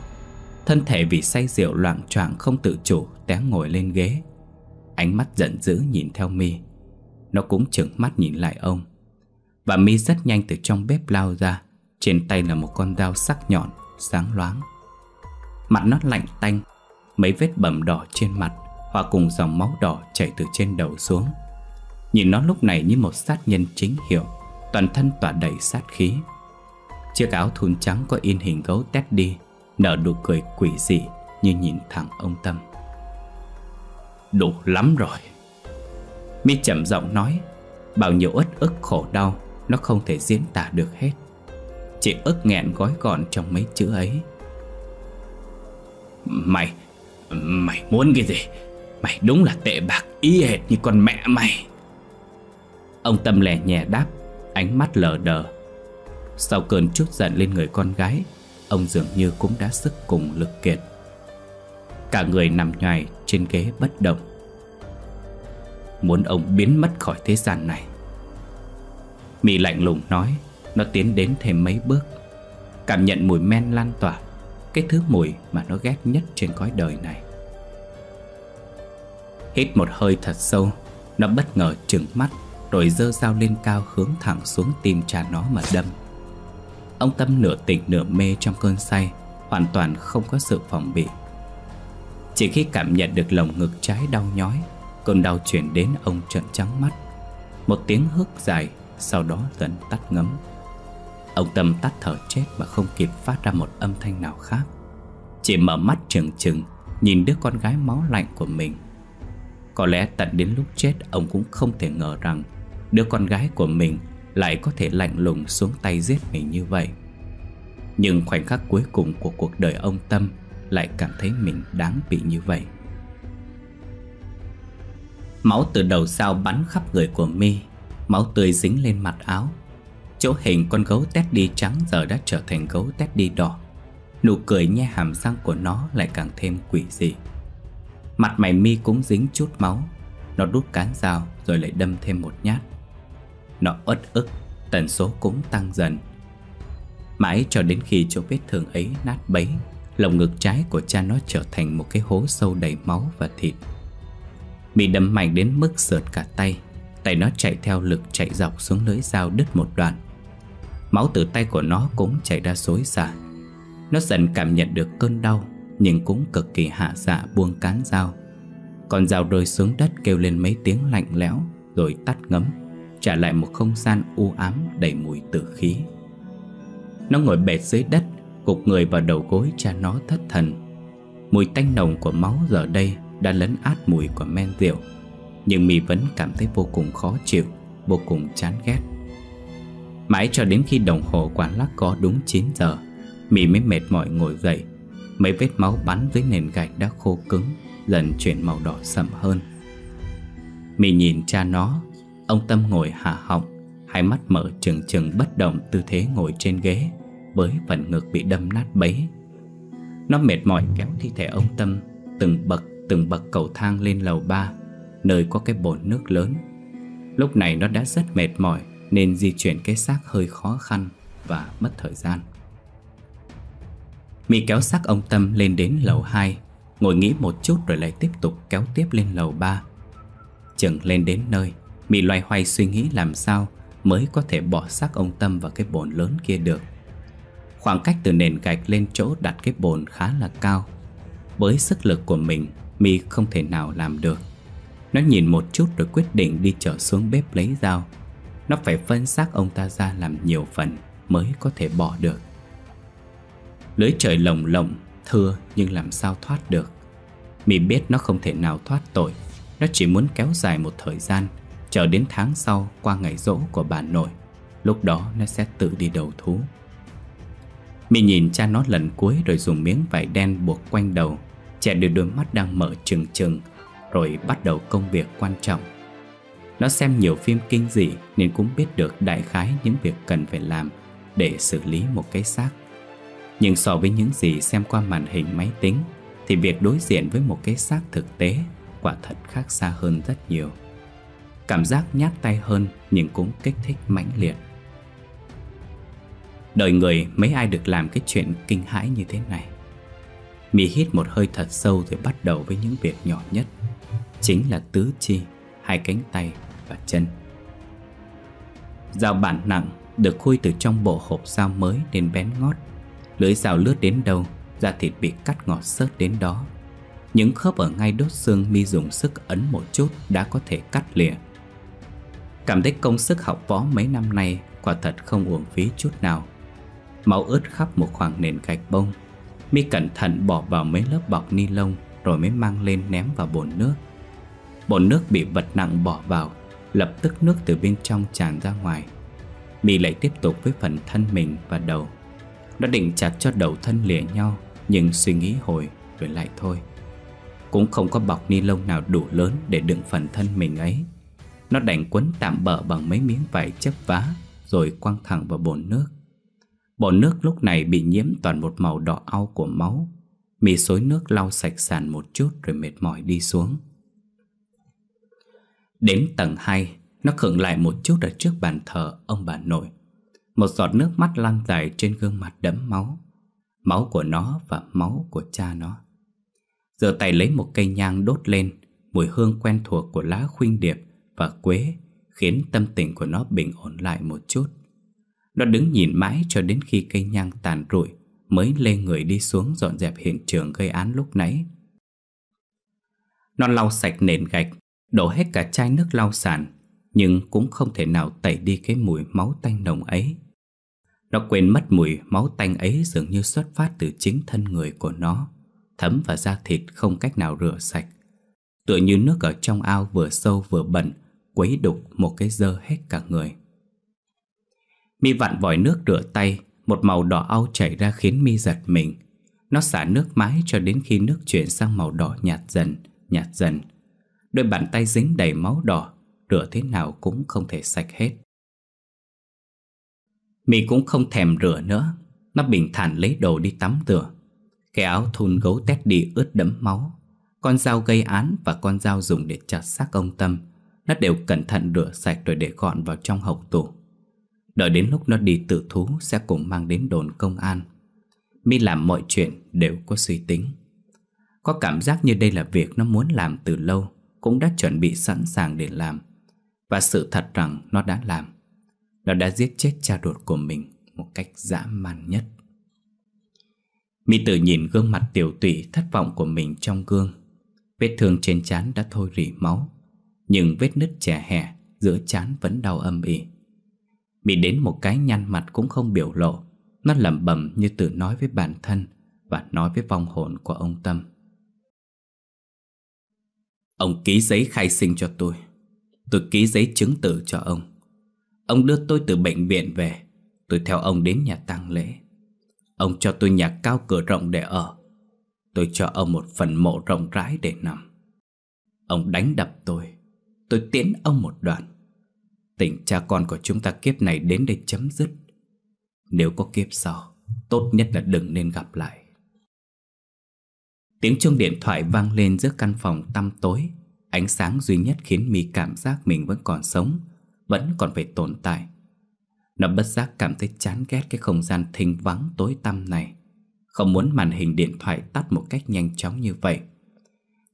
Speaker 1: Thân thể vì say rượu loạn choạng không tự chủ té ngồi lên ghế Ánh mắt giận dữ nhìn theo mi Nó cũng chừng mắt nhìn lại ông Và mi rất nhanh từ trong bếp lao ra Trên tay là một con dao sắc nhọn, sáng loáng Mặt nó lạnh tanh Mấy vết bầm đỏ trên mặt Hòa cùng dòng máu đỏ chảy từ trên đầu xuống Nhìn nó lúc này như một sát nhân chính hiệu Toàn thân tỏa đầy sát khí Chiếc áo thun trắng có in hình gấu Teddy Nở nụ cười quỷ dị như nhìn thẳng ông Tâm Đủ lắm rồi Mi chậm giọng nói Bao nhiêu ức ức khổ đau Nó không thể diễn tả được hết Chỉ ức nghẹn gói gọn trong mấy chữ ấy Mày Mày muốn cái gì Mày đúng là tệ bạc y hệt như con mẹ mày Ông Tâm lè nhẹ đáp Ánh mắt lờ đờ Sau cơn chút giận lên người con gái Ông dường như cũng đã sức cùng lực kiệt Cả người nằm nhoài trên ghế bất động Muốn ông biến mất khỏi thế gian này Mị lạnh lùng nói Nó tiến đến thêm mấy bước Cảm nhận mùi men lan tỏa Cái thứ mùi mà nó ghét nhất trên cõi đời này Hít một hơi thật sâu Nó bất ngờ trừng mắt Rồi dơ dao lên cao hướng thẳng xuống tim cha nó mà đâm Ông Tâm nửa tỉnh nửa mê trong cơn say Hoàn toàn không có sự phòng bị Chỉ khi cảm nhận được lồng ngực trái đau nhói Cơn đau chuyển đến ông trợn trắng mắt Một tiếng hức dài Sau đó dần tắt ngấm Ông Tâm tắt thở chết Mà không kịp phát ra một âm thanh nào khác Chỉ mở mắt trừng trừng Nhìn đứa con gái máu lạnh của mình Có lẽ tận đến lúc chết Ông cũng không thể ngờ rằng Đứa con gái của mình lại có thể lạnh lùng xuống tay giết mình như vậy Nhưng khoảnh khắc cuối cùng của cuộc đời ông Tâm Lại cảm thấy mình đáng bị như vậy Máu từ đầu sao bắn khắp người của mi Máu tươi dính lên mặt áo Chỗ hình con gấu Teddy trắng giờ đã trở thành gấu Teddy đỏ Nụ cười nhe hàm răng của nó lại càng thêm quỷ dị Mặt mày mi cũng dính chút máu Nó đút cán dao rồi lại đâm thêm một nhát nó uất ức Tần số cũng tăng dần Mãi cho đến khi chỗ vết thương ấy nát bấy Lồng ngực trái của cha nó trở thành một cái hố sâu đầy máu và thịt Bị đâm mạnh đến mức sượt cả tay Tay nó chạy theo lực chạy dọc xuống lưới dao đứt một đoạn Máu từ tay của nó cũng chảy ra xối xả Nó dần cảm nhận được cơn đau Nhưng cũng cực kỳ hạ dạ buông cán dao Con dao rơi xuống đất kêu lên mấy tiếng lạnh lẽo Rồi tắt ngấm trả lại một không gian u ám đầy mùi tử khí. Nó ngồi bệt dưới đất, gục người vào đầu gối cha nó thất thần. Mùi tanh nồng của máu giờ đây đã lấn át mùi của men rượu, nhưng mì vẫn cảm thấy vô cùng khó chịu, vô cùng chán ghét. Mãi cho đến khi đồng hồ quán lắc có đúng 9 giờ, mì mới mệt mỏi ngồi dậy. Mấy vết máu bắn dưới nền gạch đã khô cứng, dần chuyển màu đỏ sậm hơn. Mì nhìn cha nó Ông Tâm ngồi hạ họng Hai mắt mở trừng trừng bất động tư thế ngồi trên ghế Với phần ngực bị đâm nát bấy Nó mệt mỏi kéo thi thể ông Tâm Từng bậc từng bậc cầu thang lên lầu ba Nơi có cái bồn nước lớn Lúc này nó đã rất mệt mỏi Nên di chuyển cái xác hơi khó khăn Và mất thời gian Mỹ kéo xác ông Tâm lên đến lầu 2 Ngồi nghĩ một chút rồi lại tiếp tục kéo tiếp lên lầu 3 Chừng lên đến nơi Mị loay hoay suy nghĩ làm sao mới có thể bỏ xác ông Tâm vào cái bồn lớn kia được. Khoảng cách từ nền gạch lên chỗ đặt cái bồn khá là cao. Với sức lực của mình, Mị không thể nào làm được. Nó nhìn một chút rồi quyết định đi trở xuống bếp lấy dao. Nó phải phân xác ông ta ra làm nhiều phần mới có thể bỏ được. Lưới trời lồng lộng, thưa nhưng làm sao thoát được. Mị biết nó không thể nào thoát tội, nó chỉ muốn kéo dài một thời gian Chờ đến tháng sau qua ngày rỗ của bà nội Lúc đó nó sẽ tự đi đầu thú Mi nhìn cha nó lần cuối rồi dùng miếng vải đen buộc quanh đầu Trẻ được đôi mắt đang mở trừng trừng Rồi bắt đầu công việc quan trọng Nó xem nhiều phim kinh dị Nên cũng biết được đại khái những việc cần phải làm Để xử lý một cái xác Nhưng so với những gì xem qua màn hình máy tính Thì việc đối diện với một cái xác thực tế Quả thật khác xa hơn rất nhiều Cảm giác nhát tay hơn nhưng cũng kích thích mãnh liệt Đời người mấy ai được làm cái chuyện kinh hãi như thế này mi hít một hơi thật sâu rồi bắt đầu với những việc nhỏ nhất Chính là tứ chi, hai cánh tay và chân Dao bản nặng được khui từ trong bộ hộp dao mới đến bén ngót Lưỡi dao lướt đến đâu, da thịt bị cắt ngọt sớt đến đó Những khớp ở ngay đốt xương mi dùng sức ấn một chút đã có thể cắt lìa Cảm thấy công sức học võ mấy năm nay Quả thật không uổng phí chút nào Máu ướt khắp một khoảng nền gạch bông Mi cẩn thận bỏ vào mấy lớp bọc ni lông Rồi mới mang lên ném vào bồn nước Bồn nước bị vật nặng bỏ vào Lập tức nước từ bên trong tràn ra ngoài Mi lại tiếp tục với phần thân mình và đầu Đã định chặt cho đầu thân lìa nhau Nhưng suy nghĩ hồi rồi lại thôi Cũng không có bọc ni lông nào đủ lớn để đựng phần thân mình ấy nó đành quấn tạm bỡ bằng mấy miếng vải chép vá Rồi quăng thẳng vào bồn nước Bồn nước lúc này bị nhiễm toàn một màu đỏ au của máu Mì xối nước lau sạch sàn một chút rồi mệt mỏi đi xuống Đến tầng 2 Nó khựng lại một chút ở trước bàn thờ ông bà nội Một giọt nước mắt lan dài trên gương mặt đẫm máu Máu của nó và máu của cha nó Giờ tay lấy một cây nhang đốt lên Mùi hương quen thuộc của lá khuyên điệp và quế khiến tâm tình của nó bình ổn lại một chút. Nó đứng nhìn mãi cho đến khi cây nhang tàn rụi mới lê người đi xuống dọn dẹp hiện trường gây án lúc nãy. Nó lau sạch nền gạch, đổ hết cả chai nước lau sàn, nhưng cũng không thể nào tẩy đi cái mùi máu tanh nồng ấy. Nó quên mất mùi máu tanh ấy dường như xuất phát từ chính thân người của nó, thấm vào da thịt không cách nào rửa sạch. Tựa như nước ở trong ao vừa sâu vừa bẩn, quấy đục một cái dơ hết cả người. Mi vặn vòi nước rửa tay, một màu đỏ au chảy ra khiến Mi giật mình. Nó xả nước mãi cho đến khi nước chuyển sang màu đỏ nhạt dần, nhạt dần. Đôi bàn tay dính đầy máu đỏ, rửa thế nào cũng không thể sạch hết. Mi cũng không thèm rửa nữa, nó bình thản lấy đồ đi tắm rửa. Cái áo thun gấu tét đi ướt đẫm máu, con dao gây án và con dao dùng để chặt xác ông Tâm nó đều cẩn thận rửa sạch rồi để gọn vào trong hộc tủ Đợi đến lúc nó đi tự thú sẽ cùng mang đến đồn công an Mi làm mọi chuyện đều có suy tính Có cảm giác như đây là việc nó muốn làm từ lâu Cũng đã chuẩn bị sẵn sàng để làm Và sự thật rằng nó đã làm Nó đã giết chết cha ruột của mình một cách dã man nhất Mi tự nhìn gương mặt tiểu tụy thất vọng của mình trong gương Vết thương trên trán đã thôi rỉ máu nhưng vết nứt trẻ hè Giữa chán vẫn đau âm ỉ Mỹ đến một cái nhăn mặt cũng không biểu lộ Nó lẩm bẩm như tự nói với bản thân Và nói với vong hồn của ông Tâm Ông ký giấy khai sinh cho tôi Tôi ký giấy chứng tử cho ông Ông đưa tôi từ bệnh viện về Tôi theo ông đến nhà tang lễ Ông cho tôi nhà cao cửa rộng để ở Tôi cho ông một phần mộ rộng rãi để nằm Ông đánh đập tôi Tôi tiễn ông một đoạn Tình cha con của chúng ta kiếp này đến đây chấm dứt Nếu có kiếp sau Tốt nhất là đừng nên gặp lại Tiếng chuông điện thoại vang lên giữa căn phòng tăm tối Ánh sáng duy nhất khiến mi cảm giác mình vẫn còn sống Vẫn còn phải tồn tại Nó bất giác cảm thấy chán ghét cái không gian thinh vắng tối tăm này Không muốn màn hình điện thoại tắt một cách nhanh chóng như vậy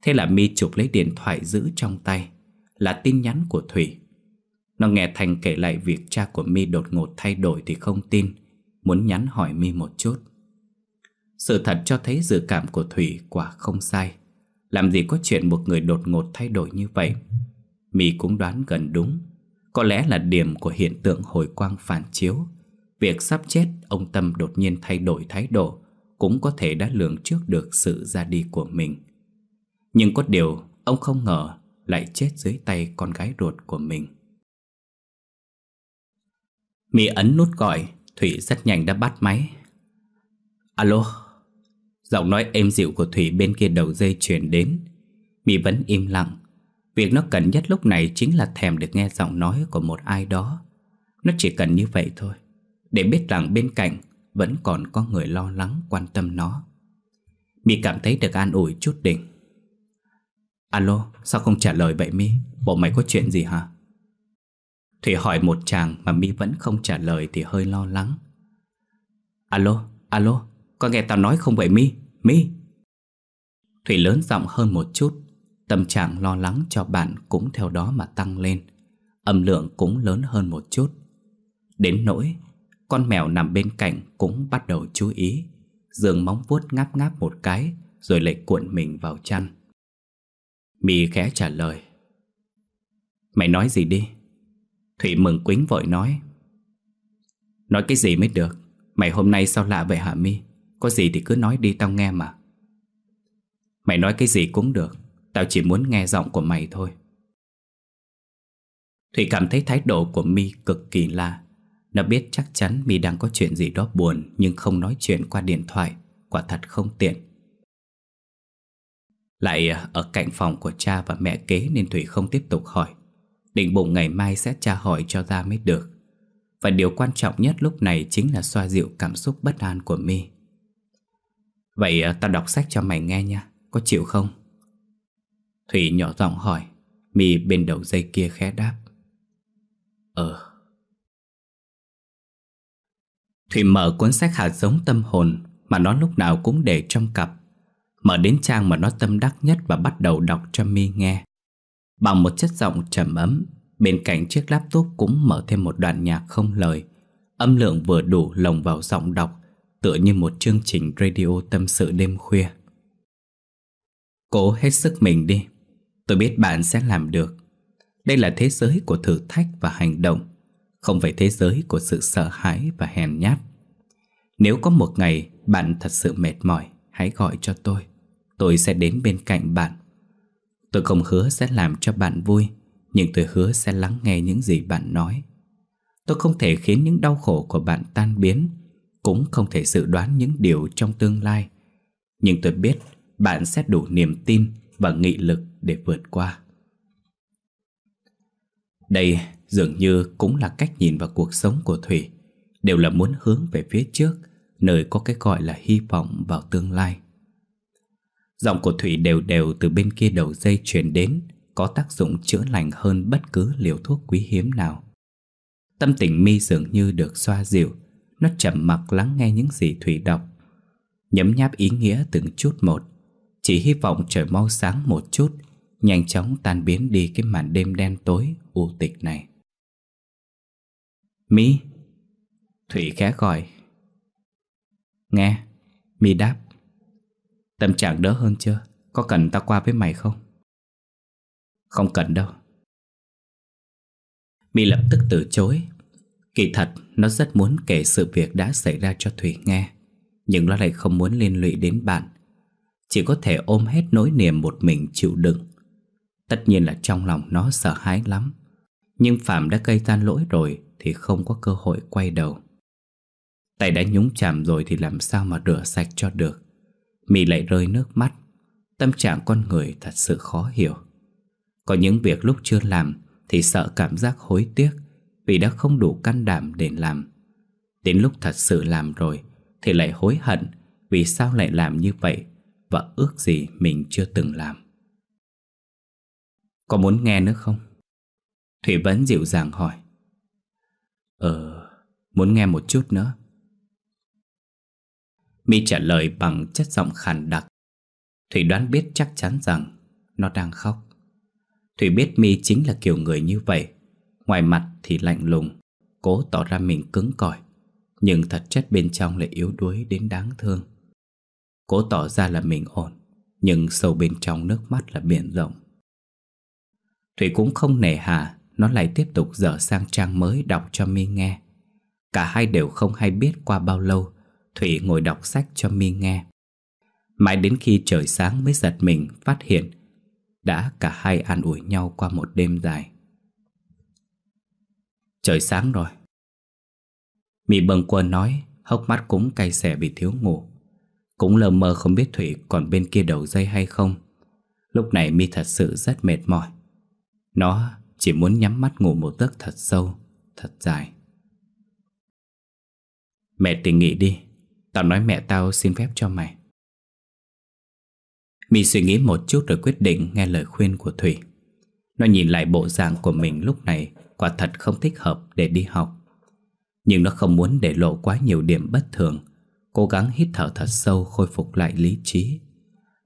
Speaker 1: Thế là mi chụp lấy điện thoại giữ trong tay là tin nhắn của Thủy. Nó nghe Thành kể lại việc cha của Mi đột ngột thay đổi thì không tin, muốn nhắn hỏi Mi một chút. Sự thật cho thấy dự cảm của Thủy quả không sai. Làm gì có chuyện một người đột ngột thay đổi như vậy? Mi cũng đoán gần đúng. Có lẽ là điểm của hiện tượng hồi quang phản chiếu. Việc sắp chết, ông Tâm đột nhiên thay đổi thái độ cũng có thể đã lường trước được sự ra đi của mình. Nhưng có điều, ông không ngờ lại chết dưới tay con gái ruột của mình. Mị ấn nút gọi, Thủy rất nhanh đã bắt máy. Alo, giọng nói êm dịu của Thủy bên kia đầu dây truyền đến. Mị vẫn im lặng, việc nó cần nhất lúc này chính là thèm được nghe giọng nói của một ai đó. Nó chỉ cần như vậy thôi, để biết rằng bên cạnh vẫn còn có người lo lắng quan tâm nó. Mị cảm thấy được an ủi chút đỉnh. Alo, sao không trả lời vậy mi Bộ mày có chuyện gì hả? Thủy hỏi một chàng mà mi vẫn không trả lời thì hơi lo lắng. Alo, alo, có nghe tao nói không vậy mi mi Thủy lớn giọng hơn một chút, tâm trạng lo lắng cho bạn cũng theo đó mà tăng lên. Âm lượng cũng lớn hơn một chút. Đến nỗi, con mèo nằm bên cạnh cũng bắt đầu chú ý, dường móng vuốt ngáp ngáp một cái rồi lại cuộn mình vào chăn. Mì khẽ trả lời Mày nói gì đi Thủy mừng quính vội nói Nói cái gì mới được Mày hôm nay sao lạ vậy hả Mi Có gì thì cứ nói đi tao nghe mà Mày nói cái gì cũng được Tao chỉ muốn nghe giọng của mày thôi Thủy cảm thấy thái độ của Mi cực kỳ lạ Nó biết chắc chắn Mi đang có chuyện gì đó buồn Nhưng không nói chuyện qua điện thoại Quả thật không tiện lại à, ở cạnh phòng của cha và mẹ kế nên Thủy không tiếp tục hỏi Định bụng ngày mai sẽ tra hỏi cho ra mới được Và điều quan trọng nhất lúc này chính là xoa dịu cảm xúc bất an của mi Vậy à, tao đọc sách cho mày nghe nha Có chịu không? Thủy nhỏ giọng hỏi mi bên đầu dây kia khẽ đáp Ờ Thủy mở cuốn sách hạt giống tâm hồn Mà nó lúc nào cũng để trong cặp Mở đến trang mà nó tâm đắc nhất và bắt đầu đọc cho mi nghe Bằng một chất giọng trầm ấm Bên cạnh chiếc laptop cũng mở thêm một đoạn nhạc không lời Âm lượng vừa đủ lồng vào giọng đọc Tựa như một chương trình radio tâm sự đêm khuya Cố hết sức mình đi Tôi biết bạn sẽ làm được Đây là thế giới của thử thách và hành động Không phải thế giới của sự sợ hãi và hèn nhát Nếu có một ngày bạn thật sự mệt mỏi Hãy gọi cho tôi tôi sẽ đến bên cạnh bạn. Tôi không hứa sẽ làm cho bạn vui, nhưng tôi hứa sẽ lắng nghe những gì bạn nói. Tôi không thể khiến những đau khổ của bạn tan biến, cũng không thể dự đoán những điều trong tương lai. Nhưng tôi biết bạn sẽ đủ niềm tin và nghị lực để vượt qua. Đây dường như cũng là cách nhìn vào cuộc sống của Thủy, đều là muốn hướng về phía trước, nơi có cái gọi là hy vọng vào tương lai. Giọng của Thủy đều đều từ bên kia đầu dây truyền đến Có tác dụng chữa lành hơn bất cứ liều thuốc quý hiếm nào Tâm tình mi dường như được xoa dịu Nó chậm mặc lắng nghe những gì Thủy đọc Nhấm nháp ý nghĩa từng chút một Chỉ hy vọng trời mau sáng một chút Nhanh chóng tan biến đi cái màn đêm đen tối u tịch này mi Thủy khẽ gọi Nghe Mi đáp Tâm trạng đỡ hơn chưa? Có cần ta qua với mày không? Không cần đâu mi lập tức từ chối Kỳ thật nó rất muốn kể sự việc đã xảy ra cho Thủy nghe Nhưng nó lại không muốn liên lụy đến bạn Chỉ có thể ôm hết nỗi niềm một mình chịu đựng Tất nhiên là trong lòng nó sợ hãi lắm Nhưng Phạm đã gây tan lỗi rồi Thì không có cơ hội quay đầu Tay đã nhúng chàm rồi thì làm sao mà rửa sạch cho được mì lại rơi nước mắt Tâm trạng con người thật sự khó hiểu Có những việc lúc chưa làm Thì sợ cảm giác hối tiếc Vì đã không đủ can đảm để làm Đến lúc thật sự làm rồi Thì lại hối hận Vì sao lại làm như vậy Và ước gì mình chưa từng làm Có muốn nghe nữa không? Thủy vẫn dịu dàng hỏi Ờ, muốn nghe một chút nữa mi trả lời bằng chất giọng khàn đặc Thủy đoán biết chắc chắn rằng Nó đang khóc Thủy biết mi chính là kiểu người như vậy Ngoài mặt thì lạnh lùng Cố tỏ ra mình cứng cỏi Nhưng thật chất bên trong lại yếu đuối đến đáng thương Cố tỏ ra là mình ổn Nhưng sâu bên trong nước mắt là biển rộng Thủy cũng không nề hà Nó lại tiếp tục dở sang trang mới đọc cho mi nghe Cả hai đều không hay biết qua bao lâu Thủy ngồi đọc sách cho mi nghe Mãi đến khi trời sáng mới giật mình phát hiện Đã cả hai an ủi nhau qua một đêm dài Trời sáng rồi Mị bần quơ nói Hốc mắt cũng cay xẻ vì thiếu ngủ Cũng lờ mơ không biết Thủy còn bên kia đầu dây hay không Lúc này mi thật sự rất mệt mỏi Nó chỉ muốn nhắm mắt ngủ một giấc thật sâu Thật dài Mẹ tỉnh nghỉ đi Tao nói mẹ tao xin phép cho mày Mi suy nghĩ một chút rồi quyết định nghe lời khuyên của Thủy Nó nhìn lại bộ dạng của mình lúc này Quả thật không thích hợp để đi học Nhưng nó không muốn để lộ quá nhiều điểm bất thường Cố gắng hít thở thật sâu khôi phục lại lý trí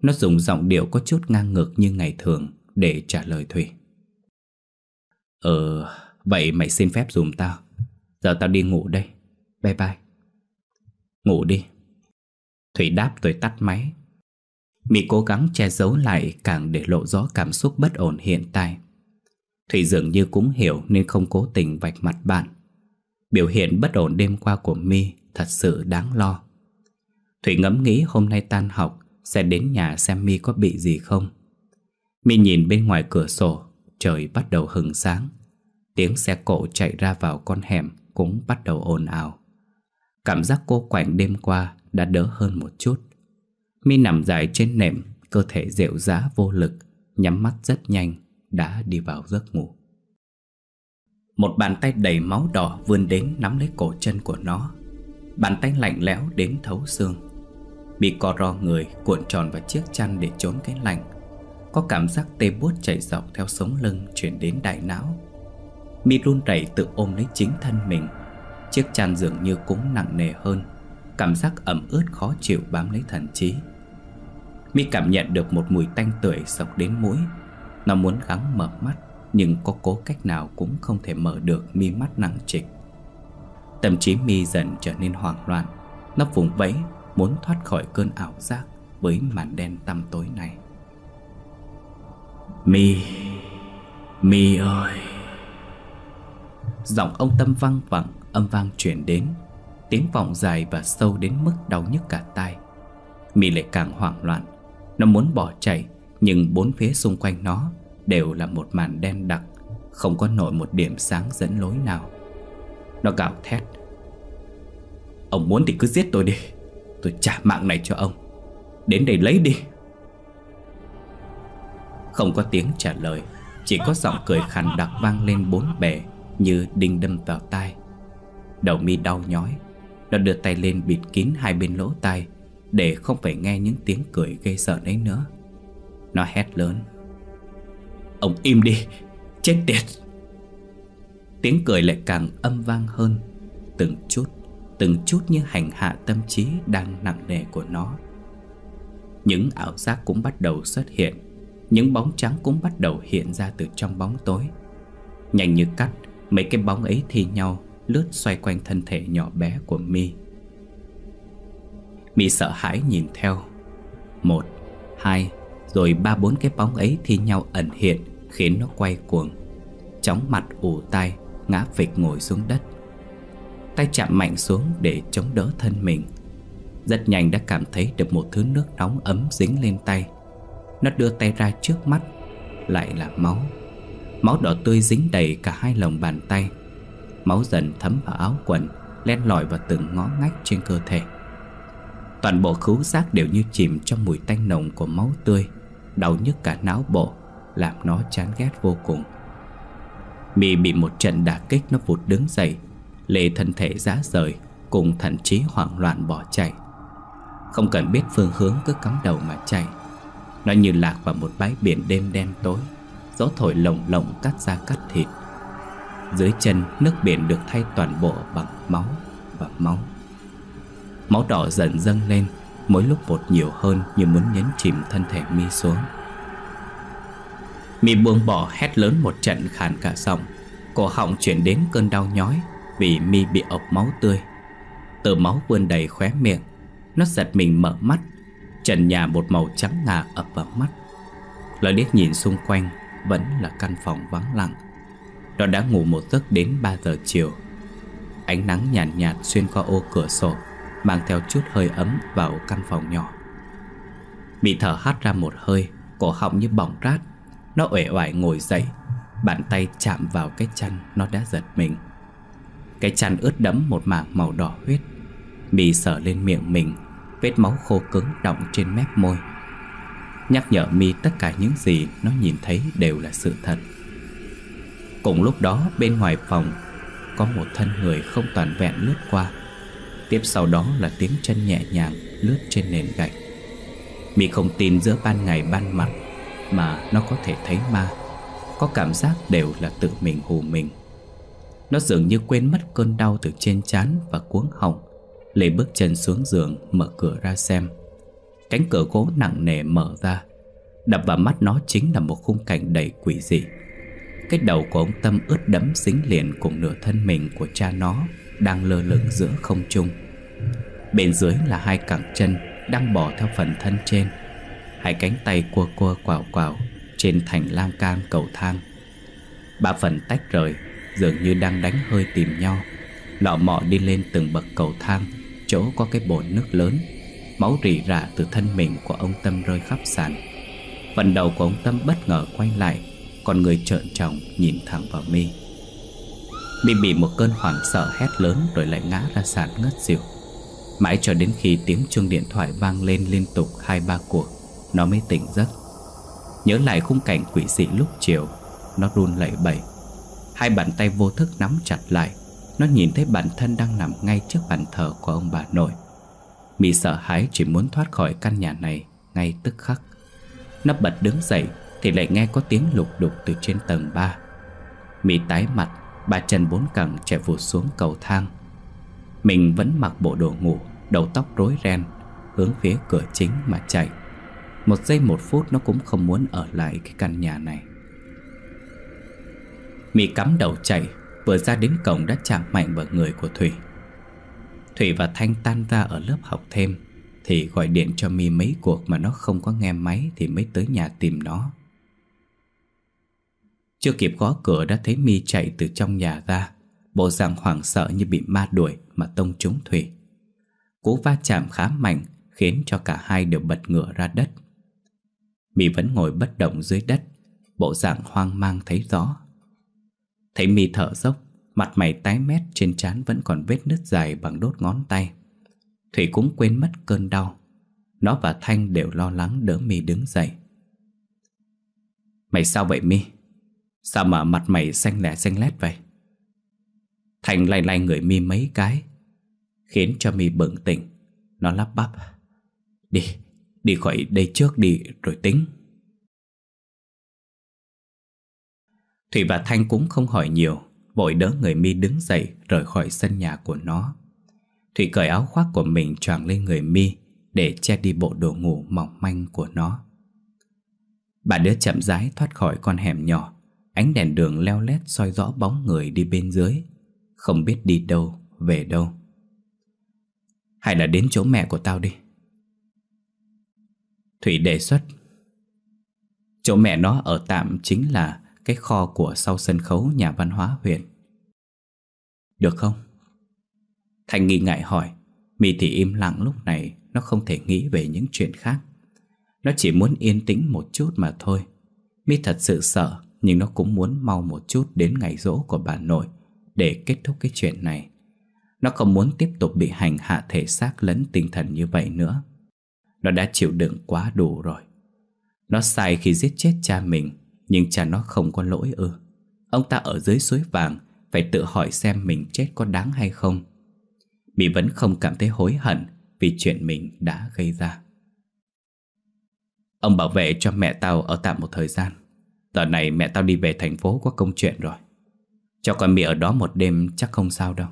Speaker 1: Nó dùng giọng điệu có chút ngang ngược như ngày thường Để trả lời Thủy Ờ, vậy mày xin phép dùm tao Giờ tao đi ngủ đây Bye bye Ngủ đi Thủy đáp rồi tắt máy Mị cố gắng che giấu lại càng để lộ rõ cảm xúc bất ổn hiện tại Thủy dường như cũng hiểu nên không cố tình vạch mặt bạn Biểu hiện bất ổn đêm qua của Mi thật sự đáng lo Thủy ngẫm nghĩ hôm nay tan học sẽ đến nhà xem Mi có bị gì không Mi nhìn bên ngoài cửa sổ, trời bắt đầu hừng sáng Tiếng xe cộ chạy ra vào con hẻm cũng bắt đầu ồn ào Cảm giác cô quạnh đêm qua đã đỡ hơn một chút Mi nằm dài trên nệm Cơ thể dịu giá vô lực Nhắm mắt rất nhanh Đã đi vào giấc ngủ Một bàn tay đầy máu đỏ vươn đến nắm lấy cổ chân của nó Bàn tay lạnh lẽo đến thấu xương Bị co ro người cuộn tròn vào chiếc chăn để trốn cái lạnh Có cảm giác tê buốt chảy dọc theo sống lưng chuyển đến đại não Mi run rẩy tự ôm lấy chính thân mình Chiếc chăn dường như cũng nặng nề hơn Cảm giác ẩm ướt khó chịu bám lấy thần trí Mi cảm nhận được một mùi tanh tưởi sọc đến mũi Nó muốn gắng mở mắt Nhưng có cố cách nào cũng không thể mở được mi mắt nặng trịch Tâm trí mi dần trở nên hoảng loạn Nó vùng vẫy muốn thoát khỏi cơn ảo giác Với màn đen tăm tối này Mi Mi ơi Giọng ông Tâm văng vẳng âm vang truyền đến Tiếng vọng dài và sâu đến mức đau nhức cả tai Mị lại càng hoảng loạn Nó muốn bỏ chạy Nhưng bốn phía xung quanh nó Đều là một màn đen đặc Không có nổi một điểm sáng dẫn lối nào Nó gào thét Ông muốn thì cứ giết tôi đi Tôi trả mạng này cho ông Đến đây lấy đi Không có tiếng trả lời Chỉ có giọng cười khàn đặc vang lên bốn bề Như đinh đâm vào tai Đầu mi đau nhói Nó đưa tay lên bịt kín hai bên lỗ tai Để không phải nghe những tiếng cười gây sợ đấy nữa Nó hét lớn Ông im đi Chết tiệt Tiếng cười lại càng âm vang hơn Từng chút Từng chút như hành hạ tâm trí Đang nặng nề của nó Những ảo giác cũng bắt đầu xuất hiện Những bóng trắng cũng bắt đầu hiện ra Từ trong bóng tối Nhanh như cắt Mấy cái bóng ấy thi nhau lướt xoay quanh thân thể nhỏ bé của Mi. Mi sợ hãi nhìn theo. Một, hai, rồi ba bốn cái bóng ấy thi nhau ẩn hiện khiến nó quay cuồng. Chóng mặt ủ tai, ngã phịch ngồi xuống đất. Tay chạm mạnh xuống để chống đỡ thân mình. Rất nhanh đã cảm thấy được một thứ nước nóng ấm dính lên tay. Nó đưa tay ra trước mắt, lại là máu. Máu đỏ tươi dính đầy cả hai lòng bàn tay. Máu dần thấm vào áo quần Len lỏi vào từng ngõ ngách trên cơ thể Toàn bộ khứu giác đều như chìm trong mùi tanh nồng của máu tươi Đau nhức cả não bộ Làm nó chán ghét vô cùng Mì bị một trận đả kích nó vụt đứng dậy lệ thân thể giá rời Cùng thậm chí hoảng loạn bỏ chạy Không cần biết phương hướng cứ cắm đầu mà chạy Nó như lạc vào một bãi biển đêm đen tối Gió thổi lồng lồng cắt ra cắt thịt dưới chân nước biển được thay toàn bộ bằng máu và máu Máu đỏ dần dâng lên Mỗi lúc một nhiều hơn như muốn nhấn chìm thân thể mi xuống Mi buông bỏ hét lớn một trận khàn cả giọng Cổ họng chuyển đến cơn đau nhói Vì mi bị ọc máu tươi Từ máu vươn đầy khóe miệng Nó giật mình mở mắt Trần nhà một màu trắng ngà ập vào mắt Lại liếc nhìn xung quanh Vẫn là căn phòng vắng lặng nó đã ngủ một giấc đến 3 giờ chiều Ánh nắng nhàn nhạt, nhạt xuyên qua ô cửa sổ Mang theo chút hơi ấm vào căn phòng nhỏ Bị thở hắt ra một hơi Cổ họng như bỏng rát Nó uể oải ngồi dậy Bàn tay chạm vào cái chăn Nó đã giật mình Cái chăn ướt đẫm một mảng màu đỏ huyết Mị sờ lên miệng mình Vết máu khô cứng đọng trên mép môi Nhắc nhở Mi tất cả những gì nó nhìn thấy đều là sự thật Cùng lúc đó bên ngoài phòng Có một thân người không toàn vẹn lướt qua Tiếp sau đó là tiếng chân nhẹ nhàng lướt trên nền gạch Mi không tin giữa ban ngày ban mặt Mà nó có thể thấy ma Có cảm giác đều là tự mình hù mình Nó dường như quên mất cơn đau từ trên chán và cuốn họng Lấy bước chân xuống giường mở cửa ra xem Cánh cửa gỗ nặng nề mở ra Đập vào mắt nó chính là một khung cảnh đầy quỷ dị cái đầu của ông Tâm ướt đẫm dính liền cùng nửa thân mình của cha nó Đang lơ lửng giữa không trung Bên dưới là hai cẳng chân đang bò theo phần thân trên Hai cánh tay cua cua quào quào trên thành lan can cầu thang Ba phần tách rời dường như đang đánh hơi tìm nhau Lọ mọ đi lên từng bậc cầu thang Chỗ có cái bồn nước lớn Máu rỉ rả từ thân mình của ông Tâm rơi khắp sàn Phần đầu của ông Tâm bất ngờ quay lại còn người trợn tròng nhìn thẳng vào mi Mi bị một cơn hoảng sợ hét lớn Rồi lại ngã ra sàn ngất xỉu Mãi cho đến khi tiếng chuông điện thoại vang lên liên tục hai ba cuộc Nó mới tỉnh giấc Nhớ lại khung cảnh quỷ dị lúc chiều Nó run lẩy bẩy Hai bàn tay vô thức nắm chặt lại Nó nhìn thấy bản thân đang nằm ngay trước bàn thờ của ông bà nội Mị sợ hãi chỉ muốn thoát khỏi căn nhà này ngay tức khắc Nó bật đứng dậy thì lại nghe có tiếng lục đục từ trên tầng 3 Mị tái mặt Bà chân bốn cẳng chạy vụt xuống cầu thang Mình vẫn mặc bộ đồ ngủ Đầu tóc rối ren Hướng phía cửa chính mà chạy Một giây một phút nó cũng không muốn ở lại cái căn nhà này Mị cắm đầu chạy Vừa ra đến cổng đã chạm mạnh vào người của Thủy Thủy và Thanh tan ra ở lớp học thêm Thì gọi điện cho Mi mấy cuộc mà nó không có nghe máy Thì mới tới nhà tìm nó chưa kịp gõ cửa đã thấy mi chạy từ trong nhà ra Bộ dạng hoảng sợ như bị ma đuổi mà tông trúng Thủy Cú va chạm khá mạnh khiến cho cả hai đều bật ngửa ra đất mi vẫn ngồi bất động dưới đất Bộ dạng hoang mang thấy rõ Thấy mi thở dốc Mặt mày tái mét trên trán vẫn còn vết nứt dài bằng đốt ngón tay Thủy cũng quên mất cơn đau Nó và Thanh đều lo lắng đỡ mi đứng dậy Mày sao vậy mi? Sao mà mặt mày xanh lè xanh lét vậy Thành lay lay người mi mấy cái Khiến cho mi bừng tỉnh Nó lắp bắp Đi, đi khỏi đây trước đi rồi tính Thủy và Thanh cũng không hỏi nhiều Vội đỡ người mi đứng dậy Rời khỏi sân nhà của nó Thủy cởi áo khoác của mình choàng lên người mi Để che đi bộ đồ ngủ mỏng manh của nó Bà đứa chậm rãi thoát khỏi con hẻm nhỏ Ánh đèn đường leo lét soi rõ bóng người đi bên dưới Không biết đi đâu, về đâu Hay là đến chỗ mẹ của tao đi Thủy đề xuất Chỗ mẹ nó ở tạm chính là Cái kho của sau sân khấu nhà văn hóa huyện Được không? Thành nghi ngại hỏi Mi thì im lặng lúc này Nó không thể nghĩ về những chuyện khác Nó chỉ muốn yên tĩnh một chút mà thôi Mi thật sự sợ nhưng nó cũng muốn mau một chút đến ngày rỗ của bà nội để kết thúc cái chuyện này. Nó không muốn tiếp tục bị hành hạ thể xác lẫn tinh thần như vậy nữa. Nó đã chịu đựng quá đủ rồi. Nó sai khi giết chết cha mình, nhưng cha nó không có lỗi ư. Ông ta ở dưới suối vàng phải tự hỏi xem mình chết có đáng hay không. Mỹ vẫn không cảm thấy hối hận vì chuyện mình đã gây ra. Ông bảo vệ cho mẹ tao ở tạm một thời gian. Giờ này mẹ tao đi về thành phố có công chuyện rồi Cho con mì ở đó một đêm chắc không sao đâu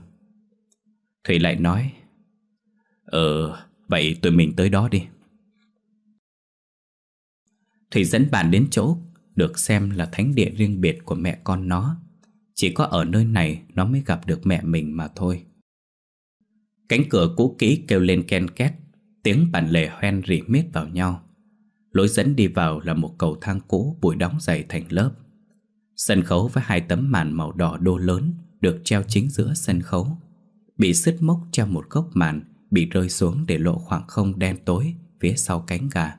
Speaker 1: Thủy lại nói Ừ, vậy tụi mình tới đó đi Thủy dẫn bạn đến chỗ được xem là thánh địa riêng biệt của mẹ con nó Chỉ có ở nơi này nó mới gặp được mẹ mình mà thôi Cánh cửa cũ kỹ kêu lên ken két Tiếng bản lề hoen rỉ miết vào nhau Lối dẫn đi vào là một cầu thang cũ bụi đóng dày thành lớp Sân khấu với hai tấm màn màu đỏ đô lớn Được treo chính giữa sân khấu Bị sứt mốc treo một góc màn Bị rơi xuống để lộ khoảng không đen tối Phía sau cánh gà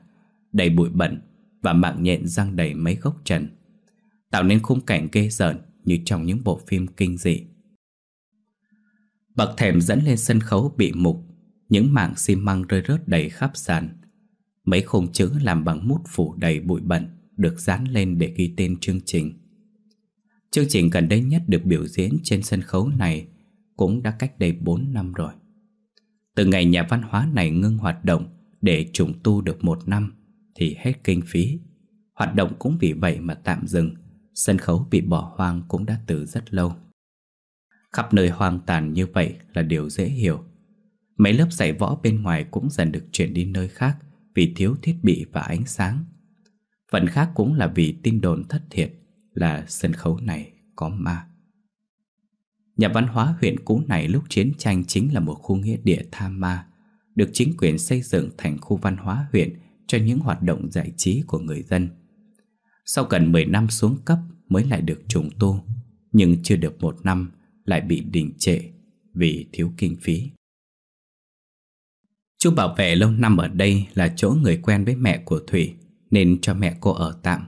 Speaker 1: Đầy bụi bẩn Và mạng nhện răng đầy mấy gốc trần Tạo nên khung cảnh ghê rợn Như trong những bộ phim kinh dị Bậc thềm dẫn lên sân khấu bị mục Những mảng xi măng rơi rớt đầy khắp sàn Mấy khung chữ làm bằng mút phủ đầy bụi bẩn Được dán lên để ghi tên chương trình Chương trình gần đây nhất được biểu diễn trên sân khấu này Cũng đã cách đây 4 năm rồi Từ ngày nhà văn hóa này ngưng hoạt động Để trùng tu được một năm Thì hết kinh phí Hoạt động cũng vì vậy mà tạm dừng Sân khấu bị bỏ hoang cũng đã từ rất lâu Khắp nơi hoang tàn như vậy là điều dễ hiểu Mấy lớp dạy võ bên ngoài cũng dần được chuyển đi nơi khác vì thiếu thiết bị và ánh sáng. Phần khác cũng là vì tin đồn thất thiệt là sân khấu này có ma. Nhà văn hóa huyện cũ này lúc chiến tranh chính là một khu nghĩa địa tha ma, được chính quyền xây dựng thành khu văn hóa huyện cho những hoạt động giải trí của người dân. Sau gần 10 năm xuống cấp mới lại được trùng tu, nhưng chưa được một năm lại bị đình trệ vì thiếu kinh phí. Chú bảo vệ lâu năm ở đây là chỗ người quen với mẹ của Thủy Nên cho mẹ cô ở tạm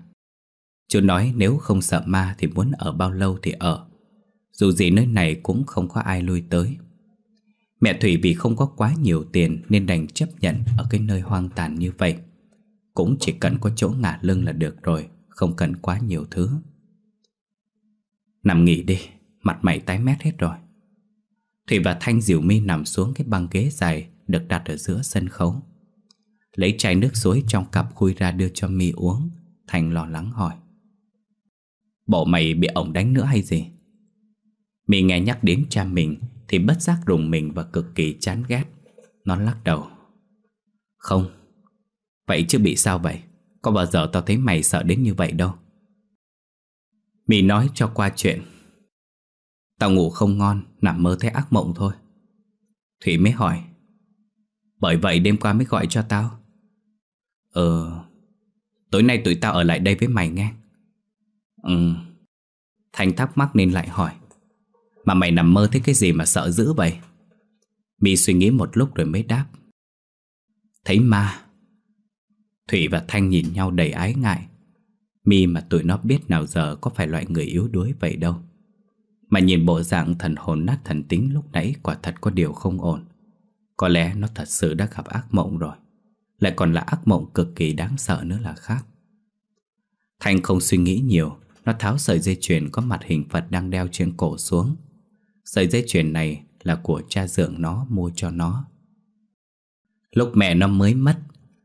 Speaker 1: Chú nói nếu không sợ ma thì muốn ở bao lâu thì ở Dù gì nơi này cũng không có ai lui tới Mẹ Thủy vì không có quá nhiều tiền nên đành chấp nhận ở cái nơi hoang tàn như vậy Cũng chỉ cần có chỗ ngả lưng là được rồi, không cần quá nhiều thứ Nằm nghỉ đi, mặt mày tái mét hết rồi Thủy và Thanh dịu mi nằm xuống cái băng ghế dài được đặt ở giữa sân khấu. Lấy chai nước suối trong cặp khui ra đưa cho mi uống, Thành lo lắng hỏi. Bộ mày bị ổng đánh nữa hay gì? Mi nghe nhắc đến cha mình thì bất giác rùng mình và cực kỳ chán ghét. Nó lắc đầu. Không. Vậy chứ bị sao vậy? Có bao giờ tao thấy mày sợ đến như vậy đâu. Mi nói cho qua chuyện. Tao ngủ không ngon, nằm mơ thấy ác mộng thôi. Thủy mới hỏi. Bởi vậy đêm qua mới gọi cho tao Ờ Tối nay tụi tao ở lại đây với mày nghe Ừ Thành thắc mắc nên lại hỏi Mà mày nằm mơ thấy cái gì mà sợ dữ vậy Mi suy nghĩ một lúc rồi mới đáp Thấy ma Thủy và Thanh nhìn nhau đầy ái ngại Mi mà tụi nó biết nào giờ có phải loại người yếu đuối vậy đâu Mà nhìn bộ dạng thần hồn nát thần tính lúc nãy quả thật có điều không ổn có lẽ nó thật sự đã gặp ác mộng rồi Lại còn là ác mộng cực kỳ đáng sợ nữa là khác Thanh không suy nghĩ nhiều Nó tháo sợi dây chuyền có mặt hình Phật đang đeo trên cổ xuống Sợi dây chuyền này là của cha dượng nó mua cho nó Lúc mẹ nó mới mất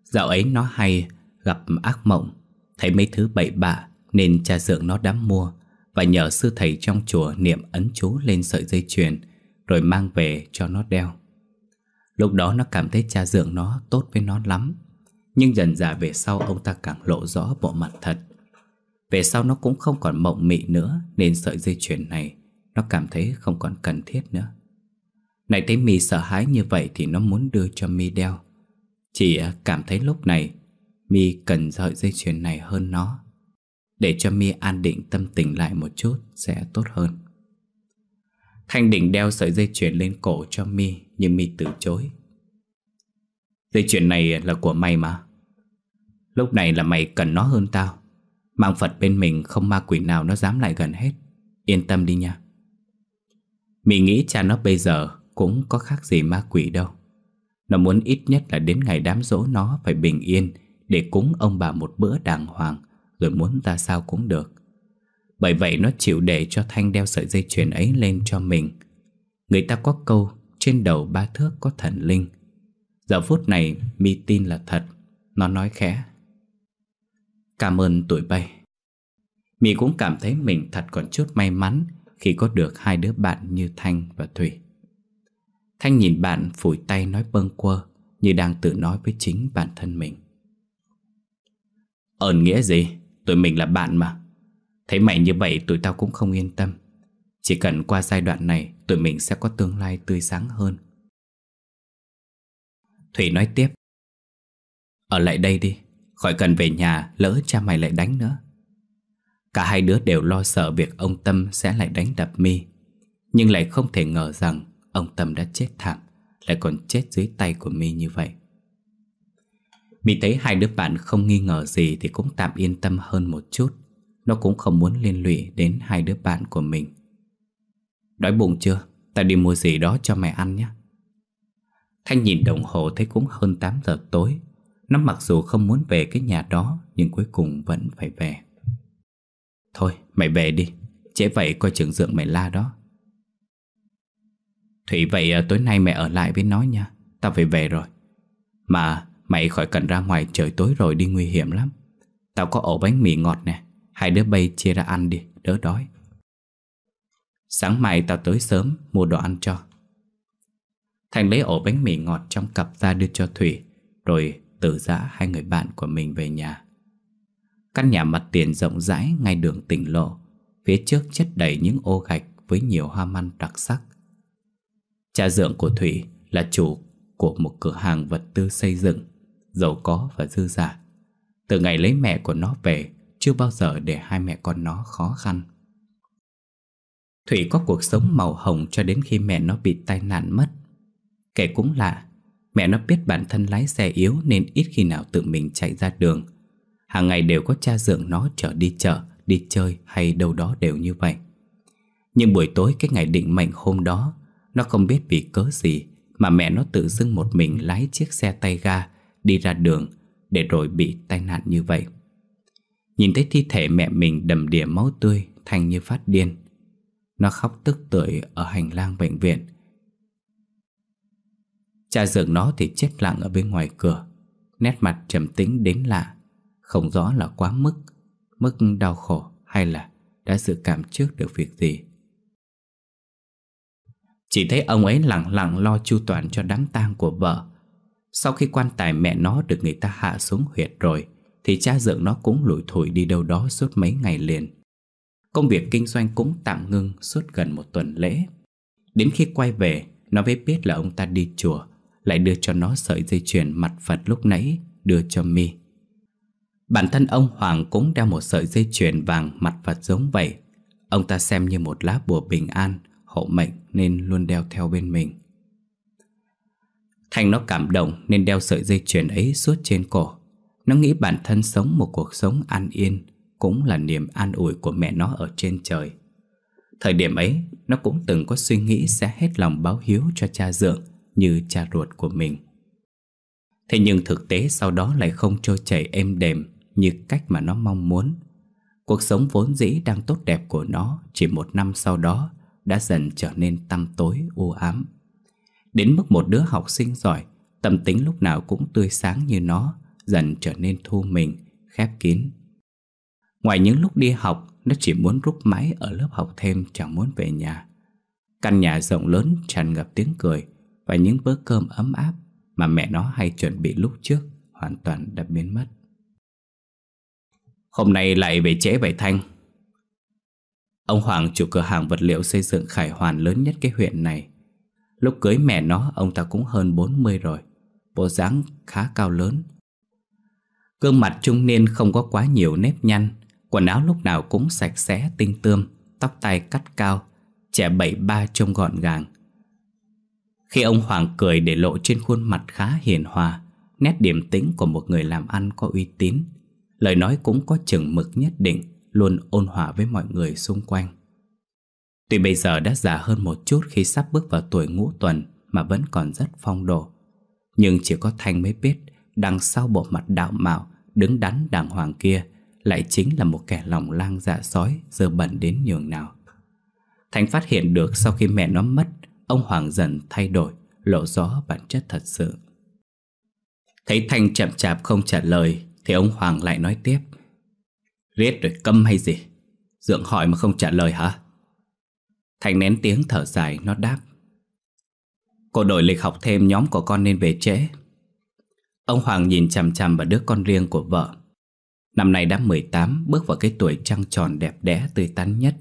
Speaker 1: Dạo ấy nó hay gặp ác mộng Thấy mấy thứ bậy bạ Nên cha dượng nó đã mua Và nhờ sư thầy trong chùa niệm ấn chú lên sợi dây chuyền Rồi mang về cho nó đeo Lúc đó nó cảm thấy cha dượng nó tốt với nó lắm Nhưng dần dà về sau ông ta càng lộ rõ bộ mặt thật Về sau nó cũng không còn mộng mị nữa Nên sợi dây chuyền này Nó cảm thấy không còn cần thiết nữa Này thấy mì sợ hãi như vậy Thì nó muốn đưa cho mi đeo Chỉ à, cảm thấy lúc này mi cần sợi dây chuyền này hơn nó Để cho mi an định tâm tình lại một chút Sẽ tốt hơn Thanh đỉnh đeo sợi dây chuyền lên cổ cho mi nhưng mi từ chối Dây chuyện này là của mày mà Lúc này là mày cần nó hơn tao Mang Phật bên mình không ma quỷ nào nó dám lại gần hết Yên tâm đi nha mi nghĩ cha nó bây giờ cũng có khác gì ma quỷ đâu Nó muốn ít nhất là đến ngày đám dỗ nó phải bình yên Để cúng ông bà một bữa đàng hoàng Rồi muốn ra sao cũng được Bởi vậy nó chịu để cho Thanh đeo sợi dây chuyền ấy lên cho mình Người ta có câu trên đầu ba thước có thần linh. Giờ phút này mi tin là thật, nó nói khẽ. Cảm ơn tuổi bay. Mi cũng cảm thấy mình thật còn chút may mắn khi có được hai đứa bạn như Thanh và Thủy. Thanh nhìn bạn phủi tay nói bâng quơ như đang tự nói với chính bản thân mình. Ơn nghĩa gì? Tụi mình là bạn mà. Thấy mày như vậy tụi tao cũng không yên tâm. Chỉ cần qua giai đoạn này tụi mình sẽ có tương lai tươi sáng hơn. Thủy nói tiếp Ở lại đây đi Khỏi cần về nhà lỡ cha mày lại đánh nữa Cả hai đứa đều lo sợ việc ông Tâm sẽ lại đánh đập mi Nhưng lại không thể ngờ rằng Ông Tâm đã chết thảm Lại còn chết dưới tay của mi như vậy Mi thấy hai đứa bạn không nghi ngờ gì Thì cũng tạm yên tâm hơn một chút Nó cũng không muốn liên lụy đến hai đứa bạn của mình Đói bụng chưa? Ta đi mua gì đó cho mẹ ăn nhé Thanh nhìn đồng hồ thấy cũng hơn 8 giờ tối Nó mặc dù không muốn về cái nhà đó Nhưng cuối cùng vẫn phải về Thôi mày về đi Trễ vậy coi trường dượng mày la đó Thủy vậy à, tối nay mẹ ở lại với nó nha Tao phải về rồi Mà mày khỏi cần ra ngoài trời tối rồi đi nguy hiểm lắm Tao có ổ bánh mì ngọt nè Hai đứa bay chia ra ăn đi, đỡ đói Sáng mai tao tới sớm mua đồ ăn cho Thành lấy ổ bánh mì ngọt trong cặp ra đưa cho Thủy Rồi từ giã hai người bạn của mình về nhà Căn nhà mặt tiền rộng rãi ngay đường tỉnh lộ Phía trước chất đầy những ô gạch với nhiều hoa măn đặc sắc Cha dượng của Thủy là chủ của một cửa hàng vật tư xây dựng Giàu có và dư giả Từ ngày lấy mẹ của nó về Chưa bao giờ để hai mẹ con nó khó khăn Thủy có cuộc sống màu hồng cho đến khi mẹ nó bị tai nạn mất. Kể cũng lạ, mẹ nó biết bản thân lái xe yếu nên ít khi nào tự mình chạy ra đường. Hàng ngày đều có cha dượng nó chở đi chợ, đi chơi hay đâu đó đều như vậy. Nhưng buổi tối cái ngày định mệnh hôm đó, nó không biết vì cớ gì mà mẹ nó tự dưng một mình lái chiếc xe tay ga đi ra đường để rồi bị tai nạn như vậy. Nhìn thấy thi thể mẹ mình đầm đìa máu tươi, thành như phát điên, nó khóc tức tưởi ở hành lang bệnh viện Cha giường nó thì chết lặng ở bên ngoài cửa Nét mặt trầm tính đến lạ Không rõ là quá mức Mức đau khổ hay là Đã dự cảm trước được việc gì Chỉ thấy ông ấy lặng lặng lo chu toàn cho đám tang của vợ Sau khi quan tài mẹ nó được người ta hạ xuống huyệt rồi Thì cha dượng nó cũng lủi thủi đi đâu đó suốt mấy ngày liền Công việc kinh doanh cũng tạm ngưng suốt gần một tuần lễ Đến khi quay về Nó mới biết là ông ta đi chùa Lại đưa cho nó sợi dây chuyền mặt Phật lúc nãy Đưa cho mi Bản thân ông Hoàng cũng đeo một sợi dây chuyền vàng mặt Phật giống vậy Ông ta xem như một lá bùa bình an Hộ mệnh nên luôn đeo theo bên mình Thành nó cảm động nên đeo sợi dây chuyền ấy suốt trên cổ Nó nghĩ bản thân sống một cuộc sống an yên cũng là niềm an ủi của mẹ nó ở trên trời. Thời điểm ấy, nó cũng từng có suy nghĩ sẽ hết lòng báo hiếu cho cha dượng như cha ruột của mình. Thế nhưng thực tế sau đó lại không trôi chảy êm đềm như cách mà nó mong muốn. Cuộc sống vốn dĩ đang tốt đẹp của nó chỉ một năm sau đó đã dần trở nên tăm tối, u ám. Đến mức một đứa học sinh giỏi, tâm tính lúc nào cũng tươi sáng như nó, dần trở nên thu mình, khép kín, Ngoài những lúc đi học Nó chỉ muốn rút máy ở lớp học thêm Chẳng muốn về nhà Căn nhà rộng lớn tràn ngập tiếng cười Và những bữa cơm ấm áp Mà mẹ nó hay chuẩn bị lúc trước Hoàn toàn đã biến mất Hôm nay lại về trễ vậy thanh Ông Hoàng chủ cửa hàng vật liệu xây dựng khải hoàn lớn nhất cái huyện này Lúc cưới mẹ nó ông ta cũng hơn 40 rồi Bộ dáng khá cao lớn Gương mặt trung niên không có quá nhiều nếp nhăn Quần áo lúc nào cũng sạch sẽ tinh tươm Tóc tai cắt cao Trẻ bảy ba trông gọn gàng Khi ông Hoàng cười để lộ trên khuôn mặt khá hiền hòa Nét điềm tĩnh của một người làm ăn có uy tín Lời nói cũng có chừng mực nhất định Luôn ôn hòa với mọi người xung quanh Tuy bây giờ đã già hơn một chút khi sắp bước vào tuổi ngũ tuần mà vẫn còn rất phong độ. Nhưng chỉ có Thanh mới biết đằng sau bộ mặt đạo mạo, đứng đắn đàng hoàng kia lại chính là một kẻ lòng lang dạ sói dơ bẩn đến nhường nào. Thành phát hiện được sau khi mẹ nó mất, ông Hoàng dần thay đổi, lộ rõ bản chất thật sự. Thấy Thanh chậm chạp không trả lời, thì ông Hoàng lại nói tiếp. Riết rồi câm hay gì? Dượng hỏi mà không trả lời hả? Thành nén tiếng thở dài, nó đáp. Cô đổi lịch học thêm nhóm của con nên về trễ. Ông Hoàng nhìn chằm chằm vào đứa con riêng của vợ Năm nay đã 18 bước vào cái tuổi trăng tròn đẹp đẽ tươi tắn nhất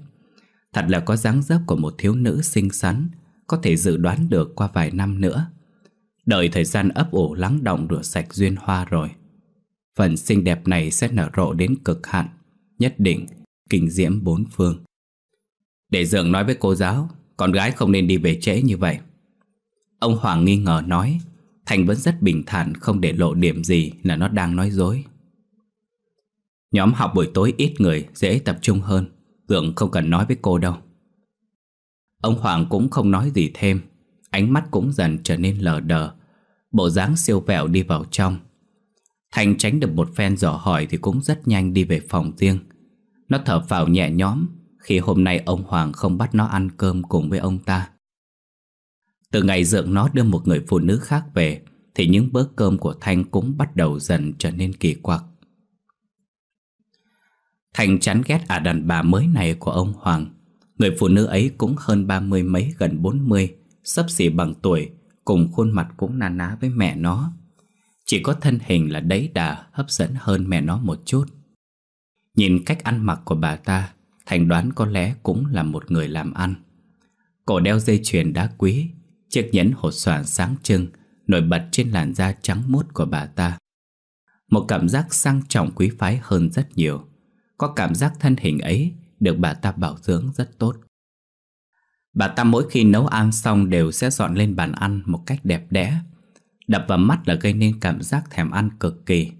Speaker 1: Thật là có dáng dấp của một thiếu nữ xinh xắn Có thể dự đoán được qua vài năm nữa Đợi thời gian ấp ủ lắng động rửa sạch duyên hoa rồi Phần xinh đẹp này sẽ nở rộ đến cực hạn Nhất định kinh diễm bốn phương Để Dượng nói với cô giáo Con gái không nên đi về trễ như vậy Ông Hoàng nghi ngờ nói Thành vẫn rất bình thản không để lộ điểm gì là nó đang nói dối Nhóm học buổi tối ít người dễ tập trung hơn Dượng không cần nói với cô đâu Ông Hoàng cũng không nói gì thêm Ánh mắt cũng dần trở nên lờ đờ Bộ dáng siêu vẹo đi vào trong Thành tránh được một phen dò hỏi Thì cũng rất nhanh đi về phòng riêng Nó thở vào nhẹ nhõm Khi hôm nay ông Hoàng không bắt nó ăn cơm cùng với ông ta Từ ngày dượng nó đưa một người phụ nữ khác về Thì những bữa cơm của Thanh cũng bắt đầu dần trở nên kỳ quặc Thành chán ghét ả à đàn bà mới này của ông Hoàng Người phụ nữ ấy cũng hơn ba mươi mấy gần bốn mươi Sấp xỉ bằng tuổi Cùng khuôn mặt cũng na ná với mẹ nó Chỉ có thân hình là đấy đà hấp dẫn hơn mẹ nó một chút Nhìn cách ăn mặc của bà ta Thành đoán có lẽ cũng là một người làm ăn Cổ đeo dây chuyền đá quý Chiếc nhẫn hột xoàn sáng trưng Nổi bật trên làn da trắng mốt của bà ta Một cảm giác sang trọng quý phái hơn rất nhiều có cảm giác thân hình ấy Được bà ta bảo dưỡng rất tốt Bà ta mỗi khi nấu ăn xong Đều sẽ dọn lên bàn ăn một cách đẹp đẽ Đập vào mắt là gây nên cảm giác thèm ăn cực kỳ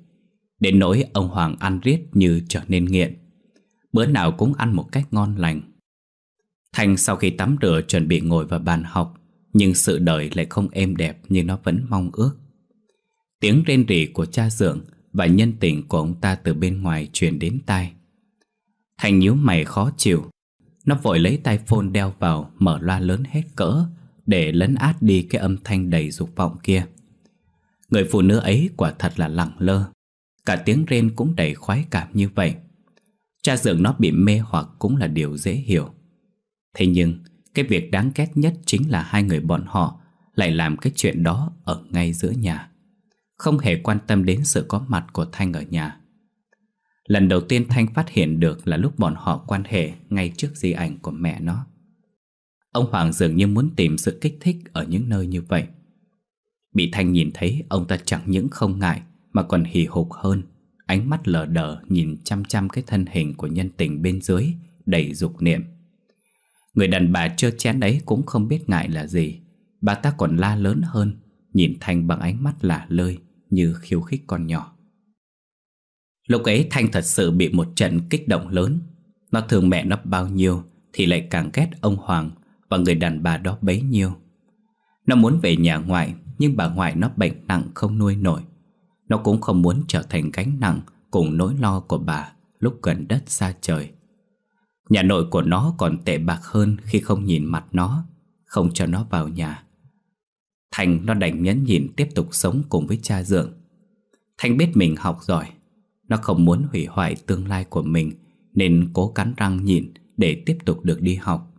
Speaker 1: Đến nỗi ông Hoàng ăn riết như trở nên nghiện Bữa nào cũng ăn một cách ngon lành Thành sau khi tắm rửa chuẩn bị ngồi vào bàn học Nhưng sự đời lại không êm đẹp như nó vẫn mong ước Tiếng rên rỉ của cha dượng và nhân tình của ông ta từ bên ngoài truyền đến tai Thành nhíu mày khó chịu Nó vội lấy tay phone đeo vào Mở loa lớn hết cỡ Để lấn át đi cái âm thanh đầy dục vọng kia Người phụ nữ ấy quả thật là lẳng lơ Cả tiếng rên cũng đầy khoái cảm như vậy Cha dường nó bị mê hoặc cũng là điều dễ hiểu Thế nhưng Cái việc đáng ghét nhất chính là hai người bọn họ Lại làm cái chuyện đó ở ngay giữa nhà Không hề quan tâm đến sự có mặt của Thanh ở nhà Lần đầu tiên Thanh phát hiện được là lúc bọn họ quan hệ ngay trước di ảnh của mẹ nó. Ông Hoàng dường như muốn tìm sự kích thích ở những nơi như vậy. Bị Thanh nhìn thấy, ông ta chẳng những không ngại mà còn hì hục hơn. Ánh mắt lờ đờ nhìn chăm chăm cái thân hình của nhân tình bên dưới, đầy dục niệm. Người đàn bà trơ chén ấy cũng không biết ngại là gì. Bà ta còn la lớn hơn, nhìn Thanh bằng ánh mắt lả lơi như khiêu khích con nhỏ. Lúc ấy Thanh thật sự bị một trận kích động lớn Nó thương mẹ nó bao nhiêu Thì lại càng ghét ông Hoàng Và người đàn bà đó bấy nhiêu Nó muốn về nhà ngoại Nhưng bà ngoại nó bệnh nặng không nuôi nổi Nó cũng không muốn trở thành gánh nặng Cùng nỗi lo của bà Lúc gần đất xa trời Nhà nội của nó còn tệ bạc hơn Khi không nhìn mặt nó Không cho nó vào nhà Thành nó đành nhẫn nhịn tiếp tục sống cùng với cha dượng Thanh biết mình học giỏi nó không muốn hủy hoại tương lai của mình Nên cố cắn răng nhịn Để tiếp tục được đi học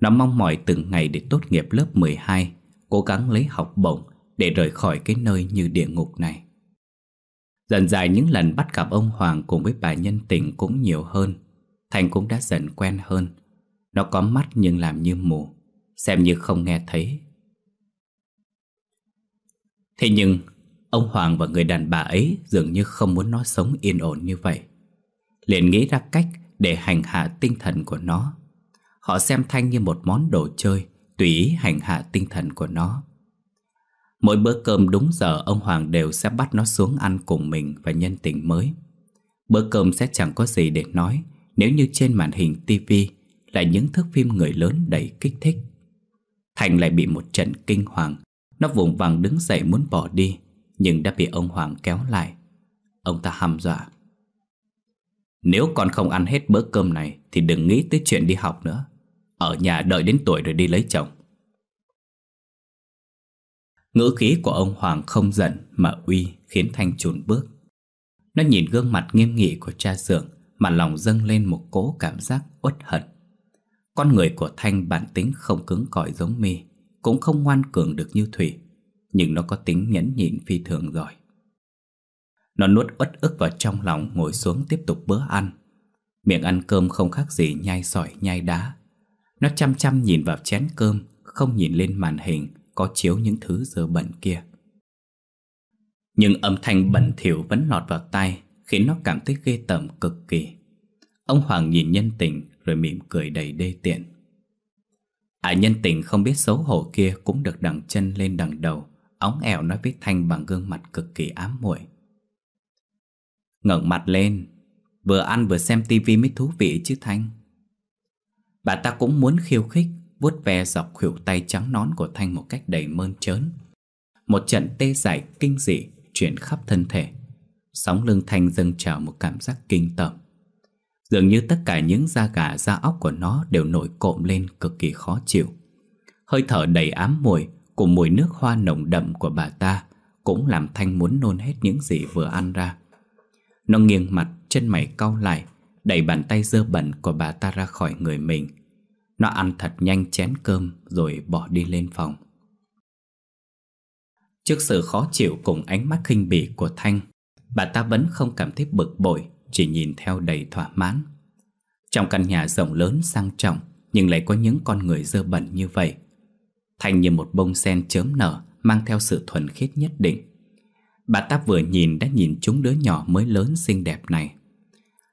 Speaker 1: Nó mong mỏi từng ngày để tốt nghiệp lớp 12 Cố gắng lấy học bổng Để rời khỏi cái nơi như địa ngục này Dần dài những lần bắt gặp ông Hoàng Cùng với bà nhân tình cũng nhiều hơn Thành cũng đã dần quen hơn Nó có mắt nhưng làm như mù Xem như không nghe thấy Thế nhưng Ông Hoàng và người đàn bà ấy dường như không muốn nó sống yên ổn như vậy Liền nghĩ ra cách để hành hạ tinh thần của nó Họ xem Thanh như một món đồ chơi Tùy ý hành hạ tinh thần của nó Mỗi bữa cơm đúng giờ ông Hoàng đều sẽ bắt nó xuống ăn cùng mình và nhân tình mới Bữa cơm sẽ chẳng có gì để nói Nếu như trên màn hình tivi là những thước phim người lớn đầy kích thích Thành lại bị một trận kinh hoàng Nó vùng vằng đứng dậy muốn bỏ đi nhưng đã bị ông Hoàng kéo lại Ông ta hăm dọa Nếu con không ăn hết bữa cơm này Thì đừng nghĩ tới chuyện đi học nữa Ở nhà đợi đến tuổi rồi đi lấy chồng Ngữ khí của ông Hoàng không giận mà uy khiến Thanh trùn bước. Nó nhìn gương mặt nghiêm nghị của cha dượng mà lòng dâng lên một cỗ cảm giác uất hận. Con người của Thanh bản tính không cứng cỏi giống mi, cũng không ngoan cường được như Thủy nhưng nó có tính nhẫn nhịn phi thường rồi. Nó nuốt uất ức vào trong lòng ngồi xuống tiếp tục bữa ăn. Miệng ăn cơm không khác gì nhai sỏi nhai đá. Nó chăm chăm nhìn vào chén cơm, không nhìn lên màn hình có chiếu những thứ dơ bẩn kia. Nhưng âm thanh bẩn thỉu vẫn lọt vào tai khiến nó cảm thấy ghê tởm cực kỳ. Ông Hoàng nhìn nhân tình rồi mỉm cười đầy đê tiện. À nhân tình không biết xấu hổ kia cũng được đằng chân lên đằng đầu. Ống ẻo nói với Thanh bằng gương mặt cực kỳ ám muội ngẩng mặt lên Vừa ăn vừa xem tivi mới thú vị chứ Thanh Bà ta cũng muốn khiêu khích vuốt ve dọc khuỷu tay trắng nón của Thanh một cách đầy mơn trớn Một trận tê dại kinh dị chuyển khắp thân thể Sóng lưng Thanh dâng trào một cảm giác kinh tởm Dường như tất cả những da gà da óc của nó đều nổi cộm lên cực kỳ khó chịu Hơi thở đầy ám mùi Cùng mùi nước hoa nồng đậm của bà ta Cũng làm Thanh muốn nôn hết những gì vừa ăn ra Nó nghiêng mặt chân mày cau lại Đẩy bàn tay dơ bẩn của bà ta ra khỏi người mình Nó ăn thật nhanh chén cơm Rồi bỏ đi lên phòng Trước sự khó chịu cùng ánh mắt khinh bỉ của Thanh Bà ta vẫn không cảm thấy bực bội Chỉ nhìn theo đầy thỏa mãn Trong căn nhà rộng lớn sang trọng Nhưng lại có những con người dơ bẩn như vậy thành như một bông sen chớm nở mang theo sự thuần khiết nhất định. Bà ta vừa nhìn đã nhìn chúng đứa nhỏ mới lớn xinh đẹp này.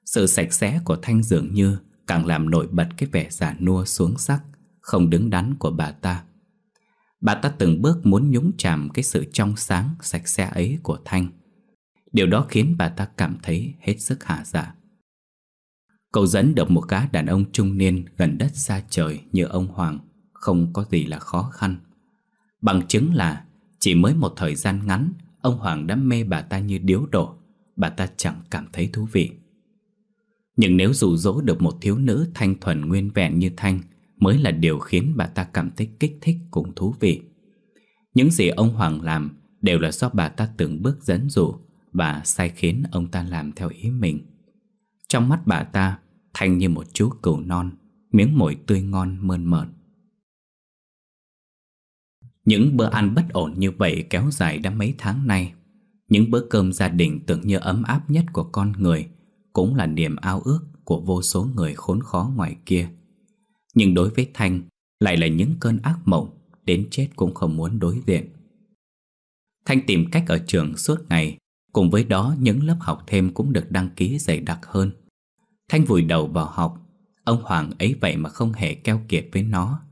Speaker 1: Sự sạch sẽ của Thanh dường như càng làm nổi bật cái vẻ giả nua xuống sắc, không đứng đắn của bà ta. Bà ta từng bước muốn nhúng chạm cái sự trong sáng, sạch sẽ ấy của Thanh. Điều đó khiến bà ta cảm thấy hết sức hạ dạ. Cậu dẫn được một gã đàn ông trung niên gần đất xa trời như ông Hoàng không có gì là khó khăn. Bằng chứng là chỉ mới một thời gian ngắn, ông Hoàng đã mê bà ta như điếu đổ, bà ta chẳng cảm thấy thú vị. Nhưng nếu dụ dỗ được một thiếu nữ thanh thuần nguyên vẹn như Thanh mới là điều khiến bà ta cảm thấy kích thích cùng thú vị. Những gì ông Hoàng làm đều là do bà ta từng bước dẫn dụ và sai khiến ông ta làm theo ý mình. Trong mắt bà ta, Thanh như một chú cừu non, miếng mồi tươi ngon mơn mởn. Những bữa ăn bất ổn như vậy kéo dài đã mấy tháng nay Những bữa cơm gia đình tưởng như ấm áp nhất của con người Cũng là niềm ao ước của vô số người khốn khó ngoài kia Nhưng đối với Thanh lại là những cơn ác mộng Đến chết cũng không muốn đối diện Thanh tìm cách ở trường suốt ngày Cùng với đó những lớp học thêm cũng được đăng ký dày đặc hơn Thanh vùi đầu vào học Ông Hoàng ấy vậy mà không hề keo kiệt với nó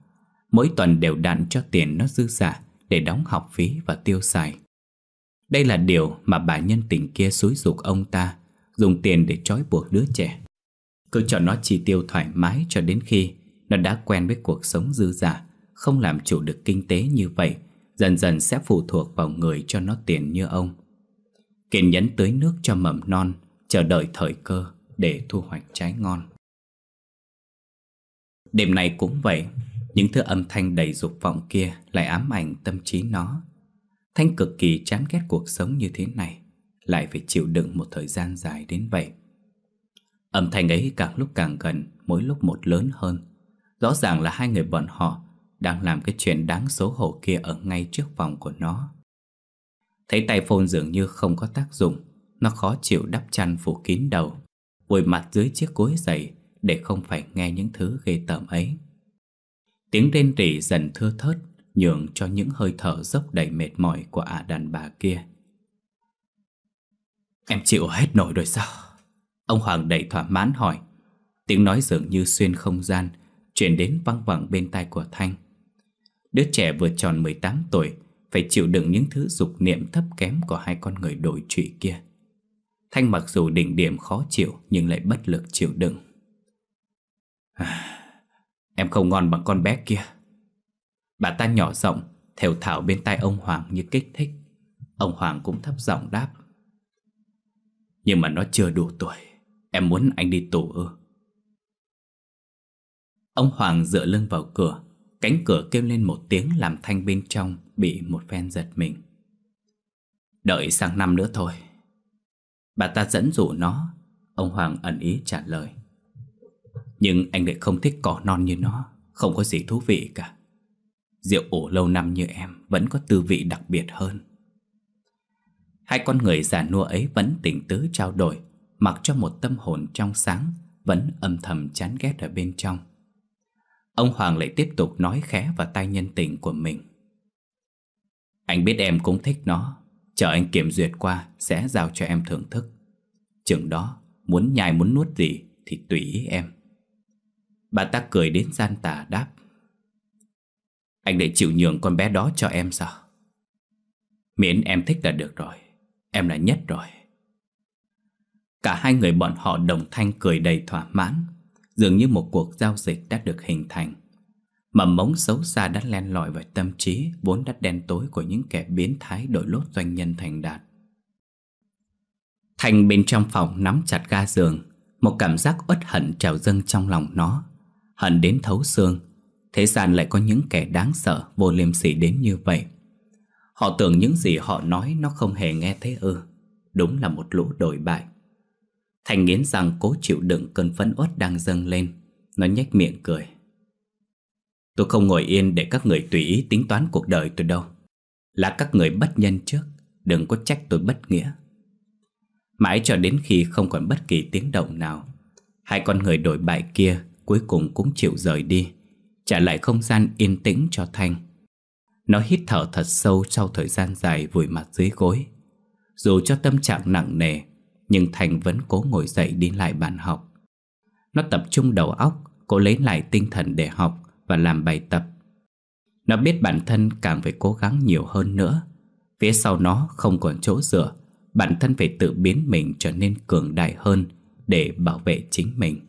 Speaker 1: Mỗi tuần đều đặn cho tiền nó dư giả Để đóng học phí và tiêu xài Đây là điều mà bà nhân tình kia xúi dục ông ta Dùng tiền để trói buộc đứa trẻ Cứ cho nó chi tiêu thoải mái cho đến khi Nó đã quen với cuộc sống dư giả Không làm chủ được kinh tế như vậy Dần dần sẽ phụ thuộc vào người cho nó tiền như ông Kiên nhẫn tưới nước cho mầm non Chờ đợi thời cơ để thu hoạch trái ngon Đêm nay cũng vậy những thứ âm thanh đầy dục vọng kia lại ám ảnh tâm trí nó. Thanh cực kỳ chán ghét cuộc sống như thế này, lại phải chịu đựng một thời gian dài đến vậy. Âm thanh ấy càng lúc càng gần, mỗi lúc một lớn hơn. Rõ ràng là hai người bọn họ đang làm cái chuyện đáng xấu hổ kia ở ngay trước phòng của nó. Thấy tay phone dường như không có tác dụng, nó khó chịu đắp chăn phủ kín đầu, vùi mặt dưới chiếc cối giày để không phải nghe những thứ ghê tởm ấy. Tiếng rên rỉ dần thưa thớt Nhường cho những hơi thở dốc đầy mệt mỏi của ả đàn bà kia Em chịu hết nổi rồi sao? Ông Hoàng đầy thỏa mãn hỏi Tiếng nói dường như xuyên không gian Chuyển đến văng vẳng bên tai của Thanh Đứa trẻ vừa tròn 18 tuổi Phải chịu đựng những thứ dục niệm thấp kém Của hai con người đổi trụy kia Thanh mặc dù đỉnh điểm khó chịu Nhưng lại bất lực chịu đựng à, Em không ngon bằng con bé kia Bà ta nhỏ giọng Thều thảo bên tai ông Hoàng như kích thích Ông Hoàng cũng thấp giọng đáp Nhưng mà nó chưa đủ tuổi Em muốn anh đi tù ư Ông Hoàng dựa lưng vào cửa Cánh cửa kêu lên một tiếng Làm thanh bên trong bị một phen giật mình Đợi sang năm nữa thôi Bà ta dẫn dụ nó Ông Hoàng ẩn ý trả lời nhưng anh lại không thích cỏ non như nó Không có gì thú vị cả Rượu ủ lâu năm như em Vẫn có tư vị đặc biệt hơn Hai con người già nua ấy Vẫn tỉnh tứ trao đổi Mặc cho một tâm hồn trong sáng Vẫn âm thầm chán ghét ở bên trong Ông Hoàng lại tiếp tục nói khẽ Vào tay nhân tình của mình Anh biết em cũng thích nó Chờ anh kiểm duyệt qua Sẽ giao cho em thưởng thức Chừng đó muốn nhai muốn nuốt gì Thì tùy ý em Bà ta cười đến gian tà đáp Anh để chịu nhường con bé đó cho em sao Miễn em thích là được rồi Em là nhất rồi Cả hai người bọn họ đồng thanh cười đầy thỏa mãn Dường như một cuộc giao dịch đã được hình thành Mầm mống xấu xa đã len lỏi vào tâm trí Vốn đã đen tối của những kẻ biến thái đội lốt doanh nhân thành đạt Thành bên trong phòng nắm chặt ga giường Một cảm giác uất hận trào dâng trong lòng nó hận đến thấu xương. Thế gian lại có những kẻ đáng sợ vô liêm sỉ đến như vậy. Họ tưởng những gì họ nói nó không hề nghe thế ư. Đúng là một lũ đổi bại. Thành nghiến rằng cố chịu đựng cơn phấn uất đang dâng lên. Nó nhếch miệng cười. Tôi không ngồi yên để các người tùy ý tính toán cuộc đời tôi đâu. Là các người bất nhân trước, đừng có trách tôi bất nghĩa. Mãi cho đến khi không còn bất kỳ tiếng động nào, hai con người đổi bại kia cuối cùng cũng chịu rời đi, trả lại không gian yên tĩnh cho Thanh. Nó hít thở thật sâu sau thời gian dài vùi mặt dưới gối. Dù cho tâm trạng nặng nề, nhưng Thành vẫn cố ngồi dậy đi lại bàn học. Nó tập trung đầu óc, cố lấy lại tinh thần để học và làm bài tập. Nó biết bản thân càng phải cố gắng nhiều hơn nữa. Phía sau nó không còn chỗ dựa, bản thân phải tự biến mình trở nên cường đại hơn để bảo vệ chính mình.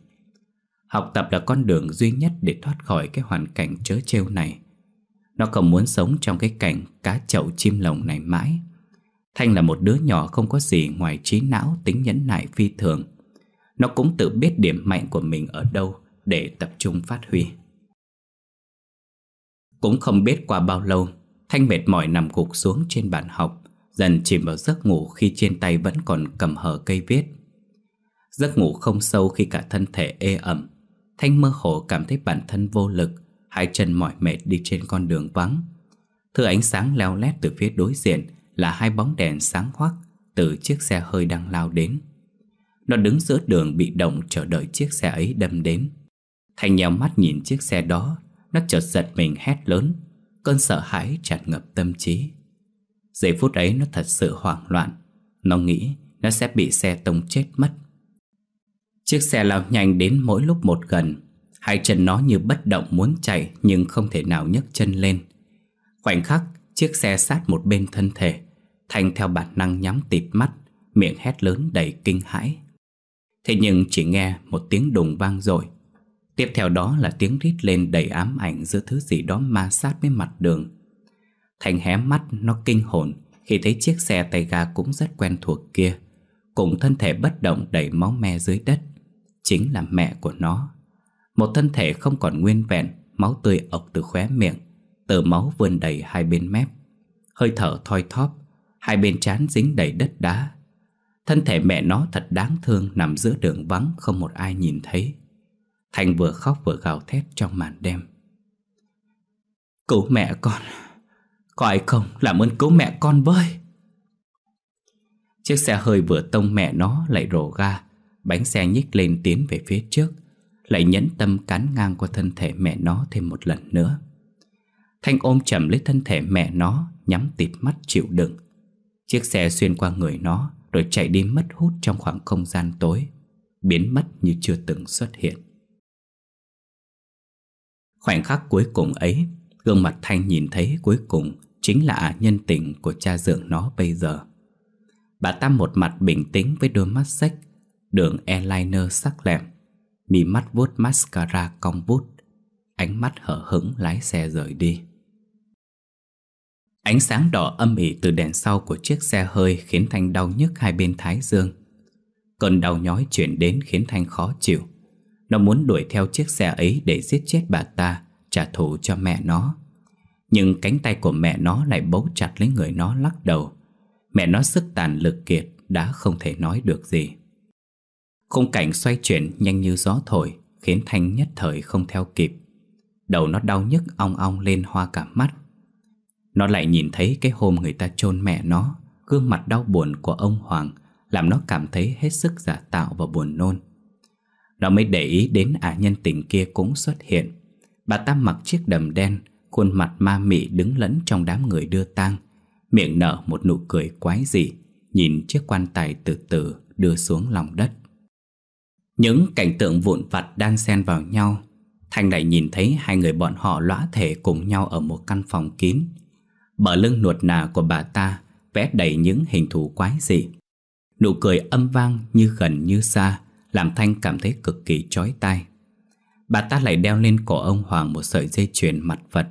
Speaker 1: Học tập là con đường duy nhất để thoát khỏi cái hoàn cảnh chớ trêu này Nó không muốn sống trong cái cảnh cá chậu chim lồng này mãi Thanh là một đứa nhỏ không có gì ngoài trí não tính nhẫn nại phi thường Nó cũng tự biết điểm mạnh của mình ở đâu để tập trung phát huy Cũng không biết qua bao lâu Thanh mệt mỏi nằm gục xuống trên bàn học Dần chìm vào giấc ngủ khi trên tay vẫn còn cầm hờ cây viết Giấc ngủ không sâu khi cả thân thể ê ẩm Thanh mơ hồ cảm thấy bản thân vô lực Hai chân mỏi mệt đi trên con đường vắng Thứ ánh sáng leo lét từ phía đối diện Là hai bóng đèn sáng hoắc Từ chiếc xe hơi đang lao đến Nó đứng giữa đường bị động Chờ đợi chiếc xe ấy đâm đến Thanh nhèo mắt nhìn chiếc xe đó Nó chợt giật mình hét lớn Cơn sợ hãi tràn ngập tâm trí Giây phút ấy nó thật sự hoảng loạn Nó nghĩ nó sẽ bị xe tông chết mất Chiếc xe lao nhanh đến mỗi lúc một gần Hai chân nó như bất động muốn chạy Nhưng không thể nào nhấc chân lên Khoảnh khắc Chiếc xe sát một bên thân thể Thành theo bản năng nhắm tịt mắt Miệng hét lớn đầy kinh hãi Thế nhưng chỉ nghe một tiếng đùng vang rồi Tiếp theo đó là tiếng rít lên đầy ám ảnh Giữa thứ gì đó ma sát với mặt đường Thành hé mắt nó kinh hồn Khi thấy chiếc xe tay ga cũng rất quen thuộc kia Cùng thân thể bất động đầy máu me dưới đất chính là mẹ của nó. Một thân thể không còn nguyên vẹn, máu tươi ộc từ khóe miệng, tờ máu vươn đầy hai bên mép. Hơi thở thoi thóp, hai bên trán dính đầy đất đá. Thân thể mẹ nó thật đáng thương nằm giữa đường vắng không một ai nhìn thấy. Thành vừa khóc vừa gào thét trong màn đêm. Cứu mẹ con, có ai không làm ơn cứu mẹ con với. Chiếc xe hơi vừa tông mẹ nó lại rổ ga Bánh xe nhích lên tiến về phía trước Lại nhẫn tâm cắn ngang qua thân thể mẹ nó thêm một lần nữa Thanh ôm chậm lấy thân thể mẹ nó Nhắm tịt mắt chịu đựng Chiếc xe xuyên qua người nó Rồi chạy đi mất hút trong khoảng không gian tối Biến mất như chưa từng xuất hiện Khoảnh khắc cuối cùng ấy Gương mặt Thanh nhìn thấy cuối cùng Chính là nhân tình của cha dưỡng nó bây giờ Bà ta một mặt bình tĩnh với đôi mắt sách Đường airliner sắc lẹm Mí mắt vuốt mascara cong vút Ánh mắt hở hững lái xe rời đi Ánh sáng đỏ âm ỉ từ đèn sau của chiếc xe hơi Khiến Thanh đau nhức hai bên thái dương Cơn đau nhói chuyển đến khiến Thanh khó chịu Nó muốn đuổi theo chiếc xe ấy để giết chết bà ta Trả thù cho mẹ nó Nhưng cánh tay của mẹ nó lại bấu chặt lấy người nó lắc đầu Mẹ nó sức tàn lực kiệt đã không thể nói được gì Khung cảnh xoay chuyển nhanh như gió thổi Khiến Thanh nhất thời không theo kịp Đầu nó đau nhức ong ong lên hoa cả mắt Nó lại nhìn thấy cái hôm người ta chôn mẹ nó Gương mặt đau buồn của ông Hoàng Làm nó cảm thấy hết sức giả tạo và buồn nôn Nó mới để ý đến ả nhân tình kia cũng xuất hiện Bà ta mặc chiếc đầm đen Khuôn mặt ma mị đứng lẫn trong đám người đưa tang Miệng nở một nụ cười quái dị Nhìn chiếc quan tài từ từ đưa xuống lòng đất những cảnh tượng vụn vặt đan xen vào nhau Thanh lại nhìn thấy hai người bọn họ lõa thể cùng nhau ở một căn phòng kín Bờ lưng nuột nà của bà ta vẽ đầy những hình thù quái dị Nụ cười âm vang như gần như xa Làm Thanh cảm thấy cực kỳ chói tai Bà ta lại đeo lên cổ ông Hoàng một sợi dây chuyền mặt vật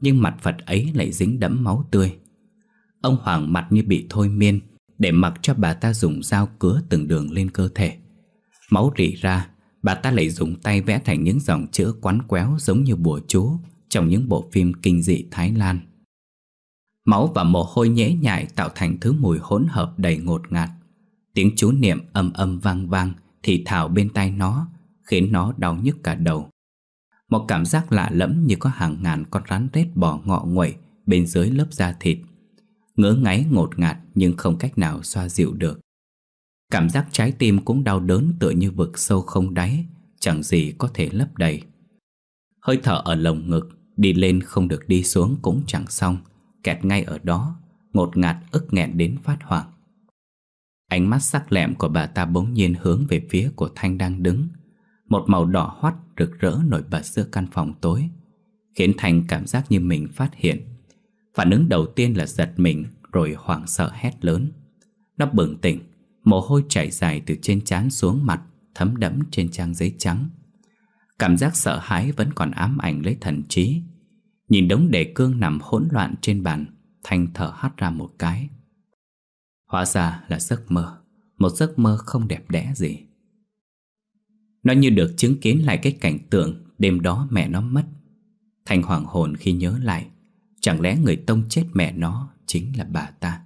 Speaker 1: Nhưng mặt vật ấy lại dính đẫm máu tươi Ông Hoàng mặt như bị thôi miên Để mặc cho bà ta dùng dao cứa từng đường lên cơ thể Máu rỉ ra, bà ta lại dùng tay vẽ thành những dòng chữ quắn quéo giống như bùa chú trong những bộ phim kinh dị Thái Lan. Máu và mồ hôi nhễ nhại tạo thành thứ mùi hỗn hợp đầy ngột ngạt. Tiếng chú niệm âm âm vang vang thì thảo bên tai nó, khiến nó đau nhức cả đầu. Một cảm giác lạ lẫm như có hàng ngàn con rắn rết bò ngọ nguậy bên dưới lớp da thịt. Ngứa ngáy ngột ngạt nhưng không cách nào xoa dịu được. Cảm giác trái tim cũng đau đớn tựa như vực sâu không đáy Chẳng gì có thể lấp đầy Hơi thở ở lồng ngực Đi lên không được đi xuống cũng chẳng xong Kẹt ngay ở đó Ngột ngạt ức nghẹn đến phát hoảng Ánh mắt sắc lẹm của bà ta bỗng nhiên hướng về phía của Thanh đang đứng Một màu đỏ hoắt rực rỡ nổi bật giữa căn phòng tối Khiến Thanh cảm giác như mình phát hiện Phản ứng đầu tiên là giật mình Rồi hoảng sợ hét lớn Nó bừng tỉnh Mồ hôi chảy dài từ trên trán xuống mặt Thấm đẫm trên trang giấy trắng Cảm giác sợ hãi vẫn còn ám ảnh lấy thần trí Nhìn đống đề cương nằm hỗn loạn trên bàn Thanh thở hắt ra một cái Hóa ra là giấc mơ Một giấc mơ không đẹp đẽ gì Nó như được chứng kiến lại cái cảnh tượng Đêm đó mẹ nó mất Thành hoàng hồn khi nhớ lại Chẳng lẽ người tông chết mẹ nó Chính là bà ta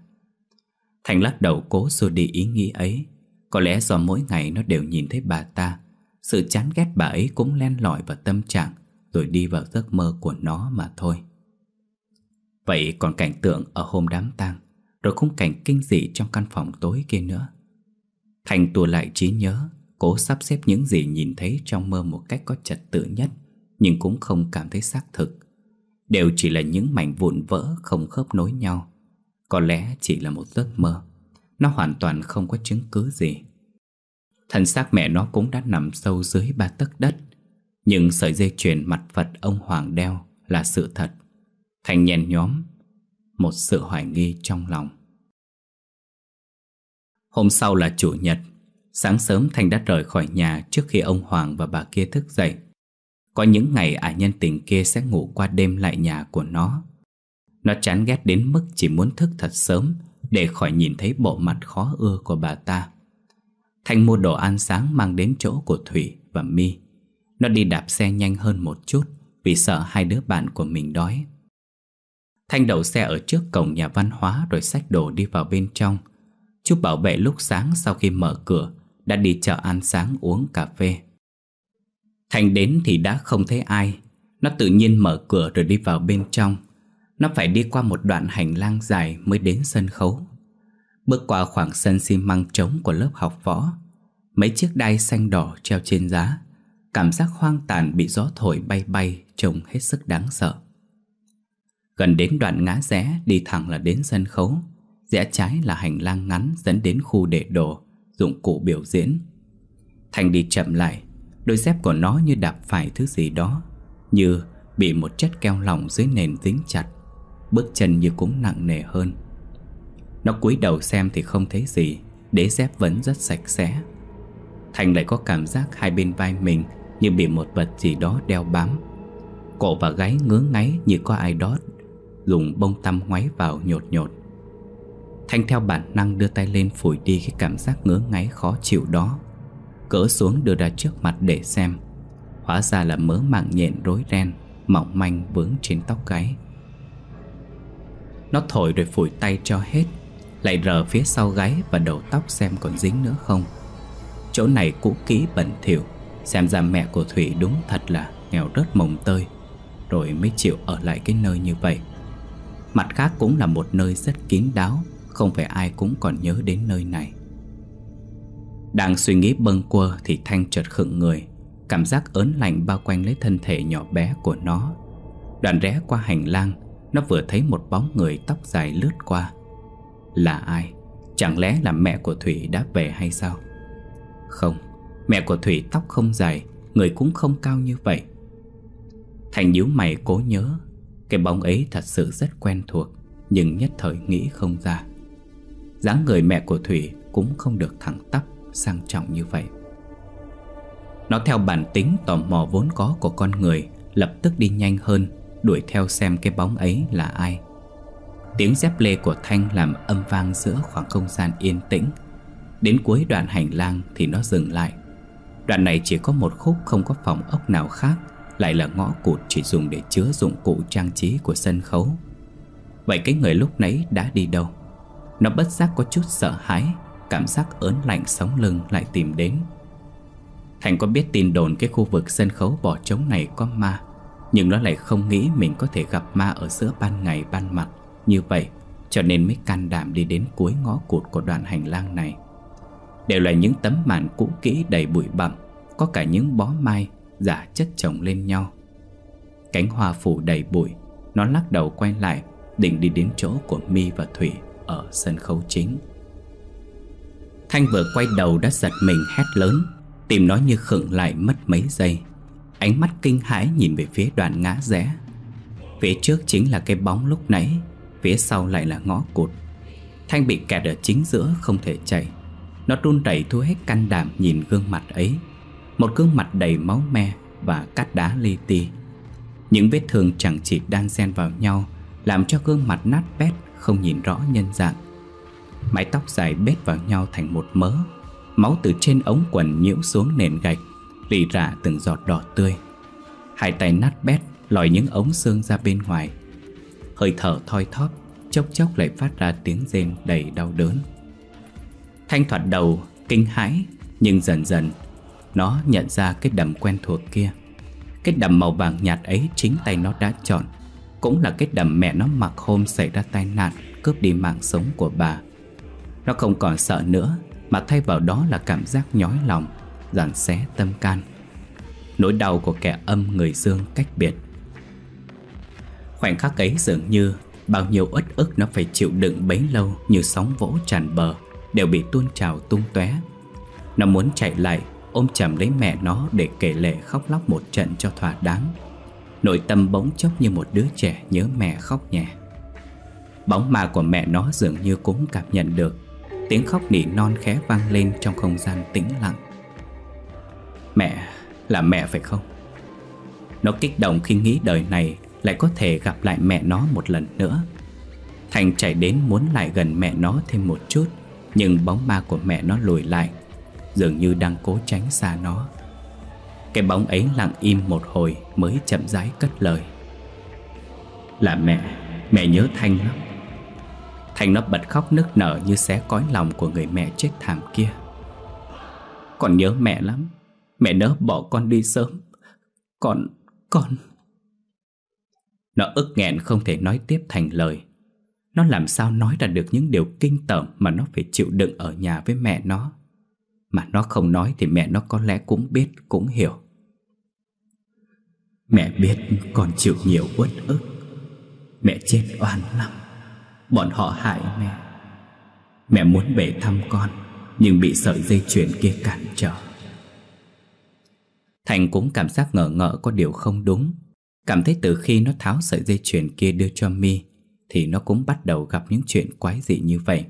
Speaker 1: Thành lắc đầu cố xua đi ý nghĩ ấy Có lẽ do mỗi ngày nó đều nhìn thấy bà ta Sự chán ghét bà ấy cũng len lỏi vào tâm trạng Rồi đi vào giấc mơ của nó mà thôi Vậy còn cảnh tượng ở hôm đám tang Rồi khung cảnh kinh dị trong căn phòng tối kia nữa Thành tùa lại trí nhớ Cố sắp xếp những gì nhìn thấy trong mơ một cách có trật tự nhất Nhưng cũng không cảm thấy xác thực Đều chỉ là những mảnh vụn vỡ không khớp nối nhau có lẽ chỉ là một giấc mơ Nó hoàn toàn không có chứng cứ gì Thân xác mẹ nó cũng đã nằm sâu dưới ba tấc đất Nhưng sợi dây chuyền mặt Phật ông Hoàng đeo là sự thật Thành nhèn nhóm Một sự hoài nghi trong lòng Hôm sau là chủ nhật Sáng sớm Thành đã rời khỏi nhà trước khi ông Hoàng và bà kia thức dậy Có những ngày ả nhân tình kia sẽ ngủ qua đêm lại nhà của nó nó chán ghét đến mức chỉ muốn thức thật sớm Để khỏi nhìn thấy bộ mặt khó ưa của bà ta Thanh mua đồ ăn sáng mang đến chỗ của Thủy và Mi. Nó đi đạp xe nhanh hơn một chút Vì sợ hai đứa bạn của mình đói Thanh đậu xe ở trước cổng nhà văn hóa Rồi xách đồ đi vào bên trong Chú bảo vệ lúc sáng sau khi mở cửa Đã đi chợ ăn sáng uống cà phê Thanh đến thì đã không thấy ai Nó tự nhiên mở cửa rồi đi vào bên trong nó phải đi qua một đoạn hành lang dài mới đến sân khấu Bước qua khoảng sân xi măng trống của lớp học võ Mấy chiếc đai xanh đỏ treo trên giá Cảm giác hoang tàn bị gió thổi bay bay Trông hết sức đáng sợ Gần đến đoạn ngã rẽ Đi thẳng là đến sân khấu Rẽ trái là hành lang ngắn Dẫn đến khu để đồ Dụng cụ biểu diễn Thành đi chậm lại Đôi dép của nó như đạp phải thứ gì đó Như bị một chất keo lỏng dưới nền dính chặt Bước chân như cũng nặng nề hơn Nó cúi đầu xem thì không thấy gì Đế dép vẫn rất sạch sẽ Thành lại có cảm giác hai bên vai mình Như bị một vật gì đó đeo bám Cổ và gáy ngứa ngáy như có ai đó Dùng bông tăm ngoáy vào nhột nhột Thanh theo bản năng đưa tay lên phủi đi cái cảm giác ngứa ngáy khó chịu đó Cỡ xuống đưa ra trước mặt để xem Hóa ra là mớ mạng nhện rối ren Mỏng manh vướng trên tóc gáy nó thổi rồi phủi tay cho hết Lại rờ phía sau gáy và đầu tóc xem còn dính nữa không Chỗ này cũ kỹ bẩn thỉu Xem ra mẹ của Thủy đúng thật là nghèo rớt mồng tơi Rồi mới chịu ở lại cái nơi như vậy Mặt khác cũng là một nơi rất kín đáo Không phải ai cũng còn nhớ đến nơi này Đang suy nghĩ bâng quơ thì Thanh chợt khựng người Cảm giác ớn lạnh bao quanh lấy thân thể nhỏ bé của nó Đoạn rẽ qua hành lang nó vừa thấy một bóng người tóc dài lướt qua Là ai? Chẳng lẽ là mẹ của Thủy đã về hay sao? Không, mẹ của Thủy tóc không dài Người cũng không cao như vậy Thành nhíu mày cố nhớ Cái bóng ấy thật sự rất quen thuộc Nhưng nhất thời nghĩ không ra dáng người mẹ của Thủy cũng không được thẳng tắp Sang trọng như vậy Nó theo bản tính tò mò vốn có của con người Lập tức đi nhanh hơn đuổi theo xem cái bóng ấy là ai. Tiếng dép lê của Thanh làm âm vang giữa khoảng không gian yên tĩnh. Đến cuối đoạn hành lang thì nó dừng lại. Đoạn này chỉ có một khúc không có phòng ốc nào khác, lại là ngõ cụt chỉ dùng để chứa dụng cụ trang trí của sân khấu. Vậy cái người lúc nãy đã đi đâu? Nó bất giác có chút sợ hãi, cảm giác ớn lạnh sóng lưng lại tìm đến. Thành có biết tin đồn cái khu vực sân khấu bỏ trống này có ma nhưng nó lại không nghĩ mình có thể gặp ma ở giữa ban ngày ban mặt Như vậy cho nên mới can đảm đi đến cuối ngõ cụt của đoạn hành lang này Đều là những tấm màn cũ kỹ đầy bụi bặm Có cả những bó mai giả chất chồng lên nhau Cánh hoa phủ đầy bụi Nó lắc đầu quay lại Định đi đến chỗ của mi và Thủy Ở sân khấu chính Thanh vừa quay đầu đã giật mình hét lớn Tìm nó như khựng lại mất mấy giây Ánh mắt kinh hãi nhìn về phía đoạn ngã rẽ Phía trước chính là cái bóng lúc nãy Phía sau lại là ngõ cụt Thanh bị kẹt ở chính giữa không thể chạy Nó run rẩy thu hết can đảm nhìn gương mặt ấy Một gương mặt đầy máu me và cát đá li ti Những vết thương chẳng chịt đan xen vào nhau Làm cho gương mặt nát bét không nhìn rõ nhân dạng Mái tóc dài bết vào nhau thành một mớ Máu từ trên ống quần nhiễu xuống nền gạch lì rả từng giọt đỏ tươi Hai tay nát bét lòi những ống xương ra bên ngoài Hơi thở thoi thóp Chốc chốc lại phát ra tiếng rên đầy đau đớn Thanh thoạt đầu kinh hãi Nhưng dần dần Nó nhận ra cái đầm quen thuộc kia Cái đầm màu vàng nhạt ấy chính tay nó đã chọn Cũng là cái đầm mẹ nó mặc hôm xảy ra tai nạn Cướp đi mạng sống của bà Nó không còn sợ nữa Mà thay vào đó là cảm giác nhói lòng giảng xé tâm can Nỗi đau của kẻ âm người dương cách biệt Khoảnh khắc ấy dường như Bao nhiêu ức ức nó phải chịu đựng bấy lâu Như sóng vỗ tràn bờ Đều bị tuôn trào tung tóe Nó muốn chạy lại Ôm chầm lấy mẹ nó để kể lệ khóc lóc một trận cho thỏa đáng Nội tâm bỗng chốc như một đứa trẻ nhớ mẹ khóc nhẹ Bóng ma của mẹ nó dường như cũng cảm nhận được Tiếng khóc nỉ non khẽ vang lên trong không gian tĩnh lặng Mẹ là mẹ phải không? Nó kích động khi nghĩ đời này lại có thể gặp lại mẹ nó một lần nữa. Thành chạy đến muốn lại gần mẹ nó thêm một chút, nhưng bóng ma của mẹ nó lùi lại, dường như đang cố tránh xa nó. Cái bóng ấy lặng im một hồi mới chậm rãi cất lời. Là mẹ, mẹ nhớ Thanh lắm. thanh nó bật khóc nức nở như xé cõi lòng của người mẹ chết thảm kia. Còn nhớ mẹ lắm, Mẹ nỡ bỏ con đi sớm Con, con Nó ức nghẹn không thể nói tiếp thành lời Nó làm sao nói ra được những điều kinh tởm Mà nó phải chịu đựng ở nhà với mẹ nó Mà nó không nói thì mẹ nó có lẽ cũng biết, cũng hiểu Mẹ biết con chịu nhiều uất ức Mẹ chết oan lắm Bọn họ hại mẹ Mẹ muốn về thăm con Nhưng bị sợi dây chuyền kia cản trở Thành cũng cảm giác ngờ ngợ có điều không đúng Cảm thấy từ khi nó tháo sợi dây chuyền kia đưa cho mi Thì nó cũng bắt đầu gặp những chuyện quái dị như vậy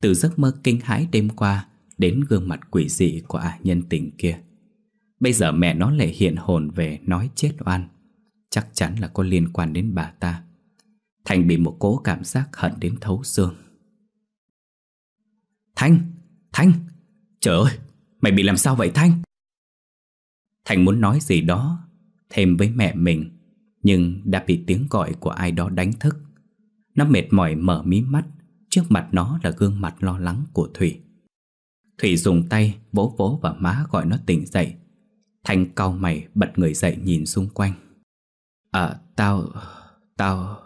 Speaker 1: Từ giấc mơ kinh hãi đêm qua Đến gương mặt quỷ dị của ả nhân tình kia Bây giờ mẹ nó lại hiện hồn về nói chết oan Chắc chắn là có liên quan đến bà ta Thành bị một cỗ cảm giác hận đến thấu xương Thanh! Thanh! Trời ơi! Mày bị làm sao vậy Thanh? Thành muốn nói gì đó Thêm với mẹ mình Nhưng đã bị tiếng gọi của ai đó đánh thức Nó mệt mỏi mở mí mắt Trước mặt nó là gương mặt lo lắng của Thủy Thủy dùng tay vỗ vỗ vào má gọi nó tỉnh dậy Thành cau mày bật người dậy nhìn xung quanh À tao... tao...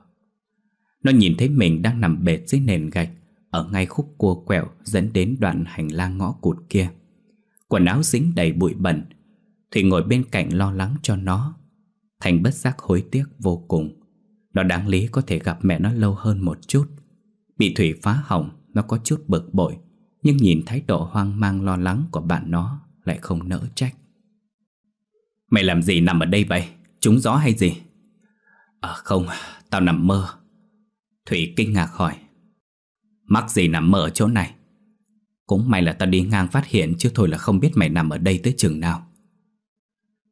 Speaker 1: Nó nhìn thấy mình đang nằm bệt dưới nền gạch Ở ngay khúc cua quẹo dẫn đến đoạn hành lang ngõ cụt kia Quần áo dính đầy bụi bẩn thì ngồi bên cạnh lo lắng cho nó Thành bất giác hối tiếc vô cùng Nó đáng lý có thể gặp mẹ nó lâu hơn một chút Bị Thủy phá hỏng Nó có chút bực bội Nhưng nhìn thái độ hoang mang lo lắng của bạn nó Lại không nỡ trách Mày làm gì nằm ở đây vậy Trúng gió hay gì À không tao nằm mơ Thủy kinh ngạc hỏi Mắc gì nằm mơ ở chỗ này Cũng may là tao đi ngang phát hiện Chứ thôi là không biết mày nằm ở đây tới chừng nào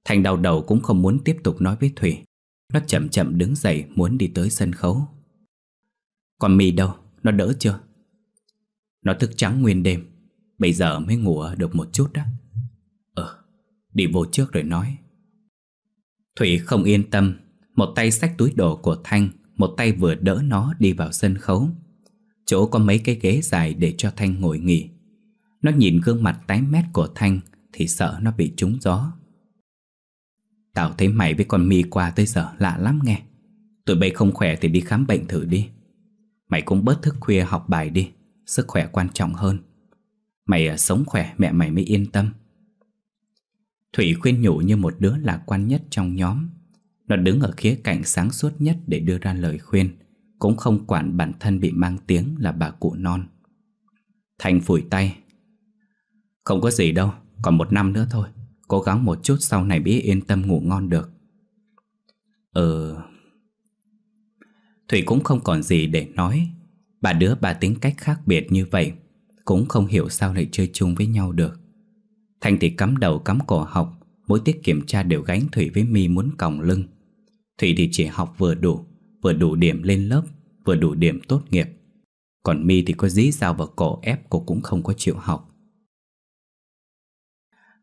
Speaker 1: Thành đau đầu cũng không muốn tiếp tục nói với Thủy Nó chậm chậm đứng dậy muốn đi tới sân khấu Còn mì đâu? Nó đỡ chưa? Nó thức trắng nguyên đêm Bây giờ mới ngủ được một chút đó Ờ, đi vô trước rồi nói Thủy không yên tâm Một tay xách túi đồ của Thanh Một tay vừa đỡ nó đi vào sân khấu Chỗ có mấy cái ghế dài để cho Thanh ngồi nghỉ Nó nhìn gương mặt tái mét của Thanh Thì sợ nó bị trúng gió Tao thấy mày với con mi qua tới giờ lạ lắm nghe Tụi bây không khỏe thì đi khám bệnh thử đi Mày cũng bớt thức khuya học bài đi Sức khỏe quan trọng hơn Mày à, sống khỏe mẹ mày mới yên tâm Thủy khuyên nhủ như một đứa lạc quan nhất trong nhóm Nó đứng ở khía cạnh sáng suốt nhất để đưa ra lời khuyên Cũng không quản bản thân bị mang tiếng là bà cụ non Thành phủi tay Không có gì đâu, còn một năm nữa thôi Cố gắng một chút sau này biết yên tâm ngủ ngon được Ừ Thủy cũng không còn gì để nói Bà đứa bà tính cách khác biệt như vậy Cũng không hiểu sao lại chơi chung với nhau được Thành thì cắm đầu cắm cổ học Mỗi tiết kiểm tra đều gánh Thủy với mi muốn còng lưng Thủy thì chỉ học vừa đủ Vừa đủ điểm lên lớp Vừa đủ điểm tốt nghiệp Còn mi thì có dí dao vào cổ ép cô cũng không có chịu học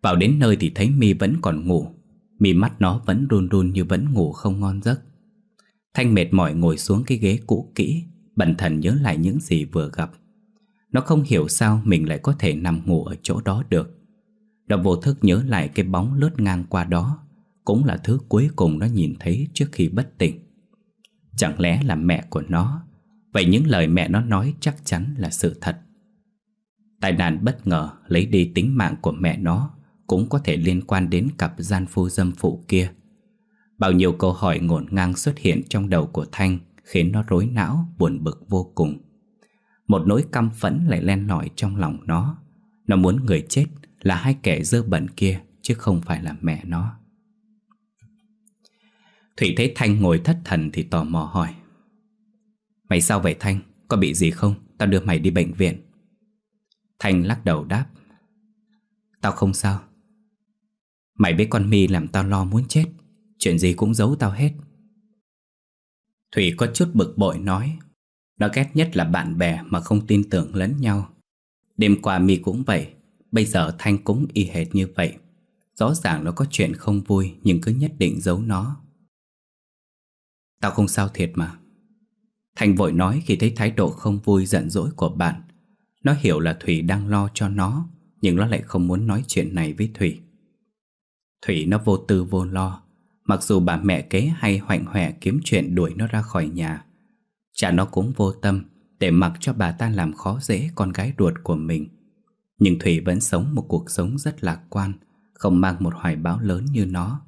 Speaker 1: vào đến nơi thì thấy mi vẫn còn ngủ Mi mắt nó vẫn run run như vẫn ngủ không ngon giấc Thanh mệt mỏi ngồi xuống cái ghế cũ kỹ Bần thần nhớ lại những gì vừa gặp Nó không hiểu sao mình lại có thể nằm ngủ ở chỗ đó được Nó vô thức nhớ lại cái bóng lướt ngang qua đó Cũng là thứ cuối cùng nó nhìn thấy trước khi bất tỉnh Chẳng lẽ là mẹ của nó Vậy những lời mẹ nó nói chắc chắn là sự thật Tai nạn bất ngờ lấy đi tính mạng của mẹ nó cũng có thể liên quan đến cặp gian phu dâm phụ kia. Bao nhiêu câu hỏi ngổn ngang xuất hiện trong đầu của Thanh khiến nó rối não, buồn bực vô cùng. Một nỗi căm phẫn lại len lỏi trong lòng nó. Nó muốn người chết là hai kẻ dơ bẩn kia chứ không phải là mẹ nó. Thủy thấy Thanh ngồi thất thần thì tò mò hỏi. Mày sao vậy Thanh? Có bị gì không? Tao đưa mày đi bệnh viện. Thanh lắc đầu đáp. Tao không sao, Mày biết con mi làm tao lo muốn chết Chuyện gì cũng giấu tao hết Thủy có chút bực bội nói Nó ghét nhất là bạn bè mà không tin tưởng lẫn nhau Đêm qua mi cũng vậy Bây giờ Thanh cũng y hệt như vậy Rõ ràng nó có chuyện không vui Nhưng cứ nhất định giấu nó Tao không sao thiệt mà Thanh vội nói khi thấy thái độ không vui giận dỗi của bạn Nó hiểu là Thủy đang lo cho nó Nhưng nó lại không muốn nói chuyện này với Thủy Thủy nó vô tư vô lo Mặc dù bà mẹ kế hay hoạnh hoẹ kiếm chuyện đuổi nó ra khỏi nhà Cha nó cũng vô tâm Để mặc cho bà ta làm khó dễ con gái ruột của mình Nhưng Thủy vẫn sống một cuộc sống rất lạc quan Không mang một hoài báo lớn như nó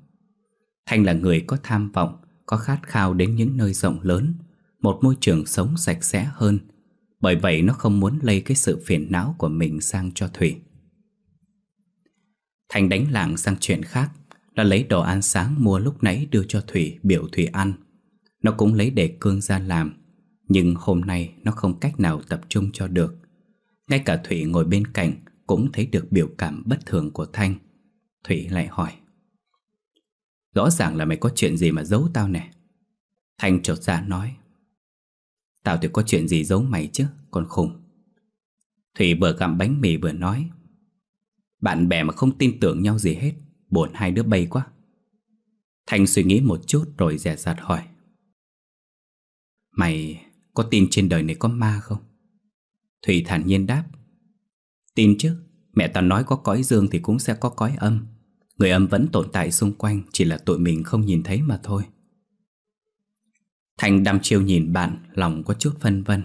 Speaker 1: Thanh là người có tham vọng Có khát khao đến những nơi rộng lớn Một môi trường sống sạch sẽ hơn Bởi vậy nó không muốn lây cái sự phiền não của mình sang cho Thủy Thành đánh lạng sang chuyện khác Nó lấy đồ ăn sáng mua lúc nãy đưa cho Thủy biểu Thủy ăn Nó cũng lấy để cương ra làm Nhưng hôm nay nó không cách nào tập trung cho được Ngay cả Thủy ngồi bên cạnh Cũng thấy được biểu cảm bất thường của Thanh Thủy lại hỏi Rõ ràng là mày có chuyện gì mà giấu tao nè Thanh trột ra dạ nói Tao thì có chuyện gì giấu mày chứ Còn khùng Thủy vừa gặm bánh mì vừa nói bạn bè mà không tin tưởng nhau gì hết Buồn hai đứa bay quá Thành suy nghĩ một chút rồi dè dặt hỏi Mày có tin trên đời này có ma không? Thủy thản nhiên đáp Tin chứ Mẹ tao nói có cõi dương thì cũng sẽ có cõi âm Người âm vẫn tồn tại xung quanh Chỉ là tụi mình không nhìn thấy mà thôi Thành đăm chiêu nhìn bạn Lòng có chút phân vân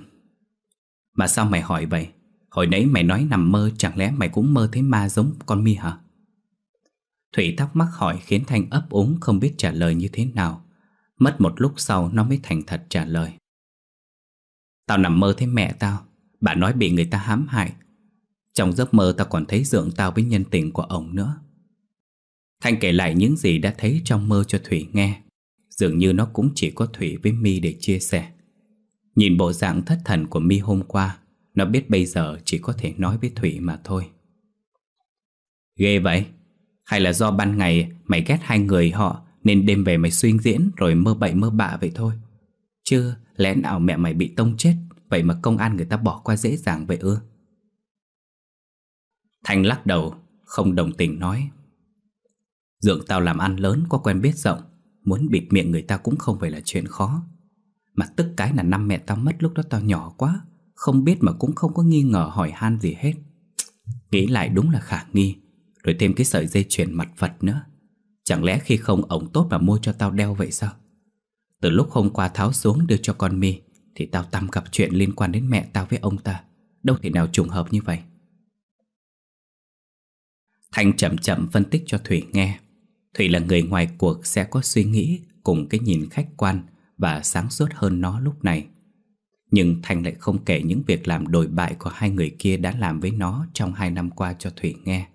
Speaker 1: Mà sao mày hỏi vậy Hồi nãy mày nói nằm mơ Chẳng lẽ mày cũng mơ thấy ma giống con mi hả Thủy thắc mắc hỏi Khiến Thanh ấp úng không biết trả lời như thế nào Mất một lúc sau Nó mới thành thật trả lời Tao nằm mơ thấy mẹ tao Bà nói bị người ta hãm hại Trong giấc mơ tao còn thấy dượng tao với nhân tình của ông nữa Thanh kể lại những gì đã thấy trong mơ cho Thủy nghe Dường như nó cũng chỉ có Thủy với Mi để chia sẻ Nhìn bộ dạng thất thần của Mi hôm qua nó biết bây giờ chỉ có thể nói với Thủy mà thôi Ghê vậy Hay là do ban ngày mày ghét hai người họ Nên đêm về mày suy diễn rồi mơ bậy mơ bạ vậy thôi Chứ lẽ nào mẹ mày bị tông chết Vậy mà công an người ta bỏ qua dễ dàng vậy ư thanh lắc đầu Không đồng tình nói Dượng tao làm ăn lớn có quen biết rộng Muốn bịt miệng người ta cũng không phải là chuyện khó Mà tức cái là năm mẹ tao mất lúc đó tao nhỏ quá không biết mà cũng không có nghi ngờ hỏi han gì hết Nghĩ lại đúng là khả nghi Rồi thêm cái sợi dây chuyền mặt vật nữa Chẳng lẽ khi không ổng tốt mà mua cho tao đeo vậy sao Từ lúc hôm qua tháo xuống đưa cho con mi Thì tao tâm gặp chuyện liên quan đến mẹ tao với ông ta Đâu thể nào trùng hợp như vậy Thanh chậm chậm phân tích cho Thủy nghe Thủy là người ngoài cuộc sẽ có suy nghĩ Cùng cái nhìn khách quan Và sáng suốt hơn nó lúc này nhưng Thành lại không kể những việc làm đồi bại của hai người kia đã làm với nó trong hai năm qua cho Thủy nghe.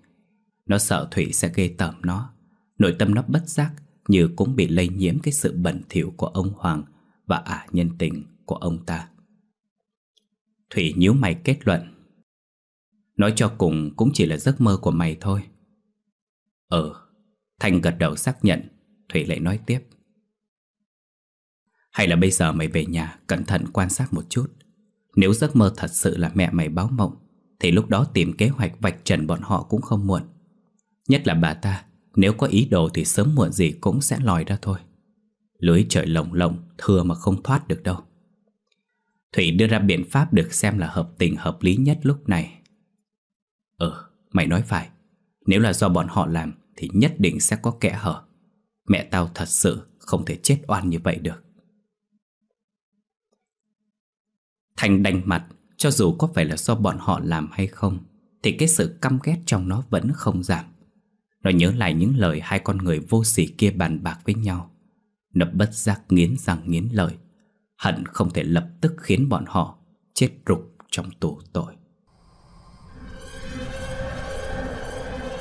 Speaker 1: Nó sợ Thủy sẽ ghê tởm nó. Nội tâm nó bất giác như cũng bị lây nhiễm cái sự bẩn thỉu của ông Hoàng và ả à nhân tình của ông ta. Thủy nhíu mày kết luận. Nói cho cùng cũng chỉ là giấc mơ của mày thôi. Ừ, Thành gật đầu xác nhận, Thủy lại nói tiếp. Hay là bây giờ mày về nhà cẩn thận quan sát một chút Nếu giấc mơ thật sự là mẹ mày báo mộng Thì lúc đó tìm kế hoạch vạch trần bọn họ cũng không muộn Nhất là bà ta Nếu có ý đồ thì sớm muộn gì cũng sẽ lòi ra thôi Lưới trời lồng lồng Thừa mà không thoát được đâu Thủy đưa ra biện pháp được xem là hợp tình hợp lý nhất lúc này Ừ, mày nói phải Nếu là do bọn họ làm Thì nhất định sẽ có kẽ hở Mẹ tao thật sự không thể chết oan như vậy được Thành đành mặt Cho dù có phải là do bọn họ làm hay không Thì cái sự căm ghét trong nó vẫn không giảm Nó nhớ lại những lời hai con người vô sỉ kia bàn bạc với nhau Nó bất giác nghiến răng nghiến lời Hận không thể lập tức khiến bọn họ Chết rục trong tù tội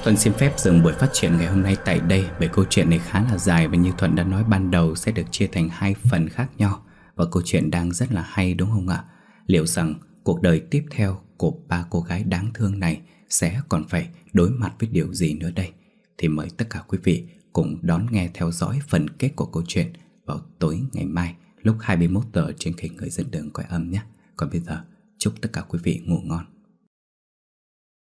Speaker 1: Thuận xin phép dừng buổi phát triển ngày hôm nay tại đây bởi câu chuyện này khá là dài và như Thuận đã nói ban đầu sẽ được chia thành hai phần khác nhau và câu chuyện đang rất là hay đúng không ạ? liệu rằng cuộc đời tiếp theo của ba cô gái đáng thương này sẽ còn phải đối mặt với điều gì nữa đây? Thì mời tất cả quý vị cùng đón nghe theo dõi phần kết của câu chuyện vào tối ngày mai lúc 21 giờ trên kênh Người Dẫn Đường Cõi Âm nhé. Còn bây giờ, chúc tất cả quý vị ngủ ngon.